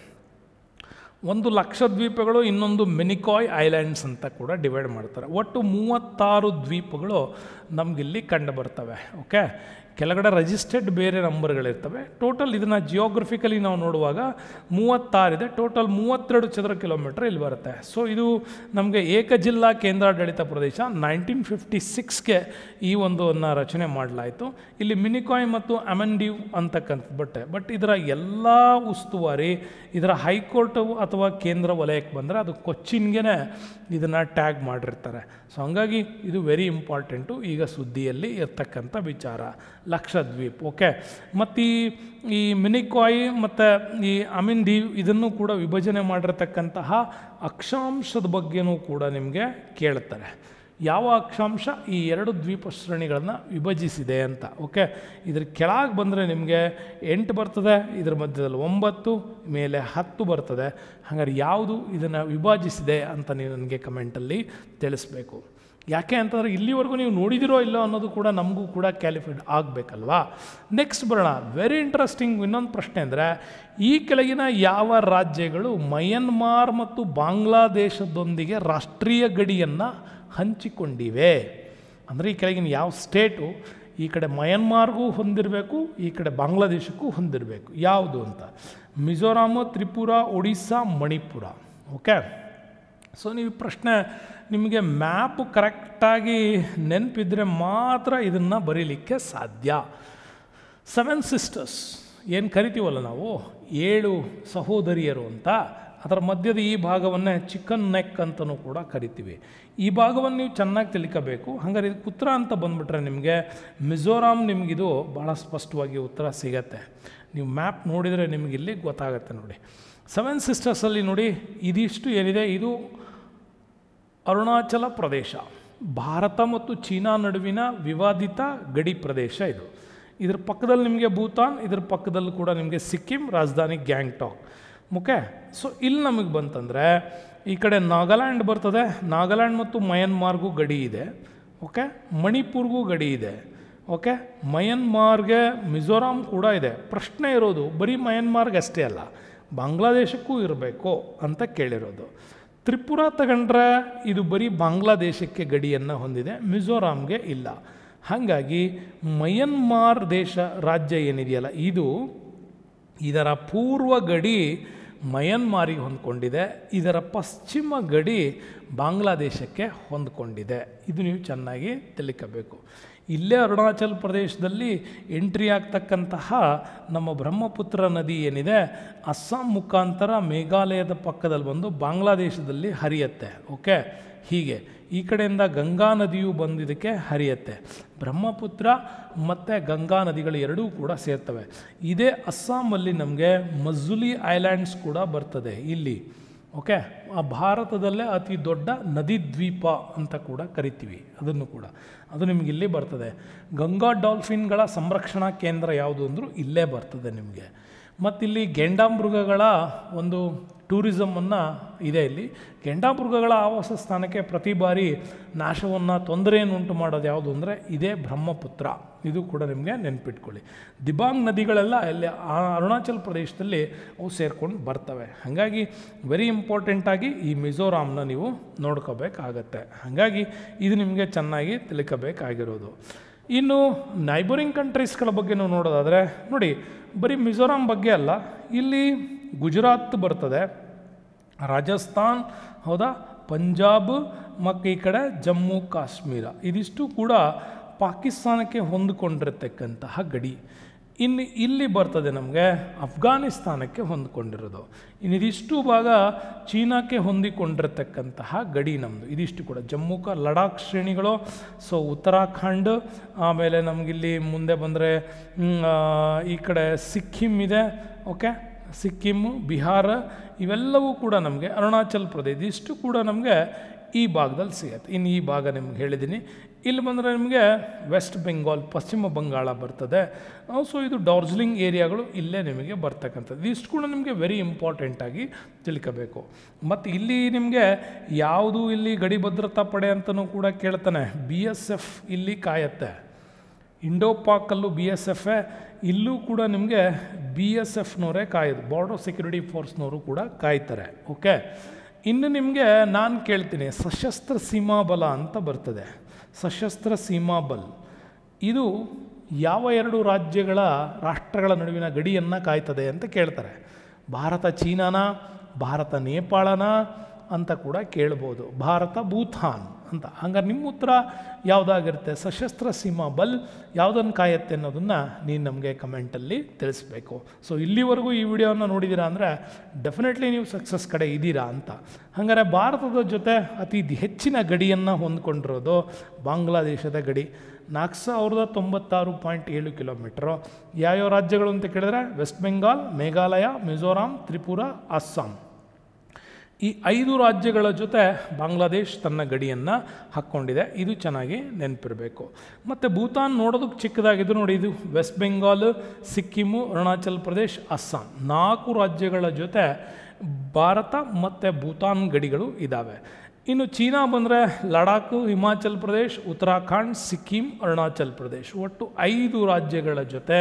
ಒಂದು ಲಕ್ಷದ್ವೀಪಗಳು ಇನ್ನೊಂದು ಮಿನಿಕಾಯ್ ಐಲ್ಯಾಂಡ್ಸ್ ಅಂತ ಕೂಡ ಡಿವೈಡ್ ಮಾಡ್ತಾರೆ ಒಟ್ಟು ಮೂವತ್ತಾರು ದ್ವೀಪಗಳು ನಮಗಿಲ್ಲಿ ಕಂಡು ಬರ್ತವೆ ಓಕೆ ಕೆಳಗಡೆ ರಿಜಿಸ್ಟರ್ಡ್ ಬೇರೆ ನಂಬರ್ಗಳಿರ್ತವೆ ಟೋಟಲ್ ಇದನ್ನು ಜಿಯೋಗ್ರಫಿಕಲಿ ನಾವು ನೋಡುವಾಗ ಮೂವತ್ತಾರಿದೆ ಟೋಟಲ್ ಮೂವತ್ತೆರಡು ಚದರ ಕಿಲೋಮೀಟ್ರ್ ಇಲ್ಲಿ ಬರುತ್ತೆ ಸೊ ಇದು ನಮಗೆ ಏಕ ಜಿಲ್ಲಾ ಕೇಂದ್ರಾಡಳಿತ ಪ್ರದೇಶ ನೈನ್ಟೀನ್ ಫಿಫ್ಟಿ ಸಿಕ್ಸ್ಗೆ ಈ ಒಂದನ್ನು ರಚನೆ ಮಾಡಲಾಯಿತು ಇಲ್ಲಿ ಮಿನಿಕಾಯ್ ಮತ್ತು ಅಮೆಂಡಿವ್ ಅಂತಕ್ಕಂಥ ಬಟ್ಟೆ ಬಟ್ ಇದರ ಎಲ್ಲ ಉಸ್ತುವಾರಿ ಇದರ ಹೈಕೋರ್ಟು ಅಥವಾ ಕೇಂದ್ರ ವಲಯಕ್ಕೆ ಬಂದರೆ ಅದು ಕೊಚ್ಚಿನ್ಗೆ ಇದನ್ನು ಟ್ಯಾಗ್ ಮಾಡಿರ್ತಾರೆ ಸೊ ಹಂಗಾಗಿ ಇದು ವೆರಿ ಇಂಪಾರ್ಟೆಂಟು ಈಗ ಸುದ್ದಿಯಲ್ಲಿ ಇರ್ತಕ್ಕಂಥ ವಿಚಾರ ಲಕ್ಷದ್ವೀಪ್ ಓಕೆ ಮತ್ತು ಈ ಈ ಮಿನಿಕ್ವಾಯಿ ಮತ್ತು ಈ ಅಮಿನ್ ದೀವ್ ಇದನ್ನು ಕೂಡ ವಿಭಜನೆ ಮಾಡಿರ್ತಕ್ಕಂತಹ ಅಕ್ಷಾಂಶದ ಬಗ್ಗೆನೂ ಕೂಡ ನಿಮಗೆ ಕೇಳ್ತಾರೆ ಯಾವ ಅಕ್ಷಾಂಶ ಈ ಎರಡು ದ್ವೀಪ ಶ್ರೇಣಿಗಳನ್ನು ವಿಭಜಿಸಿದೆ ಅಂತ ಓಕೆ ಇದ್ರ ಕೆಳಗೆ ಬಂದರೆ ನಿಮಗೆ ಎಂಟು ಬರ್ತದೆ ಇದ್ರ ಮಧ್ಯದಲ್ಲಿ ಒಂಬತ್ತು ಮೇಲೆ ಹತ್ತು ಬರ್ತದೆ ಹಾಗಾದ್ರೆ ಯಾವುದು ಇದನ್ನು ವಿಭಜಿಸಿದೆ ಅಂತ ನೀವು ನನಗೆ ಕಮೆಂಟಲ್ಲಿ ತಿಳಿಸ್ಬೇಕು ಯಾಕೆ ಅಂತಂದರೆ ಇಲ್ಲಿವರೆಗೂ ನೀವು ನೋಡಿದಿರೋ ಇಲ್ಲೋ ಅನ್ನೋದು ಕೂಡ ನಮಗೂ ಕೂಡ ಕ್ಯಾಲಿಫೈಡ್ ಆಗಬೇಕಲ್ವಾ ನೆಕ್ಸ್ಟ್ ಬರೋಣ ವೆರಿ ಇಂಟ್ರೆಸ್ಟಿಂಗ್ ಇನ್ನೊಂದು ಪ್ರಶ್ನೆ ಅಂದರೆ ಈ ಕೆಳಗಿನ ಯಾವ ರಾಜ್ಯಗಳು ಮಯನ್ಮಾರ್ ಮತ್ತು ಬಾಂಗ್ಲಾದೇಶದೊಂದಿಗೆ ರಾಷ್ಟ್ರೀಯ ಗಡಿಯನ್ನು ಹಂಚಿಕೊಂಡಿವೆ ಅಂದರೆ ಈ ಕೆಳಗಿನ ಯಾವ ಸ್ಟೇಟು ಈ ಕಡೆ ಮಯನ್ಮಾರ್ಗೂ ಹೊಂದಿರಬೇಕು ಈ ಕಡೆ ಬಾಂಗ್ಲಾದೇಶಕ್ಕೂ ಹೊಂದಿರಬೇಕು ಯಾವುದು ಅಂತ ಮಿಝೋರಾಮು ತ್ರಿಪುರ ಒಡಿಸ್ಸಾ ಮಣಿಪುರ ಓಕೆ ಸೊ ನೀವು ಪ್ರಶ್ನೆ ನಿಮಗೆ ಮ್ಯಾಪ್ ಕರೆಕ್ಟಾಗಿ ನೆನಪಿದ್ರೆ ಮಾತ್ರ ಇದನ್ನು ಬರೀಲಿಕ್ಕೆ ಸಾಧ್ಯ ಸೆವೆನ್ ಸಿಸ್ಟರ್ಸ್ ಏನು ಕರಿತೀವಲ್ಲ ನಾವು ಏಳು ಸಹೋದರಿಯರು ಅಂತ ಅದರ ಮಧ್ಯದ ಈ ಭಾಗವನ್ನೇ ಚಿಕನ್ ನೆಕ್ ಅಂತಲೂ ಕೂಡ ಕರಿತೀವಿ ಈ ಭಾಗವನ್ನು ನೀವು ಚೆನ್ನಾಗಿ ತಿಳ್ಕೋಬೇಕು ಹಾಗಾದ್ರೆ ಇದು ಉತ್ತರ ಅಂತ ಬಂದುಬಿಟ್ರೆ ನಿಮಗೆ ಮಿಜೋರಾಂ ನಿಮಗಿದು ಭಾಳ ಸ್ಪಷ್ಟವಾಗಿ ಉತ್ತರ ಸಿಗತ್ತೆ ನೀವು ಮ್ಯಾಪ್ ನೋಡಿದರೆ ನಿಮಗೆ ಇಲ್ಲಿ ಗೊತ್ತಾಗುತ್ತೆ ನೋಡಿ ಸೆವೆನ್ ಸಿಸ್ಟರ್ಸಲ್ಲಿ ನೋಡಿ ಇದಿಷ್ಟು ಏನಿದೆ ಇದು ಅರುಣಾಚಲ ಪ್ರದೇಶ ಭಾರತ ಮತ್ತು ಚೀನಾ ನಡುವಿನ ವಿವಾದಿತ ಗಡಿ ಪ್ರದೇಶ ಇದು ಇದ್ರ ಪಕ್ಕದಲ್ಲಿ ನಿಮಗೆ ಭೂತಾನ್ ಇದ್ರ ಪಕ್ಕದಲ್ಲೂ ಕೂಡ ನಿಮಗೆ ಸಿಕ್ಕಿಂ ರಾಜಧಾನಿ ಗ್ಯಾಂಗ್ಟಾಕ್ ಓಕೆ ಸೊ ಇಲ್ಲಿ ನಮಗೆ ಬಂತಂದರೆ ಈ ಕಡೆ ನಾಗಾಲ್ಯಾಂಡ್ ಬರ್ತದೆ ನಾಗಾಲ್ಯಾಂಡ್ ಮತ್ತು ಮಯನ್ಮಾರ್ಗೂ ಗಡಿ ಇದೆ ಓಕೆ ಮಣಿಪುರ್ಗೂ ಗಡಿ ಇದೆ ಓಕೆ ಮಯನ್ಮಾರ್ಗೆ ಮಿಜೋರಾಂ ಕೂಡ ಇದೆ ಪ್ರಶ್ನೆ ಇರೋದು ಬರೀ ಮಯನ್ಮಾರ್ಗೆ ಅಷ್ಟೇ ಅಲ್ಲ ಬಾಂಗ್ಲಾದೇಶಕ್ಕೂ ಇರಬೇಕು ಅಂತ ಕೇಳಿರೋದು ತ್ರಿಪುರ ತಗೊಂಡ್ರೆ ಇದು ಬರೀ ಬಾಂಗ್ಲಾದೇಶಕ್ಕೆ ಗಡಿಯನ್ನು ಹೊಂದಿದೆ ಮಿಜೋರಾಮ್ಗೆ ಇಲ್ಲ ಹಾಗಾಗಿ ಮಯನ್ಮಾರ್ ದೇಶ ರಾಜ್ಯ ಏನಿದೆಯಲ್ಲ ಇದು ಇದರ ಪೂರ್ವ ಗಡಿ ಮಯನ್ಮಾರಿಗೆ ಹೊಂದ್ಕೊಂಡಿದೆ ಇದರ ಪಶ್ಚಿಮ ಗಡಿ ಬಾಂಗ್ಲಾದೇಶಕ್ಕೆ ಹೊಂದ್ಕೊಂಡಿದೆ ಇದು ನೀವು ಚೆನ್ನಾಗಿ ತಿಳ್ಕೋಬೇಕು ಇಲ್ಲೇ ಅರುಣಾಚಲ್ ಪ್ರದೇಶದಲ್ಲಿ ಎಂಟ್ರಿ ಆಗ್ತಕ್ಕಂತಹ ನಮ್ಮ ಬ್ರಹ್ಮಪುತ್ರ ನದಿ ಏನಿದೆ ಅಸ್ಸಾಂ ಮುಖಾಂತರ ಮೇಘಾಲಯದ ಪಕ್ಕದಲ್ಲಿ ಬಂದು ಬಾಂಗ್ಲಾದೇಶದಲ್ಲಿ ಹರಿಯುತ್ತೆ ಓಕೆ ಹೀಗೆ ಈ ಕಡೆಯಿಂದ ಗಂಗಾ ನದಿಯು ಬಂದಿದ್ದಕ್ಕೆ ಇದಕ್ಕೆ ಹರಿಯುತ್ತೆ ಬ್ರಹ್ಮಪುತ್ರ ಮತ್ತು ಗಂಗಾ ನದಿಗಳು ಎರಡೂ ಕೂಡ ಸೇರ್ತವೆ ಇದೇ ಅಸ್ಸಾಮಲ್ಲಿ ನಮಗೆ ಮಜುಲಿ ಐಲ್ಯಾಂಡ್ಸ್ ಕೂಡ ಬರ್ತದೆ ಇಲ್ಲಿ ಓಕೆ ಆ ಭಾರತದಲ್ಲೇ ಅತಿ ದೊಡ್ಡ ನದಿ ದ್ವೀಪ ಅಂತ ಕೂಡ ಕರಿತೀವಿ ಅದನ್ನು ಕೂಡ ಅದು ನಿಮಗೆ ಇಲ್ಲಿ ಬರ್ತದೆ ಗಂಗಾ ಡಾಲ್ಫಿನ್ಗಳ ಸಂರಕ್ಷಣಾ ಕೇಂದ್ರ ಯಾವುದು ಅಂದರೂ ಇಲ್ಲೇ ಬರ್ತದೆ ನಿಮಗೆ ಮತ್ತಿಲ್ಲಿ ಗೆಂಡಾಮೃಗಗಳ ಒಂದು ಟೂರಿಸಮನ್ನು ಇದೆ ಇಲ್ಲಿ ಕೆಂಡಾಪುರ್ಗಗಳ ಆವಾಸ ಸ್ಥಾನಕ್ಕೆ ಪ್ರತಿ ಬಾರಿ ನಾಶವನ್ನು ತೊಂದರೆಯನ್ನುಂಟು ಮಾಡೋದು ಯಾವುದು ಅಂದರೆ ಇದೇ ಬ್ರಹ್ಮಪುತ್ರ ಇದು ಕೂಡ ನಿಮಗೆ ನೆನಪಿಟ್ಕೊಳ್ಳಿ ದಿಬಾಂಗ್ ನದಿಗಳೆಲ್ಲ ಇಲ್ಲಿ ಅರುಣಾಚಲ ಪ್ರದೇಶದಲ್ಲಿ ಅವು ಸೇರ್ಕೊಂಡು ಬರ್ತವೆ ಹಾಗಾಗಿ ವೆರಿ ಇಂಪಾರ್ಟೆಂಟಾಗಿ ಈ ಮಿಜೋರಾಮ್ನ ನೀವು ನೋಡ್ಕೋಬೇಕಾಗತ್ತೆ ಹಾಗಾಗಿ ಇದು ನಿಮಗೆ ಚೆನ್ನಾಗಿ ತಿಳ್ಕೋಬೇಕಾಗಿರೋದು ಇನ್ನು ನೈಬರಿಂಗ್ ಕಂಟ್ರೀಸ್ಗಳ ಬಗ್ಗೆ ನಾವು ನೋಡೋದಾದರೆ ನೋಡಿ ಬರೀ ಮಿಜೋರಾಂ ಬಗ್ಗೆ ಅಲ್ಲ ಇಲ್ಲಿ ಗುಜರಾತ್ ಬರ್ತದೆ ರಾಜಸ್ಥಾನ್ ಹೌದಾ ಪಂಜಾಬ್ ಮತ್ತು ಈ ಕಡೆ ಜಮ್ಮು ಕಾಶ್ಮೀರ ಇದಿಷ್ಟು ಕೂಡ ಪಾಕಿಸ್ತಾನಕ್ಕೆ ಹೊಂದಿಕೊಂಡಿರತಕ್ಕಂತಹ ಗಡಿ ಇನ್ನು ಇಲ್ಲಿ ಬರ್ತದೆ ನಮಗೆ ಅಫ್ಘಾನಿಸ್ತಾನಕ್ಕೆ ಹೊಂದಿಕೊಂಡಿರೋದು ಇನ್ನು ಇದಿಷ್ಟು ಭಾಗ ಚೀನಾಕ್ಕೆ ಹೊಂದಿಕೊಂಡಿರತಕ್ಕಂತಹ ಗಡಿ ನಮ್ಮದು ಇದಿಷ್ಟು ಕೂಡ ಜಮ್ಮು ಕ ಲಡಾಖ್ ಶ್ರೇಣಿಗಳು ಸೊ ಉತ್ತರಾಖಂಡ್ ಆಮೇಲೆ ನಮಗಿಲ್ಲಿ ಮುಂದೆ ಬಂದರೆ ಈ ಕಡೆ ಸಿಕ್ಕಿಮ್ ಇದೆ ಓಕೆ ಸಿಕ್ಕಿಮ್ಮು ಬಿಹಾರ ಇವೆಲ್ಲವೂ ಕೂಡ ನಮಗೆ ಅರುಣಾಚಲ್ ಪ್ರದೇಶ ಇಷ್ಟು ಕೂಡ ನಮಗೆ ಈ ಭಾಗದಲ್ಲಿ ಸಿಗತ್ತೆ ಇನ್ನು ಈ ಭಾಗ ನಿಮ್ಗೆ ಹೇಳಿದ್ದೀನಿ ಇಲ್ಲಿ ಬಂದರೆ ನಿಮಗೆ ವೆಸ್ಟ್ ಬೆಂಗಾಲ್ ಪಶ್ಚಿಮ ಬಂಗಾಳ ಬರ್ತದೆ ಸೊ ಇದು ಡಾರ್ಜಿಲಿಂಗ್ ಏರಿಯಾಗಳು ಇಲ್ಲೇ ನಿಮಗೆ ಬರ್ತಕ್ಕಂಥದ್ದು ಇಷ್ಟು ಕೂಡ ನಿಮಗೆ ವೆರಿ ಇಂಪಾರ್ಟೆಂಟಾಗಿ ತಿಳ್ಕೋಬೇಕು ಮತ್ತು ಇಲ್ಲಿ ನಿಮಗೆ ಯಾವುದು ಇಲ್ಲಿ ಗಡಿ ಭದ್ರತಾ ಪಡೆ ಅಂತಲೂ ಕೂಡ ಕೇಳ್ತಾನೆ ಬಿ ಎಸ್ ಎಫ್ ಇಲ್ಲಿ ಕಾಯತ್ತೆ ಇಂಡೋಪಾಕಲ್ಲೂ ಬಿ ಎಸ್ ಎಫೇ ಇಲ್ಲೂ ಕೂಡ ನಿಮಗೆ ಬಿ ಎಸ್ ಎಫ್ನವರೇ ಕಾಯೋದು ಬಾರ್ಡರ್ ಸೆಕ್ಯೂರಿಟಿ ಫೋರ್ಸ್ನವರು ಕೂಡ ಕಾಯ್ತಾರೆ ಓಕೆ ಇನ್ನು ನಿಮಗೆ ನಾನು ಕೇಳ್ತೀನಿ ಸಶಸ್ತ್ರ ಬಲ ಅಂತ ಬರ್ತದೆ ಸಶಸ್ತ್ರ ಬಲ್ ಇದು ಯಾವ ಎರಡು ರಾಜ್ಯಗಳ ರಾಷ್ಟ್ರಗಳ ನಡುವಿನ ಗಡಿಯನ್ನು ಕಾಯ್ತದೆ ಅಂತ ಕೇಳ್ತಾರೆ ಭಾರತ ಚೀನಾನ ಭಾರತ ನೇಪಾಳನ ಅಂತ ಕೂಡ ಕೇಳ್ಬೋದು ಭಾರತ ಭೂತಾನ್ ಅಂತ ಹಂಗಾರೆ ನಿಮ್ಮ ಉತ್ತರ ಯಾವುದಾಗಿರುತ್ತೆ ಸಶಸ್ತ್ರ ಸೀಮಾ ಬಲ್ ಯಾವುದನ್ನು ಕಾಯುತ್ತೆ ಅನ್ನೋದನ್ನು ನೀನು ನಮಗೆ ಕಮೆಂಟಲ್ಲಿ ತಿಳಿಸ್ಬೇಕು ಸೊ ಇಲ್ಲಿವರೆಗೂ ಈ ವಿಡಿಯೋನ ನೋಡಿದ್ದೀರಾ ಅಂದರೆ ಡೆಫಿನೆಟ್ಲಿ ನೀವು ಸಕ್ಸಸ್ ಕಡೆ ಇದ್ದೀರಾ ಅಂತ ಹಾಗಾದರೆ ಭಾರತದ ಜೊತೆ ಅತಿ ಹೆಚ್ಚಿನ ಗಡಿಯನ್ನು ಹೊಂದ್ಕೊಂಡಿರೋದು ಬಾಂಗ್ಲಾದೇಶದ ಗಡಿ ನಾಲ್ಕು ಸಾವಿರದ ತೊಂಬತ್ತಾರು ಪಾಯಿಂಟ್ ಏಳು ಕಿಲೋಮೀಟ್ರು ಯಾವ್ಯಾವ ರಾಜ್ಯಗಳು ಅಂತ ಕೇಳಿದ್ರೆ ವೆಸ್ಟ್ ಬೆಂಗಾಲ್ ಮೇಘಾಲಯ ಮಿಜೋರಾಂ ತ್ರಿಪುರ ಅಸ್ಸಾಂ ಈ ಐದು ರಾಜ್ಯಗಳ ಜೊತೆ ಬಾಂಗ್ಲಾದೇಶ್ ತನ್ನ ಗಡಿಯನ್ನು ಹಾಕ್ಕೊಂಡಿದೆ ಇದು ಚೆನ್ನಾಗಿ ನೆನಪಿರಬೇಕು ಮತ್ತು ಭೂತಾನ್ ನೋಡೋದಕ್ಕೆ ಚಿಕ್ಕದಾಗಿದ್ದು ನೋಡಿ ಇದು ವೆಸ್ಟ್ ಬೆಂಗಾಲ್ ಸಿಕ್ಕಿಮು ಅರುಣಾಚಲ್ ಪ್ರದೇಶ್ ಅಸ್ಸಾಂ ನಾಲ್ಕು ರಾಜ್ಯಗಳ ಜೊತೆ ಭಾರತ ಮತ್ತು ಭೂತಾನ್ ಗಡಿಗಳು ಇದ್ದಾವೆ ಇನ್ನು ಚೀನಾ ಬಂದರೆ ಲಡಾಖು ಹಿಮಾಚಲ್ ಪ್ರದೇಶ್ ಉತ್ತರಾಖಂಡ್ ಸಿಕ್ಕಿಂ ಅರುಣಾಚಲ್ ಪ್ರದೇಶ್ ಒಟ್ಟು ಐದು ರಾಜ್ಯಗಳ ಜೊತೆ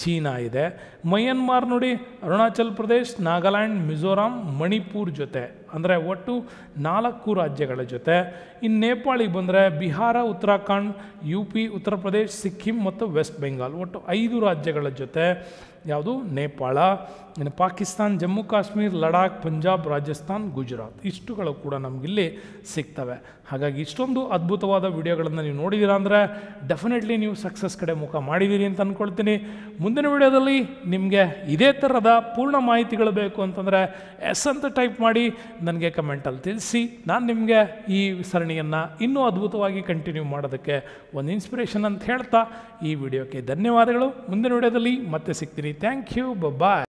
ಚೀನಾ ಇದೆ ಮಯನ್ಮಾರ್ ನೋಡಿ ಅರುಣಾಚಲ್ ಪ್ರದೇಶ್ ನಾಗಾಲ್ಯಾಂಡ್ ಮಿಜೋರಾಂ ಮಣಿಪುರ್ ಜೊತೆ ಅಂದರೆ ಒಟ್ಟು ನಾಲ್ಕು ರಾಜ್ಯಗಳ ಜೊತೆ ಇನ್ನು ನೇಪಾಳಿಗೆ ಬಂದರೆ ಬಿಹಾರ ಉತ್ತರಾಖಂಡ್ ಯು ಪಿ ಉತ್ತರ ಪ್ರದೇಶ್ ಸಿಕ್ಕಿಂ ಮತ್ತು ವೆಸ್ಟ್ ಬೆಂಗಾಲ್ ಒಟ್ಟು ಐದು ರಾಜ್ಯಗಳ ಜೊತೆ ಯಾವುದು ನೇಪಾಳ ಇನ್ನು ಪಾಕಿಸ್ತಾನ್ ಜಮ್ಮು ಕಾಶ್ಮೀರ್ ಲಡಾಖ್ ಪಂಜಾಬ್ ರಾಜಸ್ಥಾನ್ ಗುಜರಾತ್ ಇಷ್ಟುಗಳು ಕೂಡ ನಮಗಿಲ್ಲಿ ಸಿಗ್ತವೆ ಹಾಗಾಗಿ ಇಷ್ಟೊಂದು ಅದ್ಭುತವಾದ ವಿಡಿಯೋಗಳನ್ನು ನೀವು ನೋಡಿದ್ದೀರಾ ಅಂದರೆ ಡೆಫಿನೆಟ್ಲಿ ನೀವು ಸಕ್ಸಸ್ ಕಡೆ ಮುಖ ಮಾಡಿದ್ದೀರಿ ಅಂತ ಅಂದ್ಕೊಳ್ತೀನಿ ಮುಂದಿನ ವಿಡಿಯೋದಲ್ಲಿ ನಿಮಗೆ ಇದೇ ಥರದ ಪೂರ್ಣ ಮಾಹಿತಿಗಳು ಬೇಕು ಅಂತಂದರೆ ಎಸ್ ಅಂತ ಟೈಪ್ ಮಾಡಿ ನನಗೆ ಕಮೆಂಟಲ್ಲಿ ತಿಳಿಸಿ ನಾನು ನಿಮಗೆ ಈ ಸರಣಿಯನ್ನು ಇನ್ನೂ ಅದ್ಭುತವಾಗಿ ಕಂಟಿನ್ಯೂ ಮಾಡೋದಕ್ಕೆ ಒಂದು ಇನ್ಸ್ಪಿರೇಷನ್ ಅಂತ ಹೇಳ್ತಾ ಈ ವಿಡಿಯೋಕ್ಕೆ ಧನ್ಯವಾದಗಳು ಮುಂದಿನ ವಿಡಿಯೋದಲ್ಲಿ ಮತ್ತೆ ಸಿಗ್ತೀನಿ ಥ್ಯಾಂಕ್ ಯು ಬಾಯ್